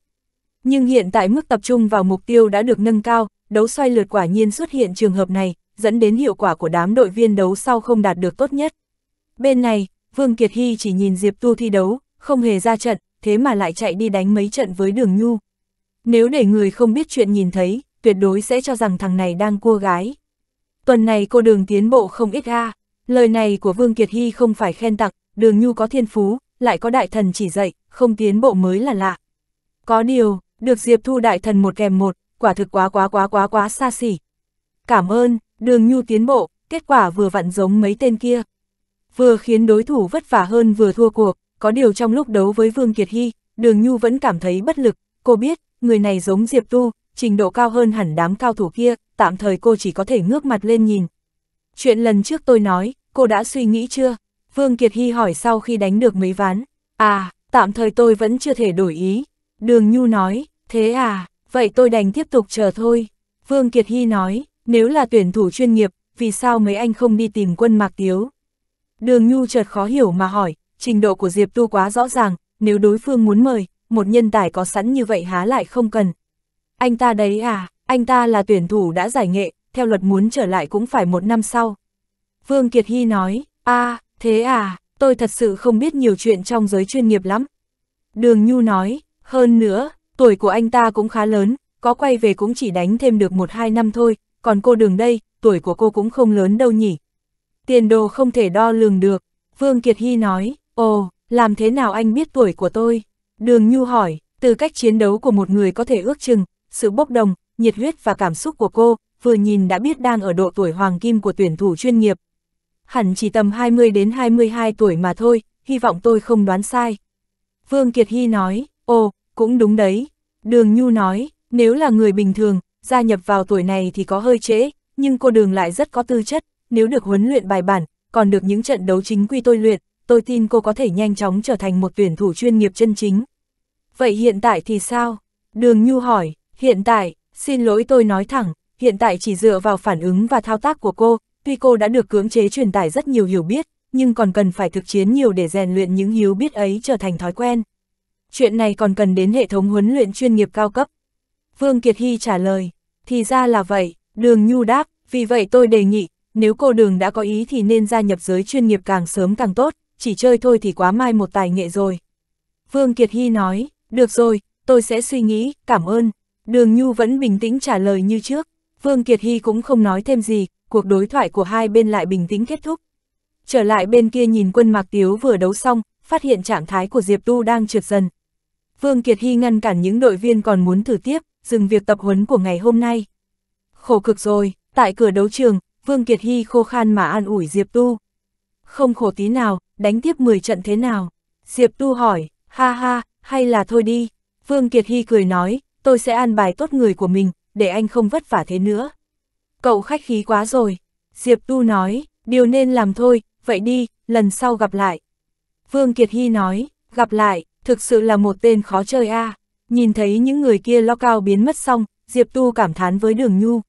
Nhưng hiện tại mức tập trung vào mục tiêu đã được nâng cao, đấu xoay lượt quả nhiên xuất hiện trường hợp này, dẫn đến hiệu quả của đám đội viên đấu sau không đạt được tốt nhất. Bên này, Vương Kiệt Hy chỉ nhìn Diệp Tu thi đấu, không hề ra trận, thế mà lại chạy đi đánh mấy trận với đường nhu. Nếu để người không biết chuyện nhìn thấy, tuyệt đối sẽ cho rằng thằng này đang cua gái. Tuần này cô đường tiến bộ không ít ga lời này của Vương Kiệt Hy không phải khen tặng, đường nhu có thiên phú, lại có đại thần chỉ dạy, không tiến bộ mới là lạ. Có điều, được Diệp Thu đại thần một kèm một, quả thực quá quá quá quá quá xa xỉ. Cảm ơn, đường nhu tiến bộ, kết quả vừa vặn giống mấy tên kia. Vừa khiến đối thủ vất vả hơn vừa thua cuộc, có điều trong lúc đấu với Vương Kiệt Hy, Đường Nhu vẫn cảm thấy bất lực, cô biết, người này giống Diệp Tu, trình độ cao hơn hẳn đám cao thủ kia, tạm thời cô chỉ có thể ngước mặt lên nhìn. Chuyện lần trước tôi nói, cô đã suy nghĩ chưa? Vương Kiệt Hy hỏi sau khi đánh được mấy ván. À, tạm thời tôi vẫn chưa thể đổi ý. Đường Nhu nói, thế à, vậy tôi đành tiếp tục chờ thôi. Vương Kiệt Hy nói, nếu là tuyển thủ chuyên nghiệp, vì sao mấy anh không đi tìm quân Mạc Tiếu? Đường Nhu chợt khó hiểu mà hỏi, trình độ của Diệp Tu quá rõ ràng, nếu đối phương muốn mời, một nhân tài có sẵn như vậy há lại không cần. Anh ta đấy à, anh ta là tuyển thủ đã giải nghệ, theo luật muốn trở lại cũng phải một năm sau. Vương Kiệt Hy nói, a thế à, tôi thật sự không biết nhiều chuyện trong giới chuyên nghiệp lắm. Đường Nhu nói, hơn nữa, tuổi của anh ta cũng khá lớn, có quay về cũng chỉ đánh thêm được một hai năm thôi, còn cô đường đây, tuổi của cô cũng không lớn đâu nhỉ. Tiền đồ không thể đo lường được, Vương Kiệt Hy nói, Ồ, làm thế nào anh biết tuổi của tôi? Đường Nhu hỏi, từ cách chiến đấu của một người có thể ước chừng, sự bốc đồng, nhiệt huyết và cảm xúc của cô, vừa nhìn đã biết đang ở độ tuổi hoàng kim của tuyển thủ chuyên nghiệp. Hẳn chỉ tầm 20 đến 22 tuổi mà thôi, hy vọng tôi không đoán sai. Vương Kiệt Hy nói, ồ, cũng đúng đấy. Đường Nhu nói, nếu là người bình thường, gia nhập vào tuổi này thì có hơi trễ, nhưng cô Đường lại rất có tư chất, nếu được huấn luyện bài bản, còn được những trận đấu chính quy tôi luyện, tôi tin cô có thể nhanh chóng trở thành một tuyển thủ chuyên nghiệp chân chính. Vậy hiện tại thì sao? Đường Nhu hỏi, hiện tại, xin lỗi tôi nói thẳng, hiện tại chỉ dựa vào phản ứng và thao tác của cô, tuy cô đã được cưỡng chế truyền tải rất nhiều hiểu biết, nhưng còn cần phải thực chiến nhiều để rèn luyện những hiếu biết ấy trở thành thói quen. Chuyện này còn cần đến hệ thống huấn luyện chuyên nghiệp cao cấp. Vương Kiệt Hy trả lời, thì ra là vậy, đường Nhu đáp, vì vậy tôi đề nghị, nếu cô đường đã có ý thì nên gia nhập giới chuyên nghiệp càng sớm càng tốt, chỉ chơi thôi thì quá mai một tài nghệ rồi. Vương Kiệt Hy nói, được rồi, tôi sẽ suy nghĩ, cảm ơn. Đường Nhu vẫn bình tĩnh trả lời như trước, Vương Kiệt Hy cũng không nói thêm gì, cuộc đối thoại của hai bên lại bình tĩnh kết thúc. Trở lại bên kia nhìn quân Mạc Tiếu vừa đấu xong, phát hiện trạng thái của Diệp Tu đang trượt dần. Vương Kiệt Hy ngăn cản những đội viên còn muốn thử tiếp, dừng việc tập huấn của ngày hôm nay. Khổ cực rồi, tại cửa đấu trường, Vương Kiệt Hy khô khan mà an ủi Diệp Tu. Không khổ tí nào, đánh tiếp 10 trận thế nào? Diệp Tu hỏi, ha ha, hay là thôi đi. Vương Kiệt Hy cười nói, tôi sẽ an bài tốt người của mình, để anh không vất vả thế nữa. Cậu khách khí quá rồi. Diệp Tu nói, điều nên làm thôi, vậy đi, lần sau gặp lại. Vương Kiệt Hy nói, gặp lại, thực sự là một tên khó chơi a. À. Nhìn thấy những người kia lo cao biến mất xong, Diệp Tu cảm thán với Đường Nhu.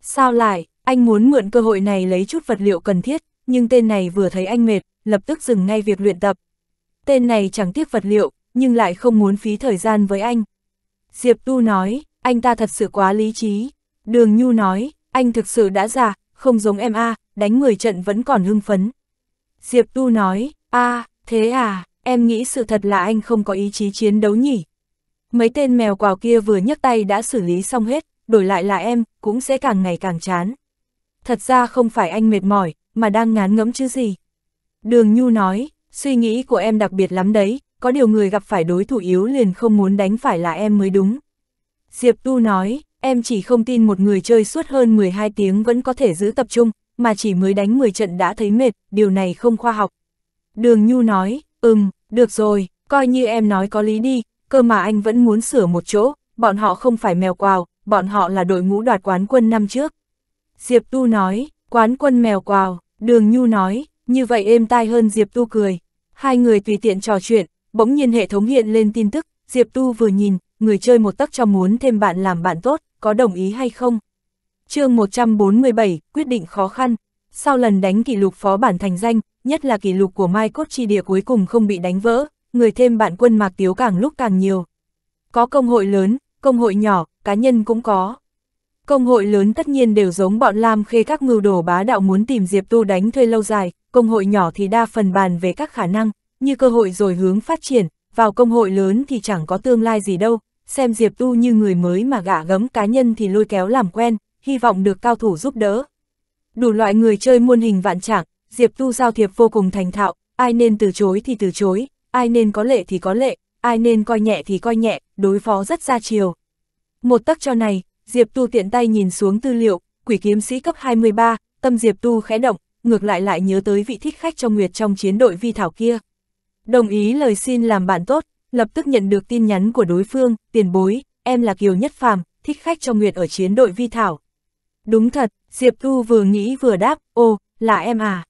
Sao lại, anh muốn mượn cơ hội này lấy chút vật liệu cần thiết, nhưng tên này vừa thấy anh mệt, lập tức dừng ngay việc luyện tập. Tên này chẳng tiếc vật liệu, nhưng lại không muốn phí thời gian với anh. Diệp Tu nói, anh ta thật sự quá lý trí. Đường Nhu nói, anh thực sự đã già, không giống em a, đánh 10 trận vẫn còn hưng phấn. Diệp Tu nói, a, thế à, em nghĩ sự thật là anh không có ý chí chiến đấu nhỉ. Mấy tên mèo quào kia vừa nhấc tay đã xử lý xong hết, đổi lại là em, cũng sẽ càng ngày càng chán. Thật ra không phải anh mệt mỏi, mà đang ngán ngẫm chứ gì. Đường Nhu nói, suy nghĩ của em đặc biệt lắm đấy, có điều người gặp phải đối thủ yếu liền không muốn đánh phải là em mới đúng. Diệp Tu nói, em chỉ không tin một người chơi suốt hơn 12 tiếng vẫn có thể giữ tập trung, mà chỉ mới đánh 10 trận đã thấy mệt, điều này không khoa học. Đường Nhu nói, ừm, được rồi, coi như em nói có lý đi, cơ mà anh vẫn muốn sửa một chỗ, bọn họ không phải mèo quào, bọn họ là đội ngũ đoạt quán quân năm trước. Diệp Tu nói, quán quân mèo quào, Đường Nhu nói, như vậy êm tai hơn Diệp Tu cười. Hai người tùy tiện trò chuyện, bỗng nhiên hệ thống hiện lên tin tức, Diệp Tu vừa nhìn, người chơi một tắc cho muốn thêm bạn làm bạn tốt, có đồng ý hay không? chương 147, quyết định khó khăn. Sau lần đánh kỷ lục phó bản thành danh, nhất là kỷ lục của Mai Cốt Chi Địa cuối cùng không bị đánh vỡ, người thêm bạn quân Mạc Tiếu càng lúc càng nhiều. Có công hội lớn, công hội nhỏ, cá nhân cũng có. Công hội lớn tất nhiên đều giống bọn Lam Khê các ngưu đồ bá đạo muốn tìm Diệp Tu đánh thuê lâu dài, công hội nhỏ thì đa phần bàn về các khả năng, như cơ hội rồi hướng phát triển, vào công hội lớn thì chẳng có tương lai gì đâu, xem Diệp Tu như người mới mà gạ gấm cá nhân thì lôi kéo làm quen, hy vọng được cao thủ giúp đỡ. Đủ loại người chơi muôn hình vạn trạng, Diệp Tu giao thiệp vô cùng thành thạo, ai nên từ chối thì từ chối, ai nên có lệ thì có lệ, ai nên coi nhẹ thì coi nhẹ, đối phó rất ra chiều. Một tắc cho này, Diệp Tu tiện tay nhìn xuống tư liệu, quỷ kiếm sĩ cấp 23, tâm Diệp Tu khẽ động, ngược lại lại nhớ tới vị thích khách cho Nguyệt trong chiến đội vi thảo kia. Đồng ý lời xin làm bạn tốt, lập tức nhận được tin nhắn của đối phương, tiền bối, em là Kiều Nhất Phàm, thích khách cho Nguyệt ở chiến đội vi thảo. Đúng thật, Diệp Thu vừa nghĩ vừa đáp, ô, là em à?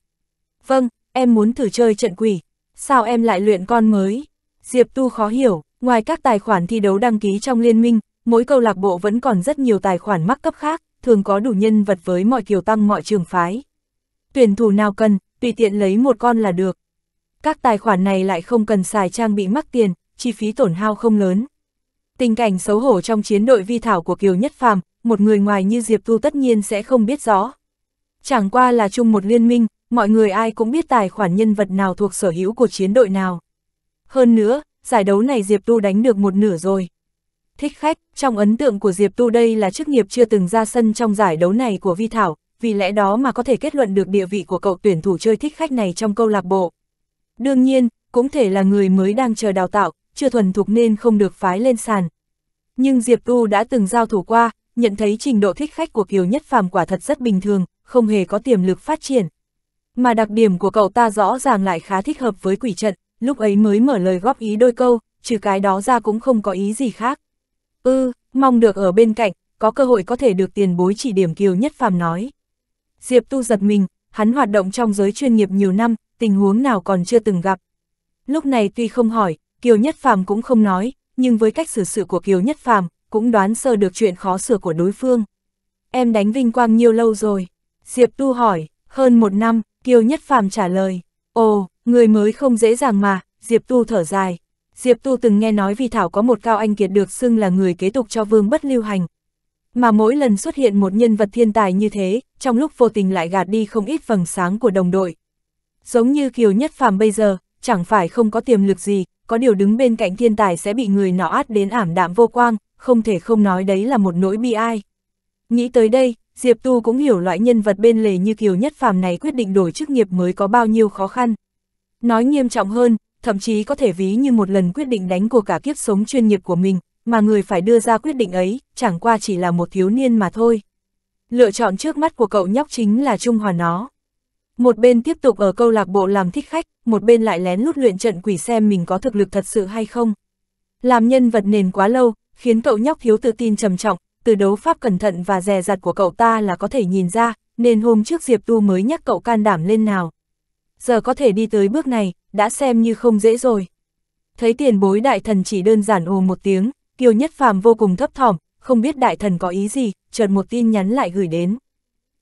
Vâng, em muốn thử chơi trận quỷ, sao em lại luyện con mới? Diệp Tu khó hiểu, ngoài các tài khoản thi đấu đăng ký trong liên minh, mỗi câu lạc bộ vẫn còn rất nhiều tài khoản mắc cấp khác, thường có đủ nhân vật với mọi kiều tăng mọi trường phái tuyển thủ nào cần, tùy tiện lấy một con là được. Các tài khoản này lại không cần xài trang bị mắc tiền, chi phí tổn hao không lớn. Tình cảnh xấu hổ trong chiến đội vi thảo của Kiều Nhất Phàm, một người ngoài như Diệp Tu tất nhiên sẽ không biết rõ. Chẳng qua là chung một liên minh, mọi người ai cũng biết tài khoản nhân vật nào thuộc sở hữu của chiến đội nào. Hơn nữa, giải đấu này Diệp Tu đánh được một nửa rồi. Thích khách, trong ấn tượng của Diệp Tu đây là chức nghiệp chưa từng ra sân trong giải đấu này của Vi Thảo, vì lẽ đó mà có thể kết luận được địa vị của cậu tuyển thủ chơi thích khách này trong câu lạc bộ. Đương nhiên, cũng thể là người mới đang chờ đào tạo, chưa thuần thục nên không được phái lên sàn. Nhưng Diệp Tu đã từng giao thủ qua, nhận thấy trình độ thích khách của Kiều Nhất Phàm quả thật rất bình thường, không hề có tiềm lực phát triển. Mà đặc điểm của cậu ta rõ ràng lại khá thích hợp với quỷ trận, lúc ấy mới mở lời góp ý đôi câu, trừ cái đó ra cũng không có ý gì khác. Ư, ừ, mong được ở bên cạnh, có cơ hội có thể được tiền bối chỉ điểm Kiều Nhất Phàm nói. Diệp Tu giật mình, hắn hoạt động trong giới chuyên nghiệp nhiều năm, tình huống nào còn chưa từng gặp. Lúc này tuy không hỏi, Kiều Nhất Phàm cũng không nói, nhưng với cách xử sự của Kiều Nhất Phàm cũng đoán sơ được chuyện khó sửa của đối phương. Em đánh Vinh Quang nhiều lâu rồi? Diệp Tu hỏi, hơn một năm, Kiều Nhất Phàm trả lời. Ồ, người mới không dễ dàng mà, Diệp Tu thở dài. Diệp Tu từng nghe nói vì Thảo có một cao anh kiệt được xưng là người kế tục cho Vương Bất Lưu Hành, mà mỗi lần xuất hiện một nhân vật thiên tài như thế, trong lúc vô tình lại gạt đi không ít phần sáng của đồng đội. Giống như Kiều Nhất Phàm bây giờ, chẳng phải không có tiềm lực gì, có điều đứng bên cạnh thiên tài sẽ bị người nọ át đến ảm đạm vô quang, không thể không nói đấy là một nỗi bi ai. Nghĩ tới đây, Diệp Tu cũng hiểu loại nhân vật bên lề như Kiều Nhất Phàm này quyết định đổi chức nghiệp mới có bao nhiêu khó khăn. Nói nghiêm trọng hơn, thậm chí có thể ví như một lần quyết định đánh của cả kiếp sống chuyên nghiệp của mình, mà người phải đưa ra quyết định ấy, chẳng qua chỉ là một thiếu niên mà thôi. Lựa chọn trước mắt của cậu nhóc chính là trung hòa nó. Một bên tiếp tục ở câu lạc bộ làm thích khách, một bên lại lén lút luyện trận quỷ xem mình có thực lực thật sự hay không. Làm nhân vật nền quá lâu, khiến cậu nhóc thiếu tự tin trầm trọng, từ đấu pháp cẩn thận và dè dặt của cậu ta là có thể nhìn ra, nên hôm trước Diệp Tu mới nhắc cậu can đảm lên nào. Giờ có thể đi tới bước này, đã xem như không dễ rồi. Thấy tiền bối đại thần chỉ đơn giản ồ một tiếng, Kiều Nhất Phàm vô cùng thấp thỏm, không biết đại thần có ý gì, chợt một tin nhắn lại gửi đến.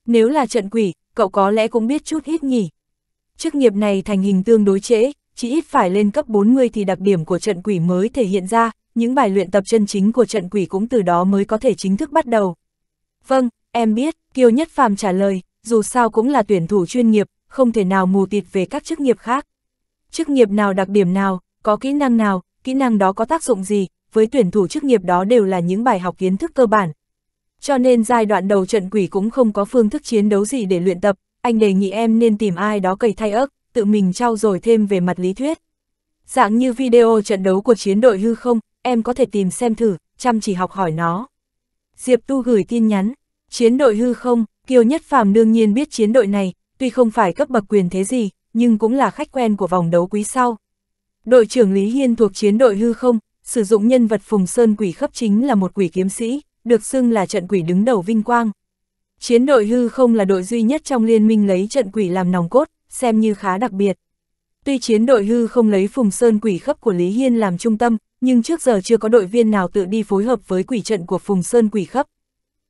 Nếu là trận quỷ, cậu có lẽ cũng biết chút ít nhỉ. Chức nghiệp này thành hình tương đối trễ, chỉ ít phải lên cấp 40 thì đặc điểm của trận quỷ mới thể hiện ra, những bài luyện tập chân chính của trận quỷ cũng từ đó mới có thể chính thức bắt đầu. Vâng, em biết, Kiều Nhất Phàm trả lời, dù sao cũng là tuyển thủ chuyên nghiệp, không thể nào mù tịt về các chức nghiệp khác. Chức nghiệp nào đặc điểm nào, có kỹ năng nào, kỹ năng đó có tác dụng gì, với tuyển thủ chức nghiệp đó đều là những bài học kiến thức cơ bản. Cho nên giai đoạn đầu trận quỷ cũng không có phương thức chiến đấu gì để luyện tập, anh đề nghị em nên tìm ai đó cầy thay ớt, tự mình trao dồi thêm về mặt lý thuyết. Dạng như video trận đấu của chiến đội hư không, em có thể tìm xem thử, chăm chỉ học hỏi nó. Diệp Tu gửi tin nhắn, chiến đội hư không, Kiều Nhất Phàm đương nhiên biết chiến đội này, tuy không phải cấp bậc quyền thế gì, nhưng cũng là khách quen của vòng đấu quý sau. Đội trưởng Lý Hiên thuộc chiến đội hư không, sử dụng nhân vật Phùng Sơn quỷ khấp chính là một quỷ kiếm sĩ, được xưng là trận quỷ đứng đầu vinh quang. Chiến đội hư không là đội duy nhất trong liên minh lấy trận quỷ làm nòng cốt, xem như khá đặc biệt. Tuy chiến đội hư không lấy Phùng Sơn quỷ khấp của Lý Hiên làm trung tâm, nhưng trước giờ chưa có đội viên nào tự đi phối hợp với quỷ trận của Phùng Sơn quỷ khấp.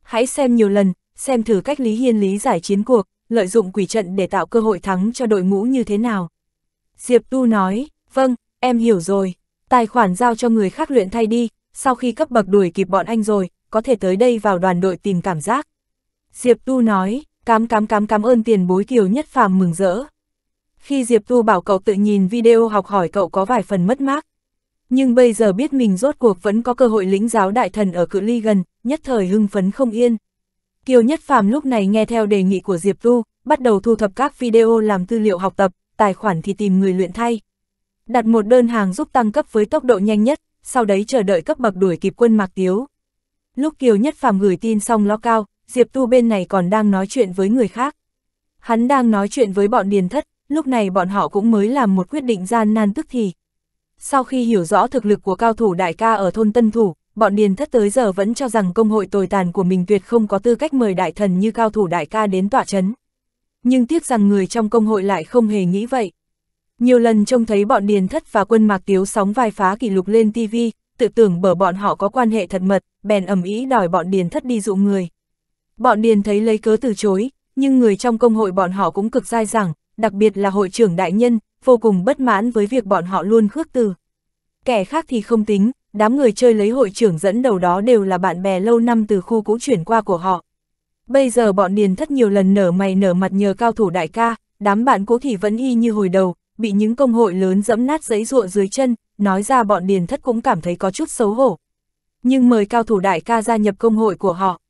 Hãy xem nhiều lần, xem thử cách Lý Hiên lý giải chiến cuộc, lợi dụng quỷ trận để tạo cơ hội thắng cho đội ngũ như thế nào. Diệp Tu nói, vâng, em hiểu rồi. Tài khoản giao cho người khác luyện thay đi, sau khi cấp bậc đuổi kịp bọn anh rồi, có thể tới đây vào đoàn đội tìm cảm giác. Diệp Tu nói, cám cám cám cám ơn tiền bối kiều nhất phàm mừng rỡ. Khi Diệp Tu bảo cậu tự nhìn video học hỏi cậu có vài phần mất mát. Nhưng bây giờ biết mình rốt cuộc vẫn có cơ hội lĩnh giáo đại thần ở cự ly gần, nhất thời hưng phấn không yên. Kiều Nhất Phạm lúc này nghe theo đề nghị của Diệp Tu, bắt đầu thu thập các video làm tư liệu học tập, tài khoản thì tìm người luyện thay đặt một đơn hàng giúp tăng cấp với tốc độ nhanh nhất, sau đấy chờ đợi cấp bậc đuổi kịp quân Mạc Tiếu. Lúc Kiều Nhất Phàm gửi tin xong lo cao, Diệp Tu bên này còn đang nói chuyện với người khác. Hắn đang nói chuyện với bọn Điền Thất, lúc này bọn họ cũng mới làm một quyết định gian nan tức thì. Sau khi hiểu rõ thực lực của cao thủ đại ca ở thôn Tân Thủ, bọn Điền Thất tới giờ vẫn cho rằng công hội tồi tàn của mình tuyệt không có tư cách mời đại thần như cao thủ đại ca đến tọa chấn. Nhưng tiếc rằng người trong công hội lại không hề nghĩ vậy. Nhiều lần trông thấy bọn Điền Thất và quân Mạc Tiếu sóng vai phá kỷ lục lên TV, tự tưởng bở bọn họ có quan hệ thật mật, bèn ẩm ý đòi bọn Điền Thất đi dụ người. Bọn Điền thấy lấy cớ từ chối, nhưng người trong công hội bọn họ cũng cực dai dẳng, đặc biệt là hội trưởng đại nhân, vô cùng bất mãn với việc bọn họ luôn khước từ. Kẻ khác thì không tính, đám người chơi lấy hội trưởng dẫn đầu đó đều là bạn bè lâu năm từ khu cũ chuyển qua của họ. Bây giờ bọn Điền Thất nhiều lần nở mày nở mặt nhờ cao thủ đại ca, đám bạn cũ thì vẫn y như hồi đầu, bị những công hội lớn dẫm nát giấy ruộng dưới chân, nói ra bọn điền thất cũng cảm thấy có chút xấu hổ. Nhưng mời cao thủ đại ca gia nhập công hội của họ.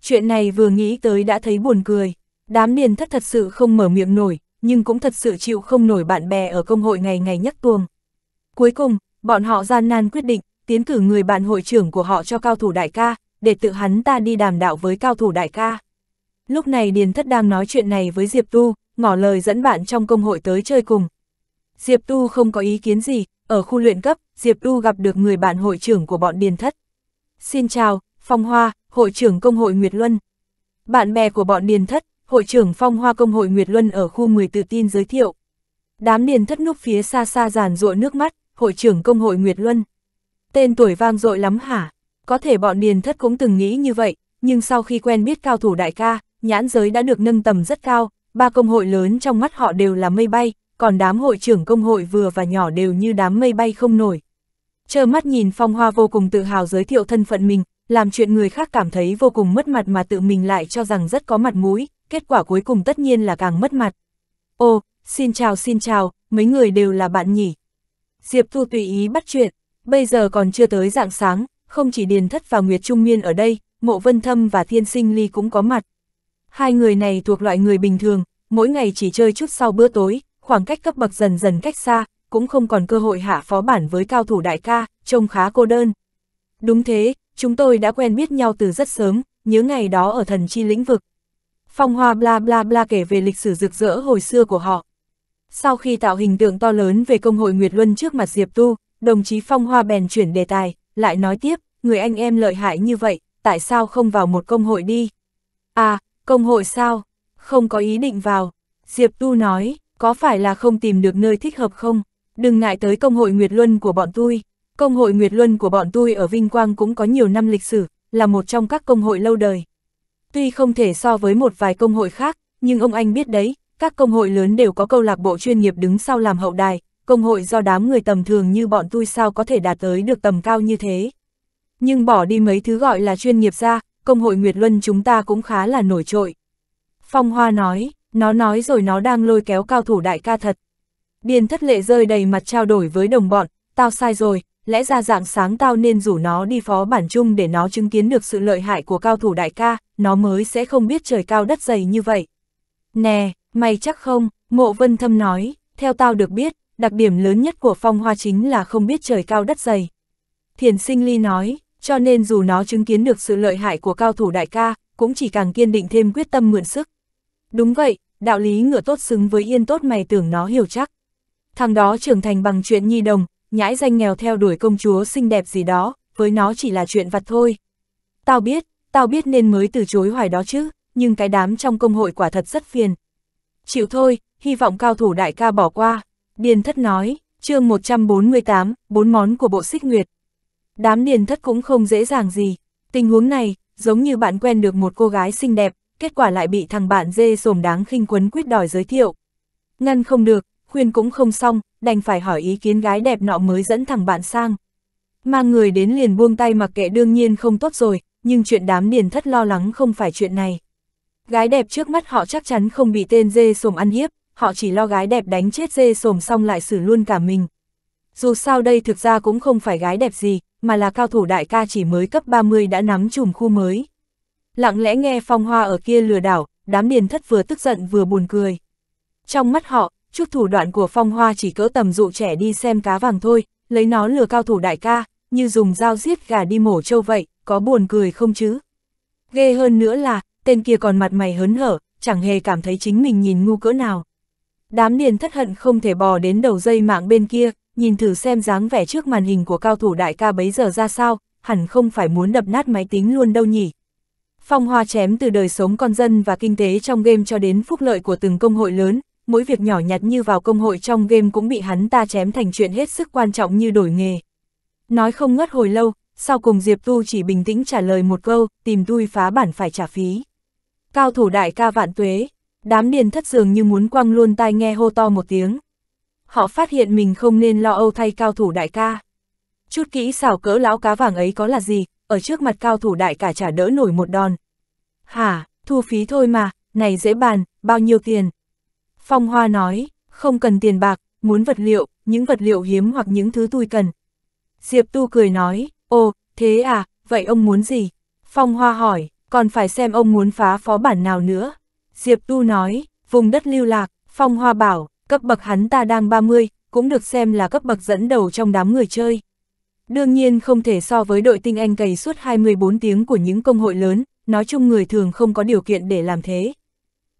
Chuyện này vừa nghĩ tới đã thấy buồn cười, đám điền thất thật sự không mở miệng nổi, nhưng cũng thật sự chịu không nổi bạn bè ở công hội ngày ngày nhắc tuồng Cuối cùng, bọn họ gian nan quyết định, tiến cử người bạn hội trưởng của họ cho cao thủ đại ca, để tự hắn ta đi đàm đạo với cao thủ đại ca. Lúc này Điền Thất đang nói chuyện này với Diệp Tu, ngỏ lời dẫn bạn trong công hội tới chơi cùng, Diệp Tu không có ý kiến gì, ở khu luyện cấp, Diệp Tu gặp được người bạn hội trưởng của bọn Điền Thất. Xin chào, Phong Hoa, hội trưởng công hội Nguyệt Luân. Bạn bè của bọn Điền Thất, hội trưởng Phong Hoa công hội Nguyệt Luân ở khu 10 tự tin giới thiệu. Đám Điền Thất núp phía xa xa giàn rụa nước mắt, hội trưởng công hội Nguyệt Luân. Tên tuổi vang dội lắm hả? Có thể bọn Điền Thất cũng từng nghĩ như vậy, nhưng sau khi quen biết cao thủ đại ca, nhãn giới đã được nâng tầm rất cao, ba công hội lớn trong mắt họ đều là mây bay, còn đám hội trưởng công hội vừa và nhỏ đều như đám mây bay không nổi. Chờ mắt nhìn Phong Hoa vô cùng tự hào giới thiệu thân phận mình, làm chuyện người khác cảm thấy vô cùng mất mặt mà tự mình lại cho rằng rất có mặt mũi, kết quả cuối cùng tất nhiên là càng mất mặt. Ô, xin chào xin chào, mấy người đều là bạn nhỉ. Diệp Thu tùy ý bắt chuyện, bây giờ còn chưa tới dạng sáng, không chỉ Điền Thất và Nguyệt Trung Miên ở đây, Mộ Vân Thâm và Thiên Sinh Ly cũng có mặt. Hai người này thuộc loại người bình thường, mỗi ngày chỉ chơi chút sau bữa tối, khoảng cách cấp bậc dần dần cách xa, cũng không còn cơ hội hạ phó bản với cao thủ đại ca, trông khá cô đơn. Đúng thế, chúng tôi đã quen biết nhau từ rất sớm, nhớ ngày đó ở thần chi lĩnh vực. Phong hoa bla bla bla kể về lịch sử rực rỡ hồi xưa của họ. Sau khi tạo hình tượng to lớn về công hội Nguyệt Luân trước mặt Diệp Tu, đồng chí Phong Hoa bèn chuyển đề tài, lại nói tiếp, người anh em lợi hại như vậy, tại sao không vào một công hội đi? À, công hội sao? Không có ý định vào. Diệp Tu nói, có phải là không tìm được nơi thích hợp không? Đừng ngại tới công hội Nguyệt Luân của bọn tôi. Công hội Nguyệt Luân của bọn tôi ở Vinh Quang cũng có nhiều năm lịch sử, là một trong các công hội lâu đời. Tuy không thể so với một vài công hội khác, nhưng ông anh biết đấy, các công hội lớn đều có câu lạc bộ chuyên nghiệp đứng sau làm hậu đài, công hội do đám người tầm thường như bọn tôi sao có thể đạt tới được tầm cao như thế. Nhưng bỏ đi mấy thứ gọi là chuyên nghiệp ra, công hội Nguyệt Luân chúng ta cũng khá là nổi trội. Phong Hoa nói, nó nói rồi nó đang lôi kéo cao thủ đại ca thật. Điền thất lệ rơi đầy mặt trao đổi với đồng bọn, tao sai rồi, lẽ ra dạng sáng tao nên rủ nó đi phó bản chung để nó chứng kiến được sự lợi hại của cao thủ đại ca, nó mới sẽ không biết trời cao đất dày như vậy. Nè, mày chắc không, mộ vân thâm nói, theo tao được biết, đặc điểm lớn nhất của phong hoa chính là không biết trời cao đất dày. Thiền sinh ly nói, cho nên dù nó chứng kiến được sự lợi hại của cao thủ đại ca, cũng chỉ càng kiên định thêm quyết tâm mượn sức. Đúng vậy, đạo lý ngựa tốt xứng với yên tốt mày tưởng nó hiểu chắc. Thằng đó trưởng thành bằng chuyện nhi đồng, nhãi danh nghèo theo đuổi công chúa xinh đẹp gì đó, với nó chỉ là chuyện vặt thôi. Tao biết, tao biết nên mới từ chối hoài đó chứ, nhưng cái đám trong công hội quả thật rất phiền. Chịu thôi, hy vọng cao thủ đại ca bỏ qua, Điền Thất nói, chương 148, bốn món của bộ xích nguyệt. Đám Điền Thất cũng không dễ dàng gì, tình huống này, giống như bạn quen được một cô gái xinh đẹp, kết quả lại bị thằng bạn dê sồm đáng khinh quấn quyết đòi giới thiệu. Ngăn không được, khuyên cũng không xong, đành phải hỏi ý kiến gái đẹp nọ mới dẫn thằng bạn sang. Mang người đến liền buông tay mặc kệ đương nhiên không tốt rồi, nhưng chuyện đám điền thất lo lắng không phải chuyện này. Gái đẹp trước mắt họ chắc chắn không bị tên dê sồm ăn hiếp, họ chỉ lo gái đẹp đánh chết dê sồm xong lại xử luôn cả mình. Dù sao đây thực ra cũng không phải gái đẹp gì, mà là cao thủ đại ca chỉ mới cấp 30 đã nắm chùm khu mới lặng lẽ nghe phong hoa ở kia lừa đảo, đám điền thất vừa tức giận vừa buồn cười. Trong mắt họ, chút thủ đoạn của phong hoa chỉ cỡ tầm dụ trẻ đi xem cá vàng thôi, lấy nó lừa cao thủ đại ca, như dùng dao giết gà đi mổ trâu vậy, có buồn cười không chứ? Ghê hơn nữa là, tên kia còn mặt mày hớn hở, chẳng hề cảm thấy chính mình nhìn ngu cỡ nào. Đám điền thất hận không thể bò đến đầu dây mạng bên kia, nhìn thử xem dáng vẻ trước màn hình của cao thủ đại ca bấy giờ ra sao, hẳn không phải muốn đập nát máy tính luôn đâu nhỉ. Phong hoa chém từ đời sống con dân và kinh tế trong game cho đến phúc lợi của từng công hội lớn, mỗi việc nhỏ nhặt như vào công hội trong game cũng bị hắn ta chém thành chuyện hết sức quan trọng như đổi nghề. Nói không ngất hồi lâu, sau cùng Diệp Tu chỉ bình tĩnh trả lời một câu, tìm tui phá bản phải trả phí. Cao thủ đại ca vạn tuế, đám điền thất dường như muốn quăng luôn tai nghe hô to một tiếng. Họ phát hiện mình không nên lo âu thay cao thủ đại ca. Chút kỹ xảo cỡ lão cá vàng ấy có là gì, ở trước mặt cao thủ đại cả trả đỡ nổi một đòn. Hả, thu phí thôi mà, này dễ bàn, bao nhiêu tiền? Phong Hoa nói, không cần tiền bạc, muốn vật liệu, những vật liệu hiếm hoặc những thứ tôi cần. Diệp Tu cười nói, ồ, thế à, vậy ông muốn gì? Phong Hoa hỏi, còn phải xem ông muốn phá phó bản nào nữa. Diệp Tu nói, vùng đất lưu lạc, Phong Hoa bảo, cấp bậc hắn ta đang 30, cũng được xem là cấp bậc dẫn đầu trong đám người chơi. Đương nhiên không thể so với đội tinh anh cày suốt 24 tiếng của những công hội lớn, nói chung người thường không có điều kiện để làm thế.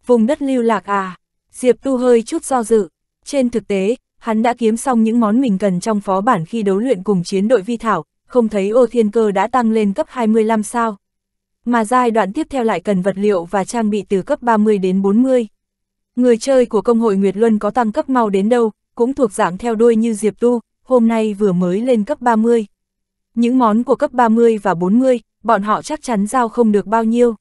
Vùng đất lưu lạc à, Diệp Tu hơi chút do dự. Trên thực tế, hắn đã kiếm xong những món mình cần trong phó bản khi đấu luyện cùng chiến đội vi thảo, không thấy ô thiên cơ đã tăng lên cấp 25 sao. Mà giai đoạn tiếp theo lại cần vật liệu và trang bị từ cấp 30 đến 40. Người chơi của công hội Nguyệt Luân có tăng cấp mau đến đâu, cũng thuộc dạng theo đuôi như Diệp Tu, hôm nay vừa mới lên cấp 30. Những món của cấp 30 và 40, bọn họ chắc chắn giao không được bao nhiêu.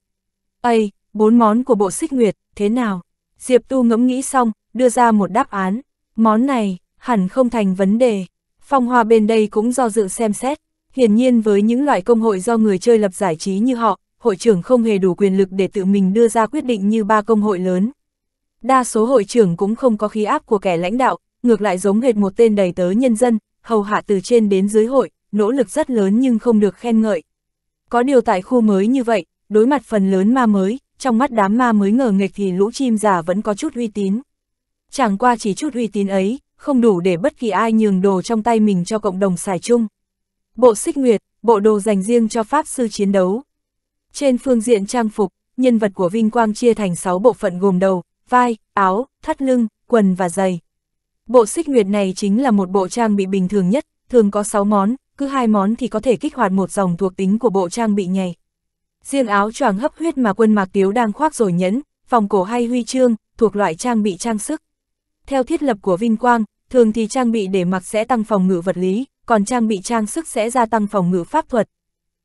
Ây, bốn món của bộ xích nguyệt, thế nào? Diệp Tu ngẫm nghĩ xong, đưa ra một đáp án. Món này, hẳn không thành vấn đề. Phong Hoa bên đây cũng do dự xem xét. Hiển nhiên với những loại công hội do người chơi lập giải trí như họ, hội trưởng không hề đủ quyền lực để tự mình đưa ra quyết định như ba công hội lớn. Đa số hội trưởng cũng không có khí áp của kẻ lãnh đạo, ngược lại giống hệt một tên đầy tớ nhân dân, hầu hạ từ trên đến dưới hội, nỗ lực rất lớn nhưng không được khen ngợi. Có điều tại khu mới như vậy, đối mặt phần lớn ma mới, trong mắt đám ma mới ngờ nghịch thì lũ chim già vẫn có chút uy tín. Chẳng qua chỉ chút uy tín ấy, không đủ để bất kỳ ai nhường đồ trong tay mình cho cộng đồng xài chung. Bộ xích nguyệt, bộ đồ dành riêng cho Pháp sư chiến đấu. Trên phương diện trang phục, nhân vật của Vinh Quang chia thành 6 bộ phận gồm đầu, vai, áo, thắt lưng, quần và giày. Bộ xích nguyệt này chính là một bộ trang bị bình thường nhất, thường có 6 món, cứ hai món thì có thể kích hoạt một dòng thuộc tính của bộ trang bị nhảy. Riêng áo choàng hấp huyết mà quân Mạc Tiếu đang khoác rồi nhẫn, vòng cổ hay huy chương, thuộc loại trang bị trang sức. Theo thiết lập của Vinh Quang, thường thì trang bị để mặc sẽ tăng phòng ngự vật lý, còn trang bị trang sức sẽ gia tăng phòng ngự pháp thuật.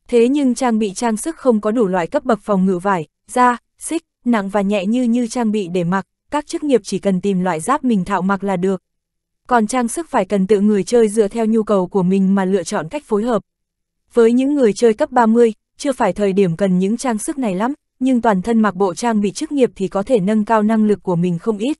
Thế nhưng trang bị trang sức không có đủ loại cấp bậc phòng ngự vải, da, xích, nặng và nhẹ như như trang bị để mặc, các chức nghiệp chỉ cần tìm loại giáp mình thạo mặc là được còn trang sức phải cần tự người chơi dựa theo nhu cầu của mình mà lựa chọn cách phối hợp. Với những người chơi cấp 30, chưa phải thời điểm cần những trang sức này lắm, nhưng toàn thân mặc bộ trang bị chức nghiệp thì có thể nâng cao năng lực của mình không ít.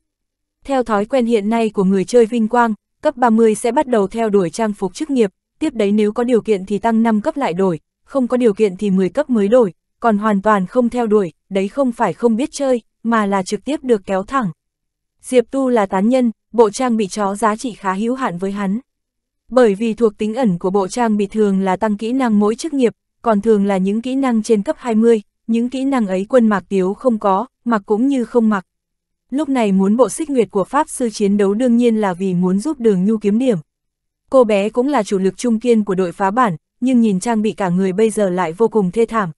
Theo thói quen hiện nay của người chơi vinh quang, cấp 30 sẽ bắt đầu theo đuổi trang phục chức nghiệp, tiếp đấy nếu có điều kiện thì tăng 5 cấp lại đổi, không có điều kiện thì 10 cấp mới đổi, còn hoàn toàn không theo đuổi, đấy không phải không biết chơi, mà là trực tiếp được kéo thẳng. Diệp Tu là tán nhân, bộ trang bị chó giá trị khá hữu hạn với hắn. Bởi vì thuộc tính ẩn của bộ trang bị thường là tăng kỹ năng mỗi chức nghiệp, còn thường là những kỹ năng trên cấp 20, những kỹ năng ấy quân mạc tiếu không có, mặc cũng như không mặc. Lúc này muốn bộ xích nguyệt của Pháp sư chiến đấu đương nhiên là vì muốn giúp đường nhu kiếm điểm. Cô bé cũng là chủ lực trung kiên của đội phá bản, nhưng nhìn trang bị cả người bây giờ lại vô cùng thê thảm.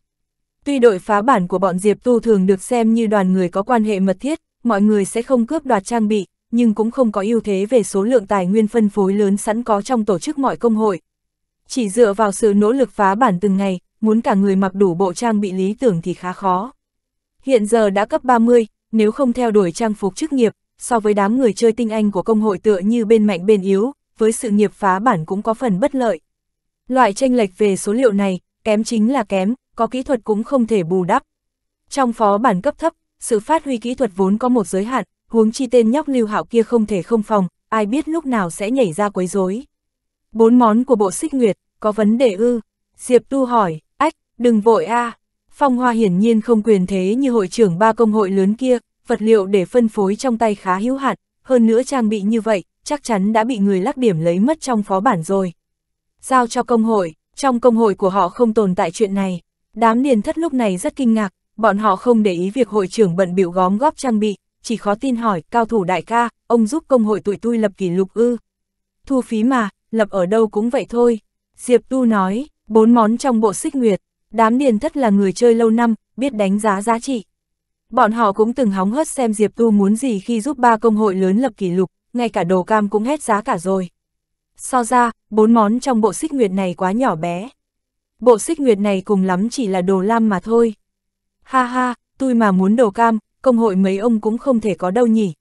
Tuy đội phá bản của bọn Diệp Tu thường được xem như đoàn người có quan hệ mật thiết, mọi người sẽ không cướp đoạt trang bị, nhưng cũng không có ưu thế về số lượng tài nguyên phân phối lớn sẵn có trong tổ chức mọi công hội. Chỉ dựa vào sự nỗ lực phá bản từng ngày, muốn cả người mặc đủ bộ trang bị lý tưởng thì khá khó. Hiện giờ đã cấp 30, nếu không theo đuổi trang phục chức nghiệp, so với đám người chơi tinh anh của công hội tựa như bên mạnh bên yếu, với sự nghiệp phá bản cũng có phần bất lợi. Loại tranh lệch về số liệu này, kém chính là kém, có kỹ thuật cũng không thể bù đắp. Trong phó bản cấp thấp, sự phát huy kỹ thuật vốn có một giới hạn, huống chi tên nhóc lưu hạo kia không thể không phòng, ai biết lúc nào sẽ nhảy ra quấy rối. Bốn món của bộ xích nguyệt, có vấn đề ư? Diệp Tu hỏi, ách, đừng vội a. À. Phong Hoa hiển nhiên không quyền thế như hội trưởng ba công hội lớn kia, vật liệu để phân phối trong tay khá hữu hạn, hơn nữa trang bị như vậy, chắc chắn đã bị người lắc điểm lấy mất trong phó bản rồi. Giao cho công hội, trong công hội của họ không tồn tại chuyện này. Đám điền thất lúc này rất kinh ngạc, bọn họ không để ý việc hội trưởng bận biểu góm góp trang bị, chỉ khó tin hỏi, cao thủ đại ca, ông giúp công hội tụi tôi lập kỷ lục ư. Thu phí mà, lập ở đâu cũng vậy thôi. Diệp Tu nói, bốn món trong bộ xích nguyệt, đám điền thất là người chơi lâu năm, biết đánh giá giá trị. Bọn họ cũng từng hóng hớt xem Diệp Tu muốn gì khi giúp ba công hội lớn lập kỷ lục, ngay cả đồ cam cũng hết giá cả rồi. So ra, bốn món trong bộ xích nguyệt này quá nhỏ bé. Bộ xích nguyệt này cùng lắm chỉ là đồ lam mà thôi. Ha ha, tôi mà muốn đồ cam, công hội mấy ông cũng không thể có đâu nhỉ.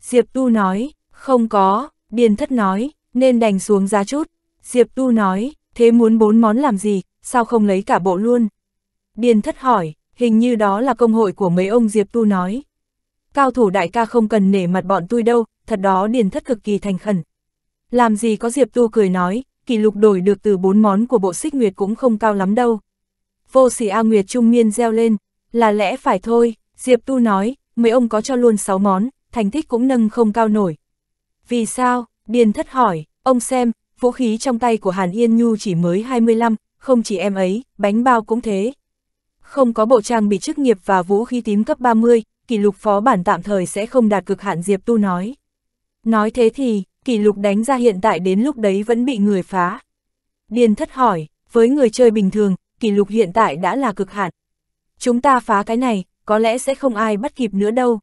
Diệp Tu nói, không có, Điền Thất nói, nên đành xuống giá chút. Diệp Tu nói, thế muốn bốn món làm gì, sao không lấy cả bộ luôn? Điền Thất hỏi, hình như đó là công hội của mấy ông Diệp Tu nói. Cao thủ đại ca không cần nể mặt bọn tôi đâu, thật đó Điền Thất cực kỳ thành khẩn. Làm gì có Diệp Tu cười nói, kỷ lục đổi được từ bốn món của bộ xích nguyệt cũng không cao lắm đâu. Vô Sĩ A Nguyệt Trung Miên reo lên, là lẽ phải thôi, Diệp Tu nói, mấy ông có cho luôn 6 món, thành tích cũng nâng không cao nổi. Vì sao? Điền thất hỏi, ông xem, vũ khí trong tay của Hàn Yên Nhu chỉ mới 25, không chỉ em ấy, bánh bao cũng thế. Không có bộ trang bị chức nghiệp và vũ khí tím cấp 30, kỷ lục phó bản tạm thời sẽ không đạt cực hạn Diệp Tu nói. Nói thế thì, kỷ lục đánh ra hiện tại đến lúc đấy vẫn bị người phá. Điền thất hỏi, với người chơi bình thường, kỷ lục hiện tại đã là cực hạn. Chúng ta phá cái này, có lẽ sẽ không ai bắt kịp nữa đâu.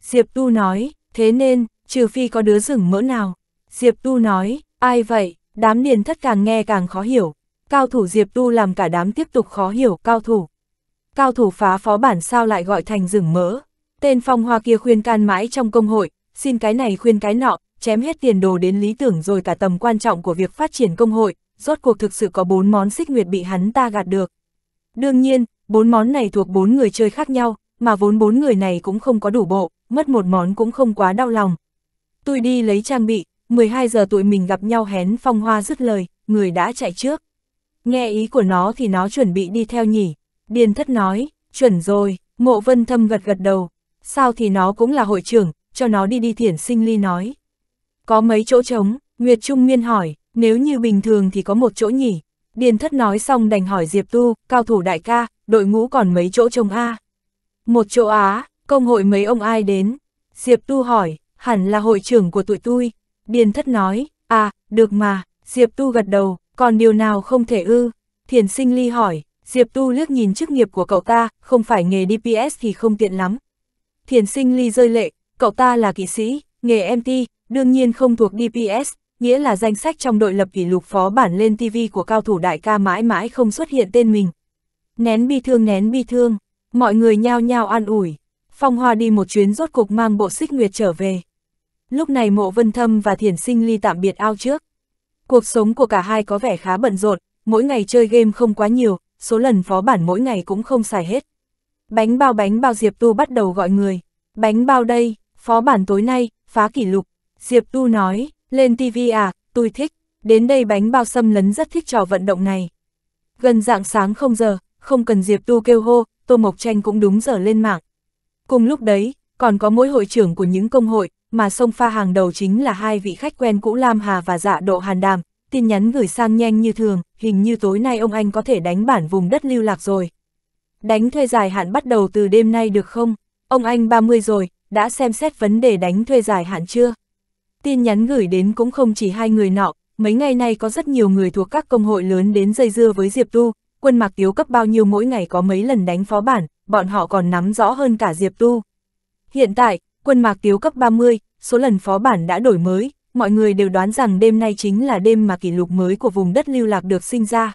Diệp Tu nói, thế nên, trừ phi có đứa rừng mỡ nào. Diệp Tu nói, ai vậy, đám điền thất càng nghe càng khó hiểu. Cao thủ Diệp Tu làm cả đám tiếp tục khó hiểu cao thủ. Cao thủ phá phó bản sao lại gọi thành rừng mỡ. Tên phong hoa kia khuyên can mãi trong công hội, xin cái này khuyên cái nọ, chém hết tiền đồ đến lý tưởng rồi cả tầm quan trọng của việc phát triển công hội, rốt cuộc thực sự có bốn món xích nguyệt bị hắn ta gạt được. Đương nhiên, bốn món này thuộc bốn người chơi khác nhau, mà vốn bốn người này cũng không có đủ bộ, mất một món cũng không quá đau lòng. Tôi đi lấy trang bị, 12 giờ tụi mình gặp nhau hén phong hoa dứt lời, người đã chạy trước. Nghe ý của nó thì nó chuẩn bị đi theo nhỉ. Điền thất nói, chuẩn rồi, mộ vân thâm gật gật đầu. Sao thì nó cũng là hội trưởng, cho nó đi đi thiển sinh ly nói. Có mấy chỗ trống, Nguyệt Trung nguyên hỏi, nếu như bình thường thì có một chỗ nhỉ. Điền thất nói xong đành hỏi Diệp Tu, cao thủ đại ca, đội ngũ còn mấy chỗ trông A. Một chỗ Á, công hội mấy ông ai đến? Diệp Tu hỏi, hẳn là hội trưởng của tụi tôi. Điền thất nói, à, được mà, Diệp Tu gật đầu, còn điều nào không thể ư? Thiền sinh ly hỏi, Diệp Tu liếc nhìn chức nghiệp của cậu ta, không phải nghề DPS thì không tiện lắm. Thiền sinh ly rơi lệ, cậu ta là kỵ sĩ, nghề MT, đương nhiên không thuộc DPS, nghĩa là danh sách trong đội lập kỷ lục phó bản lên TV của cao thủ đại ca mãi mãi không xuất hiện tên mình, Nén bi thương nén bi thương, mọi người nhao nhao an ủi. Phong Hoa đi một chuyến rốt cục mang bộ xích nguyệt trở về. Lúc này mộ vân thâm và thiền sinh ly tạm biệt ao trước. Cuộc sống của cả hai có vẻ khá bận rộn, mỗi ngày chơi game không quá nhiều, số lần phó bản mỗi ngày cũng không xài hết. Bánh bao bánh bao Diệp Tu bắt đầu gọi người. Bánh bao đây, phó bản tối nay, phá kỷ lục. Diệp Tu nói, lên TV à, tôi thích. Đến đây bánh bao xâm lấn rất thích trò vận động này. Gần dạng sáng không giờ, không cần Diệp Tu kêu hô, Tô Mộc Tranh cũng đúng giờ lên mạng. Cùng lúc đấy, còn có mỗi hội trưởng của những công hội, mà sông pha hàng đầu chính là hai vị khách quen cũ Lam Hà và dạ độ Hàn Đàm, tin nhắn gửi sang nhanh như thường, hình như tối nay ông anh có thể đánh bản vùng đất lưu lạc rồi. Đánh thuê dài hạn bắt đầu từ đêm nay được không? Ông anh 30 rồi, đã xem xét vấn đề đánh thuê dài hạn chưa? Tin nhắn gửi đến cũng không chỉ hai người nọ, mấy ngày nay có rất nhiều người thuộc các công hội lớn đến dây dưa với Diệp Tu, quân mạc tiếu cấp bao nhiêu mỗi ngày có mấy lần đánh phó bản, bọn họ còn nắm rõ hơn cả Diệp Tu. Hiện tại, quân mạc tiếu cấp 30, số lần phó bản đã đổi mới, mọi người đều đoán rằng đêm nay chính là đêm mà kỷ lục mới của vùng đất lưu lạc được sinh ra.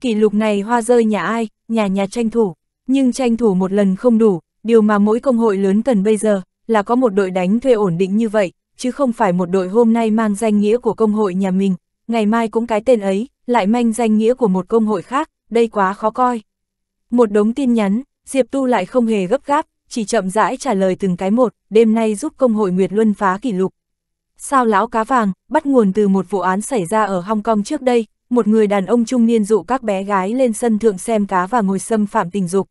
Kỷ lục này hoa rơi nhà ai, nhà nhà tranh thủ, nhưng tranh thủ một lần không đủ, điều mà mỗi công hội lớn cần bây giờ là có một đội đánh thuê ổn định như vậy, chứ không phải một đội hôm nay mang danh nghĩa của công hội nhà mình, ngày mai cũng cái tên ấy, lại manh danh nghĩa của một công hội khác, đây quá khó coi. Một đống tin nhắn, Diệp Tu lại không hề gấp gáp, chỉ chậm rãi trả lời từng cái một, đêm nay giúp công hội Nguyệt Luân phá kỷ lục. Sao lão cá vàng, bắt nguồn từ một vụ án xảy ra ở Hong Kong trước đây, một người đàn ông trung niên dụ các bé gái lên sân thượng xem cá và ngồi xâm phạm tình dục.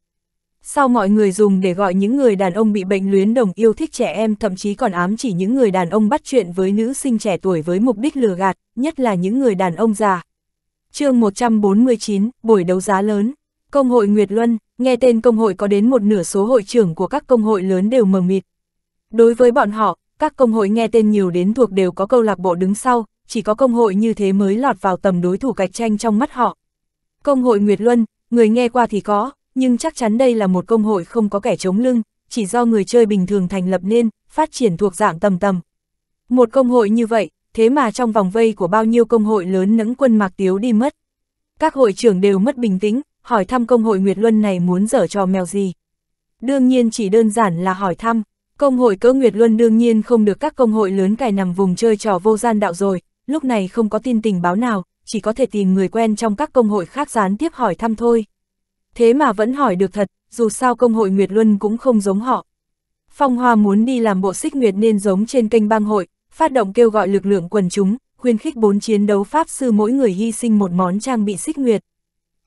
Sao mọi người dùng để gọi những người đàn ông bị bệnh luyến đồng yêu thích trẻ em thậm chí còn ám chỉ những người đàn ông bắt chuyện với nữ sinh trẻ tuổi với mục đích lừa gạt, nhất là những người đàn ông già, chương 149, buổi đấu giá lớn. Công hội Nguyệt Luân, nghe tên công hội có đến một nửa số hội trưởng của các công hội lớn đều mờ mịt. Đối với bọn họ, các công hội nghe tên nhiều đến thuộc đều có câu lạc bộ đứng sau, chỉ có công hội như thế mới lọt vào tầm đối thủ cạnh tranh trong mắt họ. Công hội Nguyệt Luân, người nghe qua thì có, nhưng chắc chắn đây là một công hội không có kẻ chống lưng, chỉ do người chơi bình thường thành lập nên, phát triển thuộc dạng tầm tầm. Một công hội như vậy, thế mà trong vòng vây của bao nhiêu công hội lớn nẫng quân Mạc Tiếu đi mất. Các hội trưởng đều mất bình tĩnh, hỏi thăm công hội Nguyệt Luân này muốn dở trò mèo gì. Đương nhiên chỉ đơn giản là hỏi thăm, công hội cỡ Nguyệt Luân đương nhiên không được các công hội lớn cài nằm vùng chơi trò vô gian đạo rồi, lúc này không có tin tình báo nào, chỉ có thể tìm người quen trong các công hội khác gián tiếp hỏi thăm thôi. Thế mà vẫn hỏi được thật, dù sao công hội Nguyệt Luân cũng không giống họ. Phong Hoa muốn đi làm bộ xích Nguyệt nên giống trên kênh bang hội, phát động kêu gọi lực lượng quần chúng, khuyên khích bốn chiến đấu Pháp sư mỗi người hy sinh một món trang bị xích nguyệt.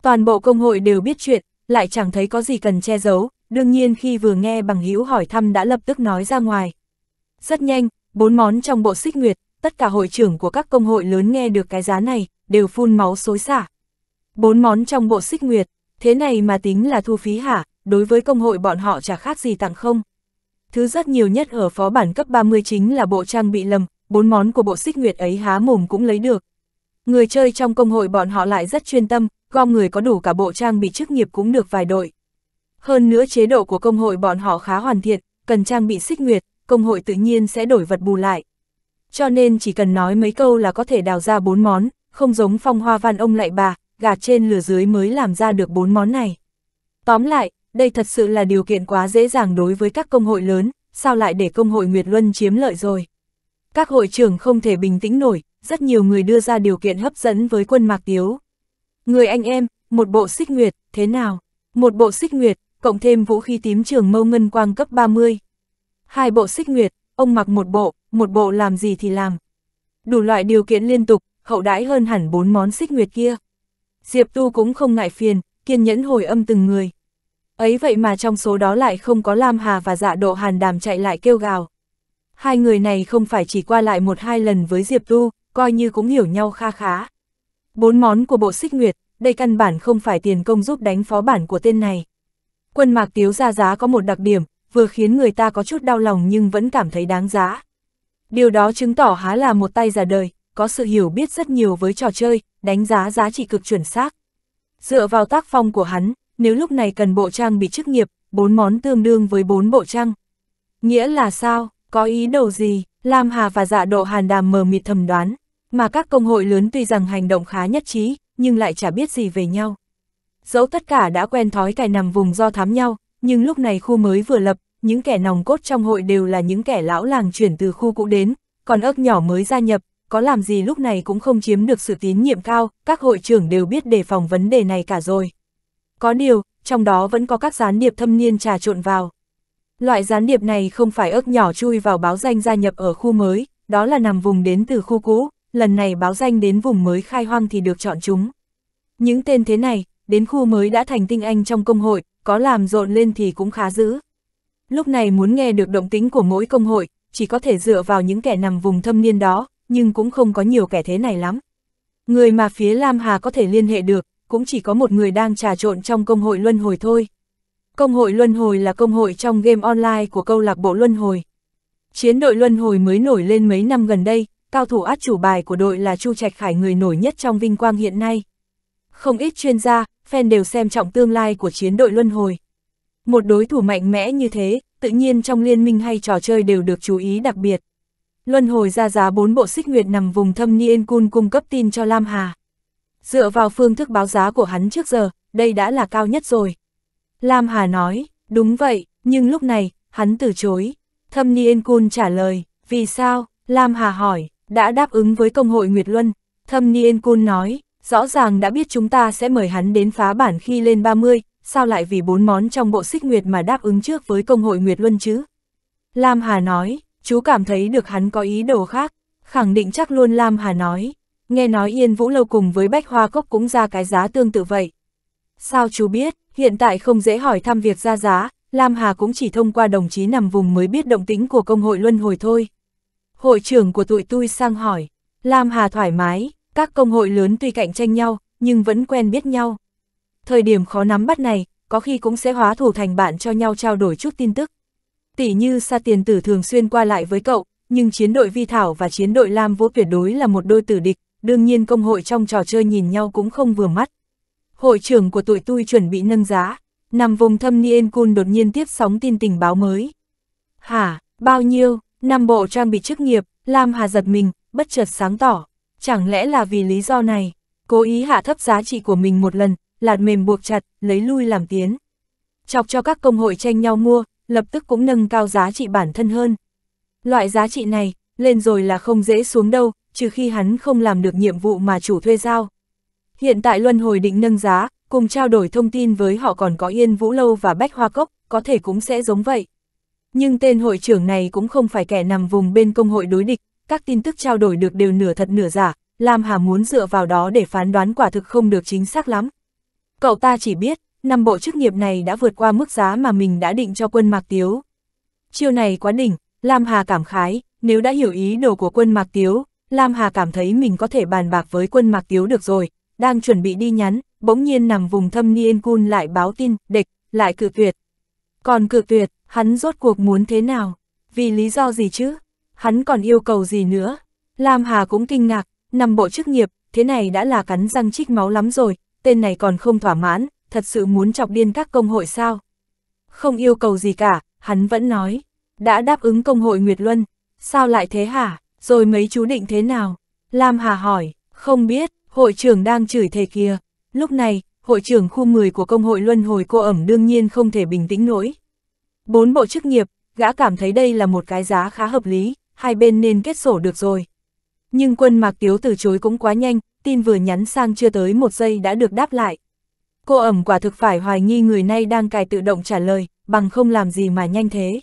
Toàn bộ công hội đều biết chuyện, lại chẳng thấy có gì cần che giấu, đương nhiên khi vừa nghe bằng hữu hỏi thăm đã lập tức nói ra ngoài. Rất nhanh, bốn món trong bộ xích nguyệt, tất cả hội trưởng của các công hội lớn nghe được cái giá này, đều phun máu xối xả. Bốn món trong bộ xích nguyệt, thế này mà tính là thu phí hả, đối với công hội bọn họ chả khác gì tặng không. Thứ rất nhiều nhất ở phó bản cấp 30 chính là bộ trang bị lầm, bốn món của bộ xích nguyệt ấy há mồm cũng lấy được. Người chơi trong công hội bọn họ lại rất chuyên tâm, gom người có đủ cả bộ trang bị chức nghiệp cũng được vài đội. Hơn nữa chế độ của công hội bọn họ khá hoàn thiện, cần trang bị xích nguyệt, công hội tự nhiên sẽ đổi vật bù lại. Cho nên chỉ cần nói mấy câu là có thể đào ra bốn món, không giống phong hoa văn ông lại bà, gạt trên lửa dưới mới làm ra được bốn món này. Tóm lại, đây thật sự là điều kiện quá dễ dàng đối với các công hội lớn, sao lại để công hội Nguyệt Luân chiếm lợi rồi. Các hội trưởng không thể bình tĩnh nổi, rất nhiều người đưa ra điều kiện hấp dẫn với quân Mạc Tiếu. Người anh em, một bộ xích nguyệt, thế nào? Một bộ xích nguyệt, cộng thêm vũ khí tím trường mâu ngân quang cấp 30. Hai bộ xích nguyệt, ông mặc một bộ, một bộ làm gì thì làm. Đủ loại điều kiện liên tục, hậu đãi hơn hẳn bốn món xích nguyệt kia. Diệp Tu cũng không ngại phiền, kiên nhẫn hồi âm từng người ấy vậy mà trong số đó lại không có Lam Hà và dạ độ hàn đàm chạy lại kêu gào. Hai người này không phải chỉ qua lại một hai lần với Diệp Tu, coi như cũng hiểu nhau kha khá. Bốn món của bộ xích nguyệt, đây căn bản không phải tiền công giúp đánh phó bản của tên này. Quân mạc tiếu ra giá có một đặc điểm, vừa khiến người ta có chút đau lòng nhưng vẫn cảm thấy đáng giá. Điều đó chứng tỏ há là một tay già đời, có sự hiểu biết rất nhiều với trò chơi, đánh giá giá trị cực chuẩn xác. Dựa vào tác phong của hắn, nếu lúc này cần bộ trang bị chức nghiệp, bốn món tương đương với bốn bộ trang. Nghĩa là sao, có ý đồ gì, Lam Hà và dạ độ hàn đàm mờ mịt thầm đoán, mà các công hội lớn tuy rằng hành động khá nhất trí, nhưng lại chả biết gì về nhau. Dẫu tất cả đã quen thói cài nằm vùng do thám nhau, nhưng lúc này khu mới vừa lập, những kẻ nòng cốt trong hội đều là những kẻ lão làng chuyển từ khu cũ đến, còn ớt nhỏ mới gia nhập, có làm gì lúc này cũng không chiếm được sự tín nhiệm cao, các hội trưởng đều biết đề phòng vấn đề này cả rồi. Có điều, trong đó vẫn có các gián điệp thâm niên trà trộn vào. Loại gián điệp này không phải ớt nhỏ chui vào báo danh gia nhập ở khu mới, đó là nằm vùng đến từ khu cũ, lần này báo danh đến vùng mới khai hoang thì được chọn chúng. Những tên thế này, đến khu mới đã thành tinh anh trong công hội, có làm rộn lên thì cũng khá dữ. Lúc này muốn nghe được động tính của mỗi công hội, chỉ có thể dựa vào những kẻ nằm vùng thâm niên đó, nhưng cũng không có nhiều kẻ thế này lắm. Người mà phía Lam Hà có thể liên hệ được, cũng chỉ có một người đang trà trộn trong công hội luân hồi thôi. Công hội luân hồi là công hội trong game online của câu lạc bộ luân hồi. Chiến đội luân hồi mới nổi lên mấy năm gần đây, cao thủ át chủ bài của đội là Chu Trạch Khải người nổi nhất trong vinh quang hiện nay. Không ít chuyên gia, fan đều xem trọng tương lai của chiến đội luân hồi. Một đối thủ mạnh mẽ như thế, tự nhiên trong liên minh hay trò chơi đều được chú ý đặc biệt. Luân hồi ra giá 4 bộ xích nguyệt nằm vùng thâm Niên Cun cung cấp tin cho Lam Hà. Dựa vào phương thức báo giá của hắn trước giờ, đây đã là cao nhất rồi. Lam Hà nói, đúng vậy, nhưng lúc này, hắn từ chối. Thâm Niên Cun trả lời, vì sao? Lam Hà hỏi, đã đáp ứng với công hội Nguyệt Luân. Thâm Niên Cun nói, rõ ràng đã biết chúng ta sẽ mời hắn đến phá bản khi lên 30, sao lại vì bốn món trong bộ xích nguyệt mà đáp ứng trước với công hội Nguyệt Luân chứ? Lam Hà nói, chú cảm thấy được hắn có ý đồ khác, khẳng định chắc luôn Lam Hà nói, nghe nói Yên Vũ Lâu cùng với Bách Hoa Cốc cũng ra cái giá tương tự vậy. Sao chú biết, hiện tại không dễ hỏi thăm việc ra giá, Lam Hà cũng chỉ thông qua đồng chí nằm vùng mới biết động tính của công hội luân hồi thôi. Hội trưởng của tụi tôi sang hỏi, Lam Hà thoải mái, các công hội lớn tuy cạnh tranh nhau, nhưng vẫn quen biết nhau. Thời điểm khó nắm bắt này, có khi cũng sẽ hóa thủ thành bạn cho nhau trao đổi chút tin tức. Tỷ như Sa Tiền Tử thường xuyên qua lại với cậu, nhưng chiến đội Vi Thảo và chiến đội Lam Vũ tuyệt đối là một đôi tử địch, đương nhiên công hội trong trò chơi nhìn nhau cũng không vừa mắt. Hội trưởng của tụi tôi chuẩn bị nâng giá, nằm vùng thâm niên Kun đột nhiên tiếp sóng tin tình báo mới. Hả, bao nhiêu, năm bộ trang bị chức nghiệp, Lam Hà giật mình, bất chợt sáng tỏ, chẳng lẽ là vì lý do này, cố ý hạ thấp giá trị của mình một lần, lạt mềm buộc chặt, lấy lui làm tiến. Chọc cho các công hội tranh nhau mua, lập tức cũng nâng cao giá trị bản thân hơn. Loại giá trị này, lên rồi là không dễ xuống đâu, trừ khi hắn không làm được nhiệm vụ mà chủ thuê giao. Hiện tại Luân Hồi định nâng giá, cùng trao đổi thông tin với họ còn có Yên Vũ Lâu và Bách Hoa Cốc, có thể cũng sẽ giống vậy. Nhưng tên hội trưởng này cũng không phải kẻ nằm vùng bên công hội đối địch, các tin tức trao đổi được đều nửa thật nửa giả, Lam Hà muốn dựa vào đó để phán đoán quả thực không được chính xác lắm. Cậu ta chỉ biết, năm bộ chức nghiệp này đã vượt qua mức giá mà mình đã định cho quân Mạc Tiếu. Chiêu này quá đỉnh, Lam Hà cảm khái, nếu đã hiểu ý đồ của quân Mạc Tiếu, Lam Hà cảm thấy mình có thể bàn bạc với quân Mạc Tiếu được rồi, đang chuẩn bị đi nhắn, bỗng nhiên nằm vùng thâm Niên Kun lại báo tin, địch, lại cự tuyệt. Còn cự tuyệt, hắn rốt cuộc muốn thế nào? Vì lý do gì chứ? Hắn còn yêu cầu gì nữa? Lam Hà cũng kinh ngạc, nằm bộ chức nghiệp, thế này đã là cắn răng chích máu lắm rồi, tên này còn không thỏa mãn, thật sự muốn chọc điên các công hội sao? Không yêu cầu gì cả, hắn vẫn nói, đã đáp ứng công hội Nguyệt Luân, sao lại thế hả? rồi mấy chú định thế nào? Lam Hà hỏi, không biết, hội trưởng đang chửi thề kia. Lúc này, hội trưởng khu 10 của công hội luân hồi cô ẩm đương nhiên không thể bình tĩnh nổi. Bốn bộ chức nghiệp, gã cảm thấy đây là một cái giá khá hợp lý, hai bên nên kết sổ được rồi. Nhưng quân Mạc Tiếu từ chối cũng quá nhanh, tin vừa nhắn sang chưa tới một giây đã được đáp lại. Cô ẩm quả thực phải hoài nghi người nay đang cài tự động trả lời, bằng không làm gì mà nhanh thế.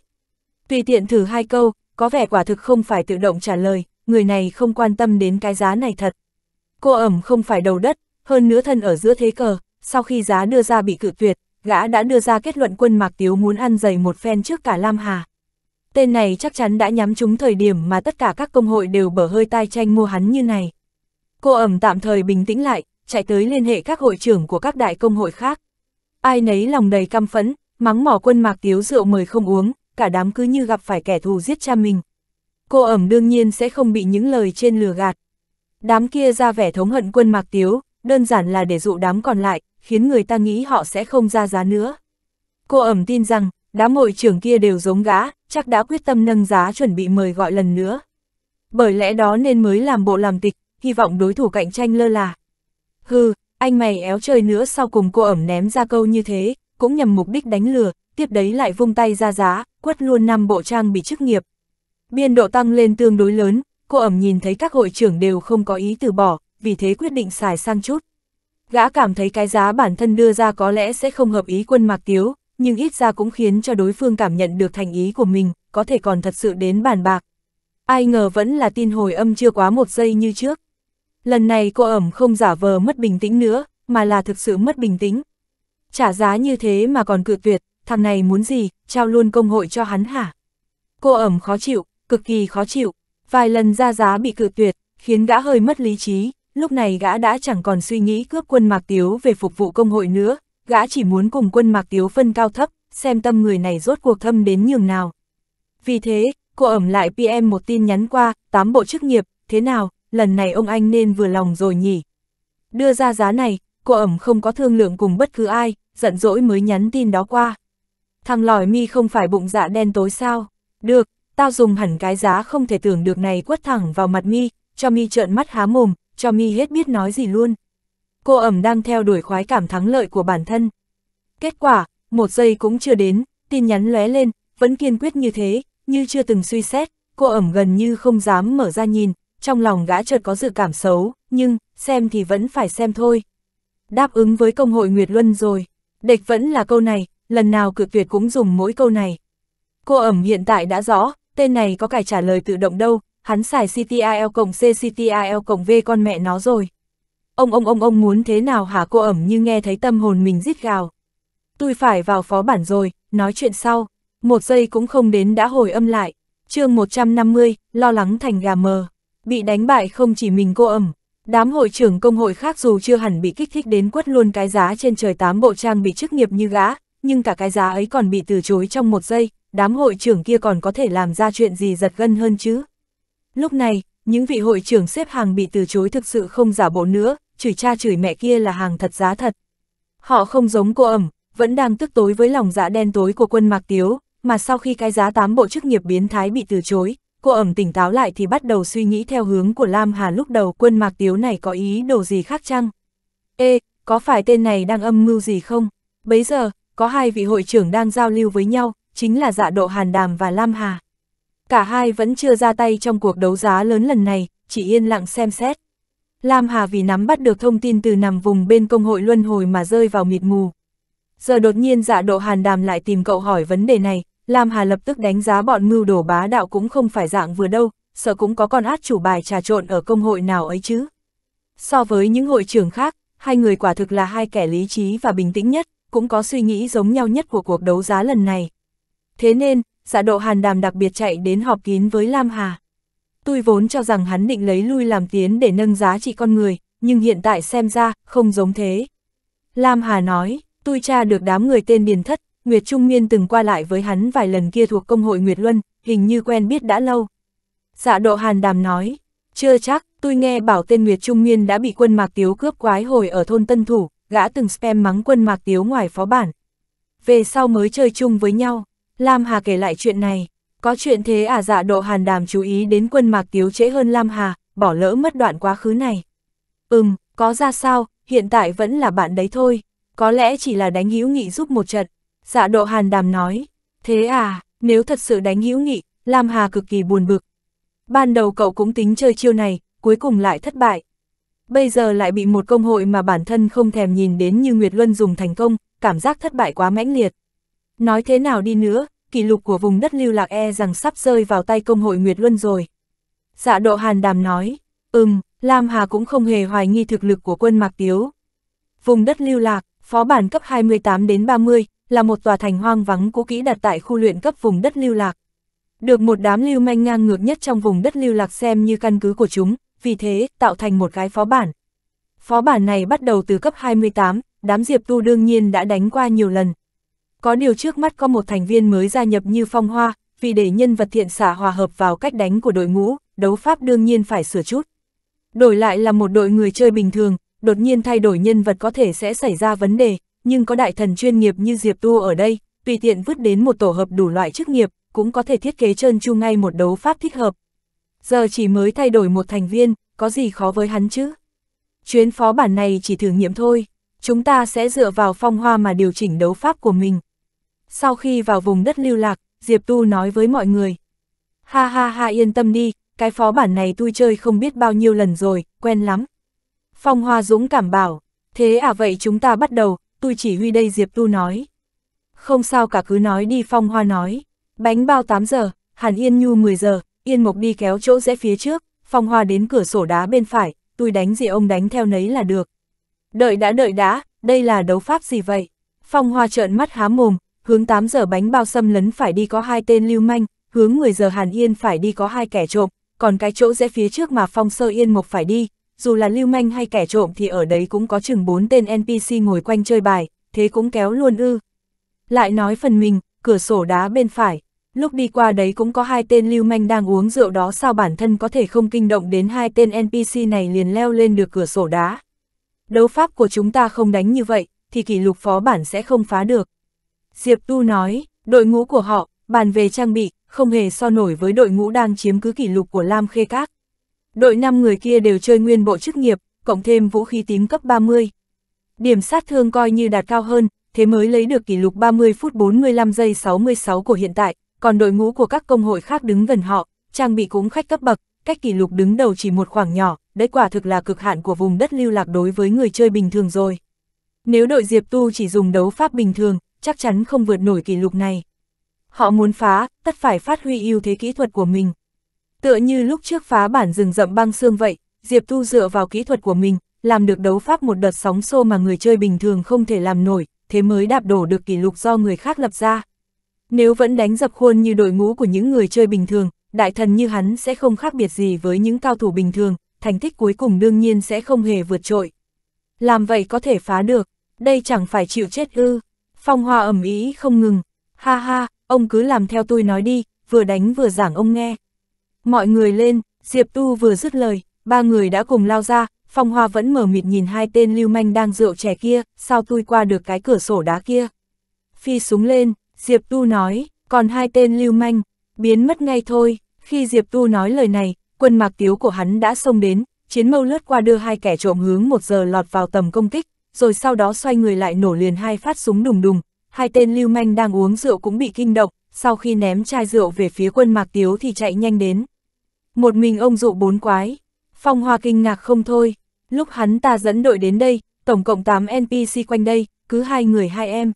Tùy tiện thử hai câu, có vẻ quả thực không phải tự động trả lời, người này không quan tâm đến cái giá này thật. Cô ẩm không phải đầu đất, hơn nữa thân ở giữa thế cờ, sau khi giá đưa ra bị cự tuyệt, gã đã đưa ra kết luận quân Mạc Tiếu muốn ăn dày một phen trước cả Lam Hà. Tên này chắc chắn đã nhắm trúng thời điểm mà tất cả các công hội đều bở hơi tai tranh mua hắn như này. Cô ẩm tạm thời bình tĩnh lại, chạy tới liên hệ các hội trưởng của các đại công hội khác. Ai nấy lòng đầy căm phẫn, mắng mỏ quân Mạc Tiếu rượu mời không uống, cả đám cứ như gặp phải kẻ thù giết cha mình. Cô ẩm đương nhiên sẽ không bị những lời trên lừa gạt. Đám kia ra vẻ thống hận quân Mạc Tiếu, đơn giản là để dụ đám còn lại, khiến người ta nghĩ họ sẽ không ra giá nữa. Cô ẩm tin rằng, đám hội trưởng kia đều giống gã, chắc đã quyết tâm nâng giá chuẩn bị mời gọi lần nữa. Bởi lẽ đó nên mới làm bộ làm tịch, hy vọng đối thủ cạnh tranh lơ là. Hừ, anh mày éo chơi nữa sau cùng cô ẩm ném ra câu như thế, cũng nhằm mục đích đánh lừa, tiếp đấy lại vung tay ra giá, quất luôn năm bộ trang bị chức nghiệp. Biên độ tăng lên tương đối lớn, cô ẩm nhìn thấy các hội trưởng đều không có ý từ bỏ, vì thế quyết định xài sang chút. Gã cảm thấy cái giá bản thân đưa ra có lẽ sẽ không hợp ý quân mạc tiếu, nhưng ít ra cũng khiến cho đối phương cảm nhận được thành ý của mình, có thể còn thật sự đến bàn bạc. Ai ngờ vẫn là tin hồi âm chưa quá một giây như trước. Lần này cô ẩm không giả vờ mất bình tĩnh nữa, mà là thực sự mất bình tĩnh. Trả giá như thế mà còn cự tuyệt, thằng này muốn gì, trao luôn công hội cho hắn hả? Cô ẩm khó chịu, cực kỳ khó chịu, vài lần ra giá bị cự tuyệt, khiến gã hơi mất lý trí, lúc này gã đã chẳng còn suy nghĩ cướp quân Mạc Tiếu về phục vụ công hội nữa, gã chỉ muốn cùng quân Mạc Tiếu phân cao thấp, xem tâm người này rốt cuộc thâm đến nhường nào. Vì thế, cô ẩm lại PM một tin nhắn qua, tám bộ chức nghiệp, thế nào, lần này ông anh nên vừa lòng rồi nhỉ? Đưa ra giá này, cô ẩm không có thương lượng cùng bất cứ ai, giận dỗi mới nhắn tin đó qua. Thằng lỏi mi không phải bụng dạ đen tối sao? Được, tao dùng hẳn cái giá không thể tưởng được này quất thẳng vào mặt mi, cho mi trợn mắt há mồm, cho mi hết biết nói gì luôn. Cô ẩm đang theo đuổi khoái cảm thắng lợi của bản thân. Kết quả, một giây cũng chưa đến, tin nhắn lóe lên, vẫn kiên quyết như thế, như chưa từng suy xét, cô ẩm gần như không dám mở ra nhìn, trong lòng gã chợt có dự cảm xấu, nhưng, xem thì vẫn phải xem thôi. Đáp ứng với công hội Nguyệt Luân rồi, địch vẫn là câu này, lần nào cự tuyệt cũng dùng mỗi câu này. Cô ẩm hiện tại đã rõ, tên này có cải trả lời tự động đâu, hắn xài CTIL cộng C CTIL cộng V con mẹ nó rồi. Ông ông ông ông muốn thế nào hả cô ẩm như nghe thấy tâm hồn mình rít gào. Tôi phải vào phó bản rồi, nói chuyện sau, một giây cũng không đến đã hồi âm lại. chương 150, lo lắng thành gà mờ, bị đánh bại không chỉ mình cô ẩm. Đám hội trưởng công hội khác dù chưa hẳn bị kích thích đến quất luôn cái giá trên trời tám bộ trang bị chức nghiệp như gã, nhưng cả cái giá ấy còn bị từ chối trong một giây, đám hội trưởng kia còn có thể làm ra chuyện gì giật gân hơn chứ. Lúc này, những vị hội trưởng xếp hàng bị từ chối thực sự không giả bộ nữa, chửi cha chửi mẹ kia là hàng thật giá thật. Họ không giống cô ẩm, vẫn đang tức tối với lòng dạ đen tối của quân Mạc Tiếu, mà sau khi cái giá tám bộ chức nghiệp biến thái bị từ chối, cô ẩm tỉnh táo lại thì bắt đầu suy nghĩ theo hướng của Lam Hà lúc đầu quân Mạc Tiếu này có ý đồ gì khác chăng? Ê, có phải tên này đang âm mưu gì không? Bấy giờ, có hai vị hội trưởng đang giao lưu với nhau, chính là dạ độ Hàn Đàm và Lam Hà. Cả hai vẫn chưa ra tay trong cuộc đấu giá lớn lần này, chỉ yên lặng xem xét. Lam Hà vì nắm bắt được thông tin từ nằm vùng bên công hội luân hồi mà rơi vào mịt mù. Giờ đột nhiên dạ độ Hàn Đàm lại tìm cậu hỏi vấn đề này, Lam Hà lập tức đánh giá bọn mưu đổ bá đạo cũng không phải dạng vừa đâu, sợ cũng có con át chủ bài trà trộn ở công hội nào ấy chứ. So với những hội trưởng khác, hai người quả thực là hai kẻ lý trí và bình tĩnh nhất, cũng có suy nghĩ giống nhau nhất của cuộc đấu giá lần này. Thế nên, giả dạ độ hàn đàm đặc biệt chạy đến họp kín với Lam Hà. Tôi vốn cho rằng hắn định lấy lui làm tiến để nâng giá trị con người, nhưng hiện tại xem ra, không giống thế. Lam Hà nói, tôi tra được đám người tên Điền Thất, Nguyệt Trung nguyên từng qua lại với hắn vài lần kia thuộc công hội Nguyệt Luân, hình như quen biết đã lâu. Dạ độ hàn đàm nói, chưa chắc, tôi nghe bảo tên Nguyệt Trung nguyên đã bị quân mạc tiếu cướp quái hồi ở thôn Tân Thủ, gã từng spam mắng quân mạc tiếu ngoài phó bản. Về sau mới chơi chung với nhau, Lam Hà kể lại chuyện này, có chuyện thế à dạ độ hàn đàm chú ý đến quân mạc tiếu trễ hơn Lam Hà, bỏ lỡ mất đoạn quá khứ này. Ừm, có ra sao, hiện tại vẫn là bạn đấy thôi, có lẽ chỉ là đánh hữu nghị giúp một trận. Dạ độ hàn đàm nói, thế à, nếu thật sự đánh hữu nghị, Lam Hà cực kỳ buồn bực. Ban đầu cậu cũng tính chơi chiêu này, cuối cùng lại thất bại bây giờ lại bị một công hội mà bản thân không thèm nhìn đến như Nguyệt Luân dùng thành công, cảm giác thất bại quá mãnh liệt. Nói thế nào đi nữa, kỷ lục của vùng đất lưu lạc e rằng sắp rơi vào tay công hội Nguyệt Luân rồi. Dạ độ hàn đàm nói, ừm, Lam Hà cũng không hề hoài nghi thực lực của quân Mạc Tiếu. Vùng đất lưu lạc, phó bản cấp 28 đến 30, là một tòa thành hoang vắng cũ kỹ đặt tại khu luyện cấp vùng đất lưu lạc. Được một đám lưu manh ngang ngược nhất trong vùng đất lưu lạc xem như căn cứ của chúng, vì thế tạo thành một cái phó bản. Phó bản này bắt đầu từ cấp 28, đám Diệp Tu đương nhiên đã đánh qua nhiều lần. Có điều trước mắt có một thành viên mới gia nhập như phong hoa, vì để nhân vật thiện xả hòa hợp vào cách đánh của đội ngũ, đấu pháp đương nhiên phải sửa chút. Đổi lại là một đội người chơi bình thường, đột nhiên thay đổi nhân vật có thể sẽ xảy ra vấn đề, nhưng có đại thần chuyên nghiệp như Diệp Tu ở đây, tùy tiện vứt đến một tổ hợp đủ loại chức nghiệp, cũng có thể thiết kế trơn chu ngay một đấu pháp thích hợp, Giờ chỉ mới thay đổi một thành viên, có gì khó với hắn chứ? Chuyến phó bản này chỉ thử nghiệm thôi, chúng ta sẽ dựa vào phong hoa mà điều chỉnh đấu pháp của mình. Sau khi vào vùng đất lưu lạc, Diệp Tu nói với mọi người. Ha ha ha yên tâm đi, cái phó bản này tôi chơi không biết bao nhiêu lần rồi, quen lắm. Phong Hoa Dũng cảm bảo, thế à vậy chúng ta bắt đầu, tôi chỉ huy đây Diệp Tu nói. Không sao cả cứ nói đi Phong Hoa nói, bánh bao 8 giờ, Hàn Yên Nhu 10 giờ, Yên Mộc đi kéo chỗ rẽ phía trước, Phong Hoa đến cửa sổ đá bên phải, tôi đánh gì ông đánh theo nấy là được. Đợi đã đợi đã, đây là đấu pháp gì vậy? Phong Hoa trợn mắt há mồm, hướng 8 giờ bánh bao xâm lấn phải đi có hai tên lưu manh, hướng 10 giờ Hàn Yên phải đi có hai kẻ trộm, còn cái chỗ rẽ phía trước mà Phong Sơ Yên Mộc phải đi, dù là lưu manh hay kẻ trộm thì ở đấy cũng có chừng 4 tên NPC ngồi quanh chơi bài, thế cũng kéo luôn ư. Lại nói phần mình, cửa sổ đá bên phải, lúc đi qua đấy cũng có hai tên lưu manh đang uống rượu đó sao bản thân có thể không kinh động đến hai tên NPC này liền leo lên được cửa sổ đá. Đấu pháp của chúng ta không đánh như vậy, thì kỷ lục phó bản sẽ không phá được. Diệp Tu nói, đội ngũ của họ, bàn về trang bị, không hề so nổi với đội ngũ đang chiếm cứ kỷ lục của Lam Khê Các. Đội 5 người kia đều chơi nguyên bộ chức nghiệp, cộng thêm vũ khí tím cấp 30. Điểm sát thương coi như đạt cao hơn, thế mới lấy được kỷ lục 30 phút 45 giây 66 của hiện tại, còn đội ngũ của các công hội khác đứng gần họ, trang bị cũng khách cấp bậc, cách kỷ lục đứng đầu chỉ một khoảng nhỏ, đấy quả thực là cực hạn của vùng đất lưu lạc đối với người chơi bình thường rồi. Nếu đội Diệp Tu chỉ dùng đấu pháp bình thường, chắc chắn không vượt nổi kỷ lục này. Họ muốn phá, tất phải phát huy ưu thế kỹ thuật của mình. Tựa như lúc trước phá bản rừng rậm băng xương vậy, Diệp Tu dựa vào kỹ thuật của mình, làm được đấu pháp một đợt sóng xô mà người chơi bình thường không thể làm nổi, thế mới đạp đổ được kỷ lục do người khác lập ra, nếu vẫn đánh dập khuôn như đội ngũ của những người chơi bình thường, đại thần như hắn sẽ không khác biệt gì với những cao thủ bình thường, thành tích cuối cùng đương nhiên sẽ không hề vượt trội. Làm vậy có thể phá được, đây chẳng phải chịu chết ư. Phong hoa ẩm ý không ngừng, ha ha, ông cứ làm theo tôi nói đi, vừa đánh vừa giảng ông nghe. Mọi người lên, Diệp Tu vừa dứt lời, ba người đã cùng lao ra, Phong Hoa vẫn mở mịt nhìn hai tên lưu manh đang rượu trẻ kia, sao tôi qua được cái cửa sổ đá kia. Phi súng lên, Diệp Tu nói, còn hai tên lưu manh, biến mất ngay thôi, khi Diệp Tu nói lời này, quân mạc tiếu của hắn đã xông đến, chiến mâu lướt qua đưa hai kẻ trộm hướng một giờ lọt vào tầm công kích, rồi sau đó xoay người lại nổ liền hai phát súng đùng đùng, hai tên lưu manh đang uống rượu cũng bị kinh động, sau khi ném chai rượu về phía quân mạc tiếu thì chạy nhanh đến. Một mình ông dụ bốn quái, phong hoa kinh ngạc không thôi, lúc hắn ta dẫn đội đến đây, tổng cộng 8 NPC quanh đây, cứ hai người hai em.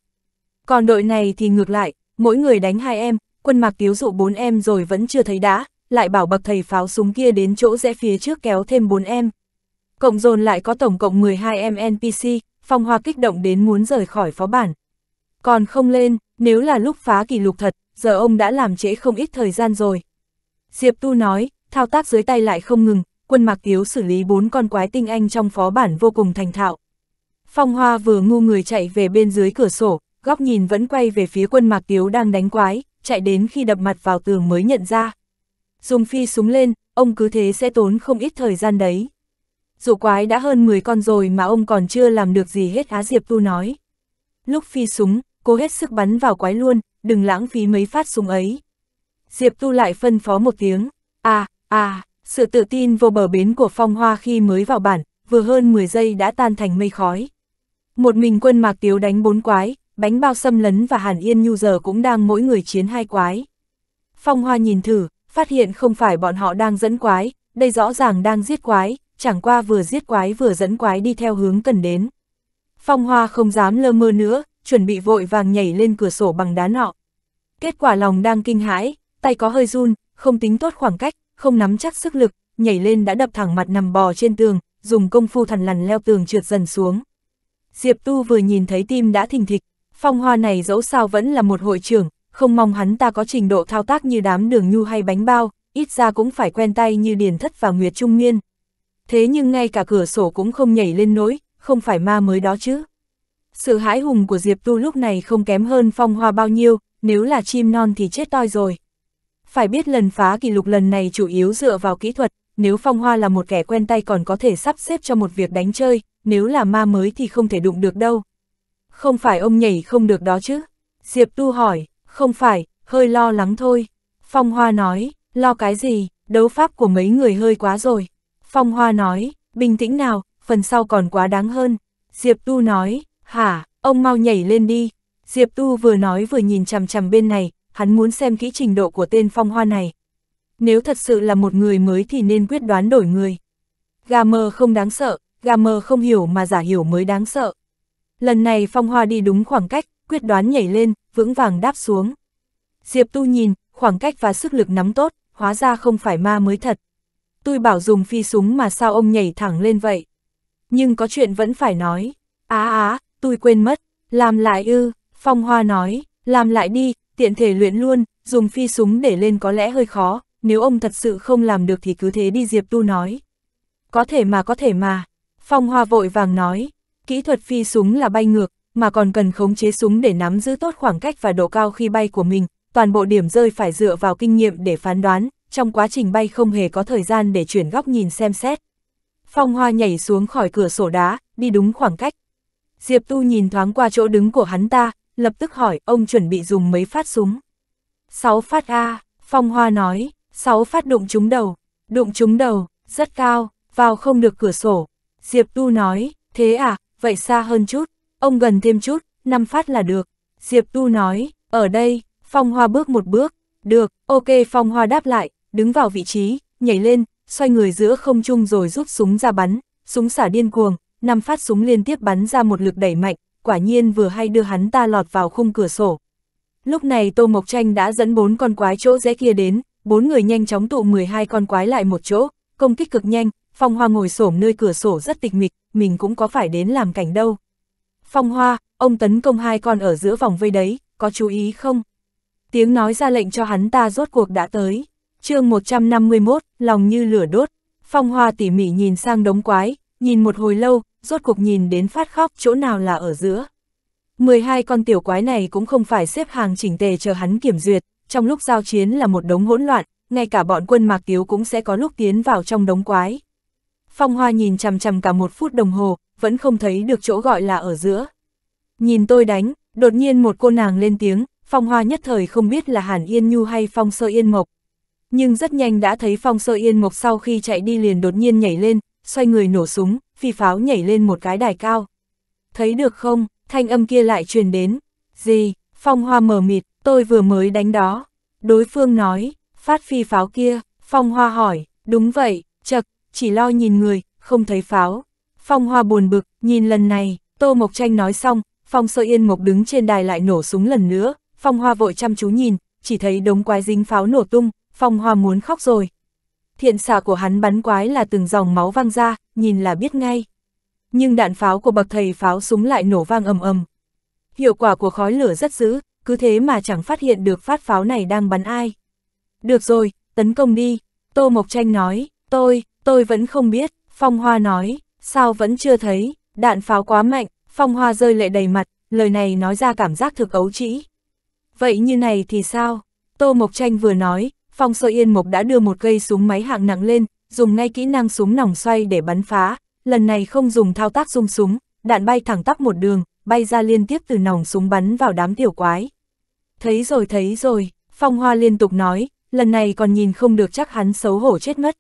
Còn đội này thì ngược lại, mỗi người đánh hai em, quân mạc tiếu dụ bốn em rồi vẫn chưa thấy đã, lại bảo bậc thầy pháo súng kia đến chỗ rẽ phía trước kéo thêm bốn em. Cộng dồn lại có tổng cộng 12 em NPC, phong hoa kích động đến muốn rời khỏi phó bản. Còn không lên, nếu là lúc phá kỷ lục thật, giờ ông đã làm trễ không ít thời gian rồi. Diệp Tu nói, thao tác dưới tay lại không ngừng, quân mạc tiếu xử lý bốn con quái tinh anh trong phó bản vô cùng thành thạo. Phong hoa vừa ngu người chạy về bên dưới cửa sổ, góc nhìn vẫn quay về phía quân Mạc Tiếu đang đánh quái, chạy đến khi đập mặt vào tường mới nhận ra. Dùng phi súng lên, ông cứ thế sẽ tốn không ít thời gian đấy. Dù quái đã hơn 10 con rồi mà ông còn chưa làm được gì hết Á Diệp Tu nói. Lúc phi súng, cô hết sức bắn vào quái luôn, đừng lãng phí mấy phát súng ấy. Diệp Tu lại phân phó một tiếng, à, à, sự tự tin vô bờ bến của phong hoa khi mới vào bản, vừa hơn 10 giây đã tan thành mây khói. Một mình quân Mạc Tiếu đánh bốn quái, bánh bao xâm lấn và Hàn Yên Nhu giờ cũng đang mỗi người chiến hai quái. Phong Hoa nhìn thử, phát hiện không phải bọn họ đang dẫn quái, đây rõ ràng đang giết quái, chẳng qua vừa giết quái vừa dẫn quái đi theo hướng cần đến. Phong Hoa không dám lơ mơ nữa, chuẩn bị vội vàng nhảy lên cửa sổ bằng đá nọ. Kết quả lòng đang kinh hãi, tay có hơi run, không tính tốt khoảng cách, không nắm chắc sức lực, nhảy lên đã đập thẳng mặt nằm bò trên tường, dùng công phu thần lằn leo tường trượt dần xuống. Diệp Tu vừa nhìn thấy tim đã thình thịch, Phong hoa này dẫu sao vẫn là một hội trưởng, không mong hắn ta có trình độ thao tác như đám đường nhu hay bánh bao, ít ra cũng phải quen tay như Điền Thất và Nguyệt Trung Nguyên. Thế nhưng ngay cả cửa sổ cũng không nhảy lên nối, không phải ma mới đó chứ. Sự hãi hùng của Diệp Tu lúc này không kém hơn phong hoa bao nhiêu, nếu là chim non thì chết toi rồi. Phải biết lần phá kỷ lục lần này chủ yếu dựa vào kỹ thuật, nếu phong hoa là một kẻ quen tay còn có thể sắp xếp cho một việc đánh chơi, nếu là ma mới thì không thể đụng được đâu. Không phải ông nhảy không được đó chứ? Diệp Tu hỏi, không phải, hơi lo lắng thôi. Phong Hoa nói, lo cái gì, đấu pháp của mấy người hơi quá rồi. Phong Hoa nói, bình tĩnh nào, phần sau còn quá đáng hơn. Diệp Tu nói, hả, ông mau nhảy lên đi. Diệp Tu vừa nói vừa nhìn chằm chằm bên này, hắn muốn xem kỹ trình độ của tên Phong Hoa này. Nếu thật sự là một người mới thì nên quyết đoán đổi người. Gà mờ không đáng sợ, gà mờ không hiểu mà giả hiểu mới đáng sợ. Lần này Phong Hoa đi đúng khoảng cách, quyết đoán nhảy lên, vững vàng đáp xuống. Diệp Tu nhìn, khoảng cách và sức lực nắm tốt, hóa ra không phải ma mới thật. Tôi bảo dùng phi súng mà sao ông nhảy thẳng lên vậy. Nhưng có chuyện vẫn phải nói. Á á, tôi quên mất, làm lại ư, Phong Hoa nói, làm lại đi, tiện thể luyện luôn, dùng phi súng để lên có lẽ hơi khó, nếu ông thật sự không làm được thì cứ thế đi Diệp Tu nói. Có thể mà có thể mà, Phong Hoa vội vàng nói, Kỹ thuật phi súng là bay ngược, mà còn cần khống chế súng để nắm giữ tốt khoảng cách và độ cao khi bay của mình, toàn bộ điểm rơi phải dựa vào kinh nghiệm để phán đoán, trong quá trình bay không hề có thời gian để chuyển góc nhìn xem xét. Phong Hoa nhảy xuống khỏi cửa sổ đá, đi đúng khoảng cách. Diệp Tu nhìn thoáng qua chỗ đứng của hắn ta, lập tức hỏi ông chuẩn bị dùng mấy phát súng. Sáu phát A, Phong Hoa nói, sáu phát đụng trúng đầu, đụng trúng đầu, rất cao, vào không được cửa sổ. Diệp Tu nói, thế à, vậy xa hơn chút, ông gần thêm chút, năm phát là được. Diệp Tu nói, ở đây, Phong Hoa bước một bước, được, ok Phong Hoa đáp lại, đứng vào vị trí, nhảy lên, xoay người giữa không trung rồi rút súng ra bắn, súng xả điên cuồng, năm phát súng liên tiếp bắn ra một lực đẩy mạnh, quả nhiên vừa hay đưa hắn ta lọt vào khung cửa sổ. Lúc này Tô Mộc Tranh đã dẫn bốn con quái chỗ rẽ kia đến, bốn người nhanh chóng tụ 12 con quái lại một chỗ, công kích cực nhanh, Phong Hoa ngồi xổm nơi cửa sổ rất tịch mịch, mình cũng có phải đến làm cảnh đâu. Phong Hoa, ông tấn công hai con ở giữa vòng vây đấy, có chú ý không? Tiếng nói ra lệnh cho hắn ta rốt cuộc đã tới. chương 151, lòng như lửa đốt. Phong Hoa tỉ mỉ nhìn sang đống quái, nhìn một hồi lâu, rốt cuộc nhìn đến phát khóc chỗ nào là ở giữa. 12 con tiểu quái này cũng không phải xếp hàng chỉnh tề chờ hắn kiểm duyệt, trong lúc giao chiến là một đống hỗn loạn, ngay cả bọn quân mạc tiếu cũng sẽ có lúc tiến vào trong đống quái. Phong Hoa nhìn chằm chằm cả một phút đồng hồ, vẫn không thấy được chỗ gọi là ở giữa. Nhìn tôi đánh, đột nhiên một cô nàng lên tiếng, Phong Hoa nhất thời không biết là Hàn Yên Nhu hay Phong Sơ Yên Mộc. Nhưng rất nhanh đã thấy Phong Sơ Yên Mộc sau khi chạy đi liền đột nhiên nhảy lên, xoay người nổ súng, phi pháo nhảy lên một cái đài cao. Thấy được không, thanh âm kia lại truyền đến. Gì, Phong Hoa mờ mịt, tôi vừa mới đánh đó. Đối phương nói, phát phi pháo kia, Phong Hoa hỏi, đúng vậy, chật, chỉ lo nhìn người, không thấy pháo. Phong Hoa buồn bực, nhìn lần này, Tô Mộc Tranh nói xong, Phong Sơ Yên Mộc đứng trên đài lại nổ súng lần nữa, Phong Hoa vội chăm chú nhìn, chỉ thấy đống quái dính pháo nổ tung, Phong Hoa muốn khóc rồi. Thiện xạ của hắn bắn quái là từng dòng máu văng ra, nhìn là biết ngay. Nhưng đạn pháo của bậc thầy pháo súng lại nổ vang ầm ầm. Hiệu quả của khói lửa rất dữ, cứ thế mà chẳng phát hiện được phát pháo này đang bắn ai. Được rồi, tấn công đi, Tô Mộc Tranh nói, tôi, Tôi vẫn không biết, Phong Hoa nói, sao vẫn chưa thấy, đạn pháo quá mạnh, Phong Hoa rơi lệ đầy mặt, lời này nói ra cảm giác thực ấu trĩ. Vậy như này thì sao? Tô Mộc Tranh vừa nói, Phong Sơ Yên Mộc đã đưa một cây súng máy hạng nặng lên, dùng ngay kỹ năng súng nòng xoay để bắn phá, lần này không dùng thao tác rung súng, đạn bay thẳng tắp một đường, bay ra liên tiếp từ nòng súng bắn vào đám tiểu quái. Thấy rồi thấy rồi, Phong Hoa liên tục nói, lần này còn nhìn không được chắc hắn xấu hổ chết mất,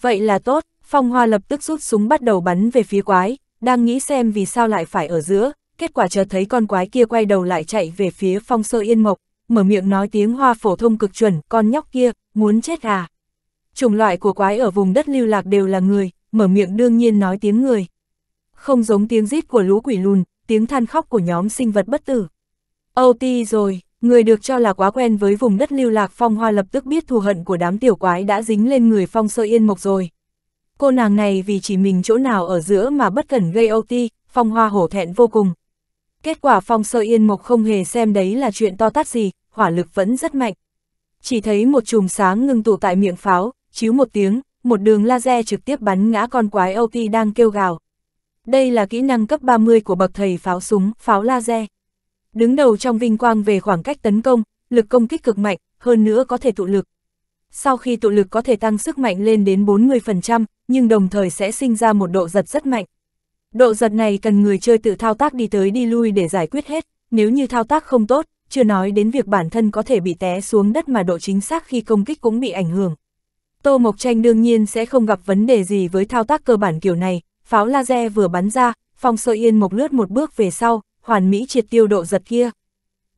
Vậy là tốt, phong hoa lập tức rút súng bắt đầu bắn về phía quái, đang nghĩ xem vì sao lại phải ở giữa, kết quả chợt thấy con quái kia quay đầu lại chạy về phía phong sơ yên mộc, mở miệng nói tiếng hoa phổ thông cực chuẩn, con nhóc kia, muốn chết à. Chủng loại của quái ở vùng đất lưu lạc đều là người, mở miệng đương nhiên nói tiếng người. Không giống tiếng rít của lũ quỷ lùn, tiếng than khóc của nhóm sinh vật bất tử. Âu ti rồi, Người được cho là quá quen với vùng đất lưu lạc phong hoa lập tức biết thù hận của đám tiểu quái đã dính lên người phong sơ yên mộc rồi. Cô nàng này vì chỉ mình chỗ nào ở giữa mà bất cẩn gây âu ti, phong hoa hổ thẹn vô cùng. Kết quả phong sơ yên mộc không hề xem đấy là chuyện to tát gì, hỏa lực vẫn rất mạnh. Chỉ thấy một chùm sáng ngưng tụ tại miệng pháo, chiếu một tiếng, một đường laser trực tiếp bắn ngã con quái âu ti đang kêu gào. Đây là kỹ năng cấp 30 của bậc thầy pháo súng, pháo laser đứng đầu trong vinh quang về khoảng cách tấn công, lực công kích cực mạnh, hơn nữa có thể tụ lực. Sau khi tụ lực có thể tăng sức mạnh lên đến 40%, nhưng đồng thời sẽ sinh ra một độ giật rất mạnh. Độ giật này cần người chơi tự thao tác đi tới đi lui để giải quyết hết, nếu như thao tác không tốt, chưa nói đến việc bản thân có thể bị té xuống đất mà độ chính xác khi công kích cũng bị ảnh hưởng. Tô Mộc Tranh đương nhiên sẽ không gặp vấn đề gì với thao tác cơ bản kiểu này, pháo laser vừa bắn ra, Phong Sơ Yên Mộc lướt một bước về sau, hoàn mỹ triệt tiêu độ giật kia.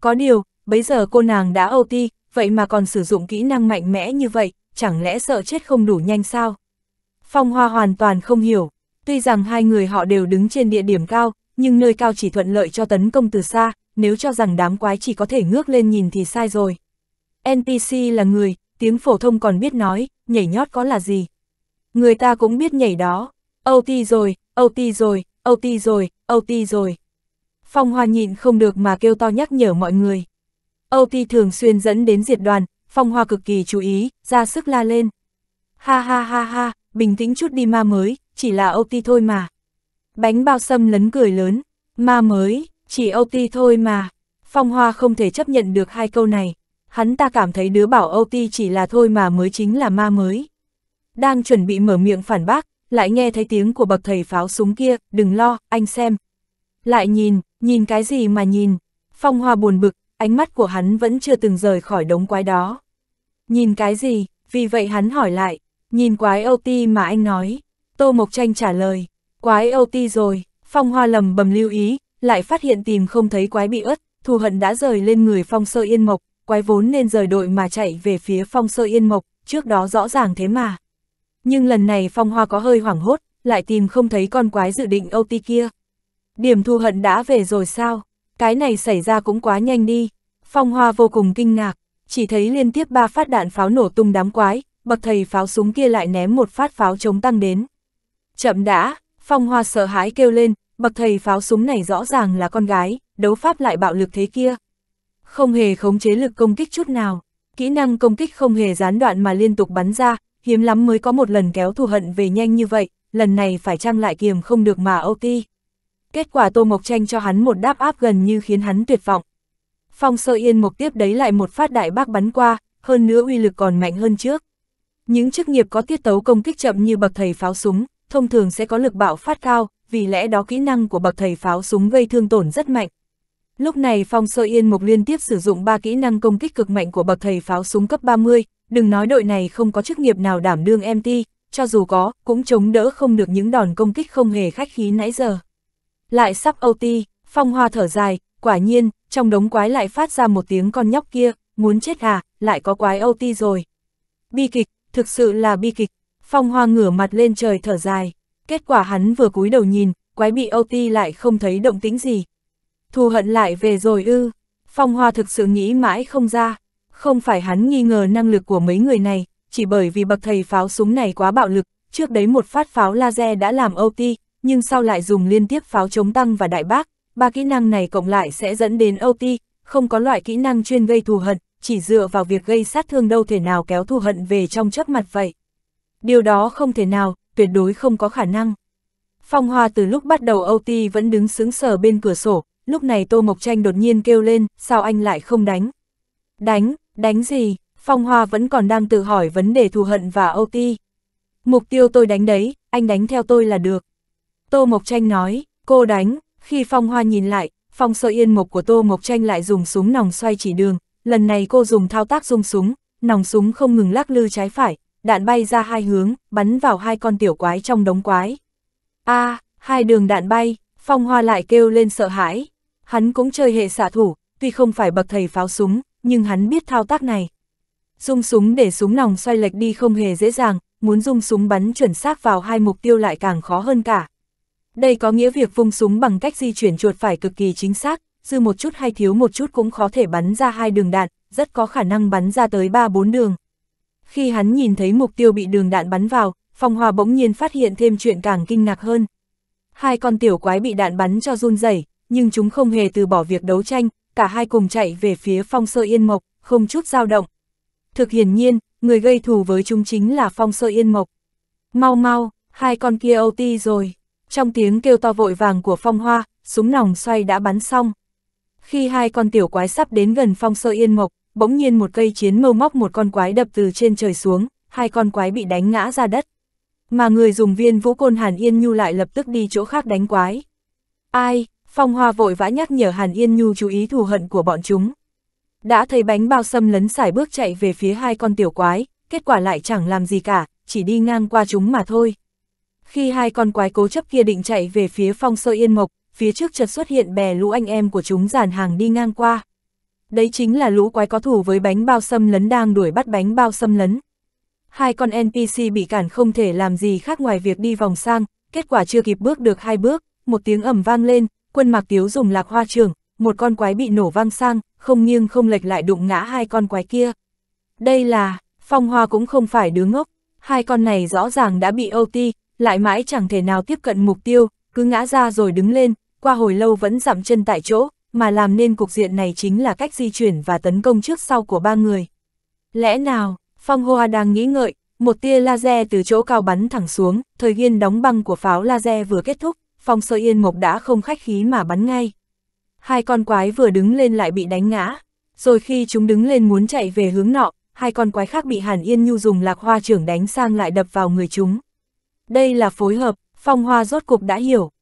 Có điều, bấy giờ cô nàng đã OT, vậy mà còn sử dụng kỹ năng mạnh mẽ như vậy, chẳng lẽ sợ chết không đủ nhanh sao? Phong Hoa hoàn toàn không hiểu, tuy rằng hai người họ đều đứng trên địa điểm cao, nhưng nơi cao chỉ thuận lợi cho tấn công từ xa, nếu cho rằng đám quái chỉ có thể ngước lên nhìn thì sai rồi. NPC là người, tiếng phổ thông còn biết nói, nhảy nhót có là gì. Người ta cũng biết nhảy đó. OT rồi, OT rồi, OT rồi, OT rồi. Phong Hoa nhịn không được mà kêu to nhắc nhở mọi người. Âu Ti thường xuyên dẫn đến diệt đoàn, Phong Hoa cực kỳ chú ý, ra sức la lên. Ha ha ha ha, bình tĩnh chút đi ma mới, chỉ là Âu Ti thôi mà. Bánh bao Sâm lấn cười lớn, ma mới, chỉ Âu Ti thôi mà. Phong Hoa không thể chấp nhận được hai câu này. Hắn ta cảm thấy đứa bảo Âu Ti chỉ là thôi mà mới chính là ma mới. Đang chuẩn bị mở miệng phản bác, lại nghe thấy tiếng của bậc thầy pháo súng kia, đừng lo, anh xem, lại nhìn, nhìn cái gì mà nhìn? Phong Hoa buồn bực, ánh mắt của hắn vẫn chưa từng rời khỏi đống quái đó. Nhìn cái gì? Vì vậy hắn hỏi lại, nhìn quái âu ti mà anh nói. Tô Mộc Tranh trả lời, quái âu ti rồi, Phong Hoa lầm bầm lưu ý, lại phát hiện tìm không thấy quái bị ớt, thù hận đã rời lên người Phong Sơ Yên Mộc, quái vốn nên rời đội mà chạy về phía Phong Sơ Yên Mộc, trước đó rõ ràng thế mà. Nhưng lần này Phong Hoa có hơi hoảng hốt, lại tìm không thấy con quái dự định âu ti kia. Điểm thù hận đã về rồi sao? Cái này xảy ra cũng quá nhanh đi. Phong Hoa vô cùng kinh ngạc, chỉ thấy liên tiếp ba phát đạn pháo nổ tung đám quái, bậc thầy pháo súng kia lại ném một phát pháo chống tăng đến. Chậm đã, Phong Hoa sợ hãi kêu lên, bậc thầy pháo súng này rõ ràng là con gái, đấu pháp lại bạo lực thế kia. Không hề khống chế lực công kích chút nào, kỹ năng công kích không hề gián đoạn mà liên tục bắn ra, hiếm lắm mới có một lần kéo thù hận về nhanh như vậy, lần này phải chăng lại kiềm không được mà OT. Kết quả Tô Mộc Tranh cho hắn một đáp áp gần như khiến hắn tuyệt vọng. Phong sơ yên mục tiếp đấy lại một phát đại bác bắn qua, hơn nữa uy lực còn mạnh hơn trước. Những chức nghiệp có tiết tấu công kích chậm như bậc thầy pháo súng, thông thường sẽ có lực bạo phát cao, vì lẽ đó kỹ năng của bậc thầy pháo súng gây thương tổn rất mạnh. Lúc này Phong Sơ Yên mục liên tiếp sử dụng ba kỹ năng công kích cực mạnh của bậc thầy pháo súng cấp 30, đừng nói đội này không có chức nghiệp nào đảm đương MT, cho dù có, cũng chống đỡ không được những đòn công kích không hề khách khí nãy giờ lại sắp OT, phong hoa thở dài, quả nhiên, trong đống quái lại phát ra một tiếng con nhóc kia, muốn chết à, lại có quái OT rồi. Bi kịch, thực sự là bi kịch, phong hoa ngửa mặt lên trời thở dài, kết quả hắn vừa cúi đầu nhìn, quái bị OT lại không thấy động tĩnh gì. Thù hận lại về rồi ư, phong hoa thực sự nghĩ mãi không ra, không phải hắn nghi ngờ năng lực của mấy người này, chỉ bởi vì bậc thầy pháo súng này quá bạo lực, trước đấy một phát pháo laser đã làm OT, nhưng sau lại dùng liên tiếp pháo chống tăng và đại bác, ba kỹ năng này cộng lại sẽ dẫn đến OT, không có loại kỹ năng chuyên gây thù hận, chỉ dựa vào việc gây sát thương đâu thể nào kéo thù hận về trong chớp mặt vậy. Điều đó không thể nào, tuyệt đối không có khả năng. Phong Hoa từ lúc bắt đầu OT vẫn đứng sững sờ bên cửa sổ, lúc này Tô Mộc Tranh đột nhiên kêu lên, sao anh lại không đánh? Đánh, đánh gì? Phong Hoa vẫn còn đang tự hỏi vấn đề thù hận và OT. Mục tiêu tôi đánh đấy, anh đánh theo tôi là được. Tô Mộc Tranh nói, cô đánh, khi Phong Hoa nhìn lại, Phong Sơ Yên Mộc của Tô Mộc Tranh lại dùng súng nòng xoay chỉ đường, lần này cô dùng thao tác rung súng, nòng súng không ngừng lắc lư trái phải, đạn bay ra hai hướng, bắn vào hai con tiểu quái trong đống quái. a à, hai đường đạn bay, Phong Hoa lại kêu lên sợ hãi. Hắn cũng chơi hệ xạ thủ, tuy không phải bậc thầy pháo súng, nhưng hắn biết thao tác này. Dung súng để súng nòng xoay lệch đi không hề dễ dàng, muốn dung súng bắn chuẩn xác vào hai mục tiêu lại càng khó hơn cả. Đây có nghĩa việc vung súng bằng cách di chuyển chuột phải cực kỳ chính xác, dư một chút hay thiếu một chút cũng khó thể bắn ra hai đường đạn, rất có khả năng bắn ra tới 3-4 đường. Khi hắn nhìn thấy mục tiêu bị đường đạn bắn vào, Phong Hòa bỗng nhiên phát hiện thêm chuyện càng kinh ngạc hơn. Hai con tiểu quái bị đạn bắn cho run rẩy, nhưng chúng không hề từ bỏ việc đấu tranh, cả hai cùng chạy về phía Phong Sơ Yên Mộc, không chút dao động. Thực hiển nhiên, người gây thù với chúng chính là Phong Sơ Yên Mộc. Mau mau, hai con kia ti rồi. Trong tiếng kêu to vội vàng của phong hoa, súng nòng xoay đã bắn xong. Khi hai con tiểu quái sắp đến gần phong sơ yên mộc, bỗng nhiên một cây chiến mâu móc một con quái đập từ trên trời xuống, hai con quái bị đánh ngã ra đất. Mà người dùng viên vũ côn Hàn Yên Nhu lại lập tức đi chỗ khác đánh quái. Ai, Phong Hoa vội vã nhắc nhở Hàn Yên Nhu chú ý thù hận của bọn chúng. Đã thấy bánh bao xâm lấn xải bước chạy về phía hai con tiểu quái, kết quả lại chẳng làm gì cả, chỉ đi ngang qua chúng mà thôi. Khi hai con quái cố chấp kia định chạy về phía phong sơ yên mộc, phía trước chợt xuất hiện bè lũ anh em của chúng dàn hàng đi ngang qua. Đấy chính là lũ quái có thủ với bánh bao xâm lấn đang đuổi bắt bánh bao xâm lấn. Hai con NPC bị cản không thể làm gì khác ngoài việc đi vòng sang, kết quả chưa kịp bước được hai bước, một tiếng ầm vang lên, quân mạc tiếu dùng lạc hoa trường, một con quái bị nổ văng sang, không nghiêng không lệch lại đụng ngã hai con quái kia. Đây là, phong hoa cũng không phải đứa ngốc, hai con này rõ ràng đã bị OT, lại mãi chẳng thể nào tiếp cận mục tiêu, cứ ngã ra rồi đứng lên, qua hồi lâu vẫn dặm chân tại chỗ, mà làm nên cục diện này chính là cách di chuyển và tấn công trước sau của ba người. Lẽ nào, Phong Hoa đang nghĩ ngợi, một tia laser từ chỗ cao bắn thẳng xuống, thời gian đóng băng của pháo laser vừa kết thúc, Phong Sơ Yên Mộc đã không khách khí mà bắn ngay. Hai con quái vừa đứng lên lại bị đánh ngã, rồi khi chúng đứng lên muốn chạy về hướng nọ, hai con quái khác bị Hàn Yên Nhu dùng lạc hoa trưởng đánh sang lại đập vào người chúng đây là phối hợp, phong hoa rốt cục đã hiểu.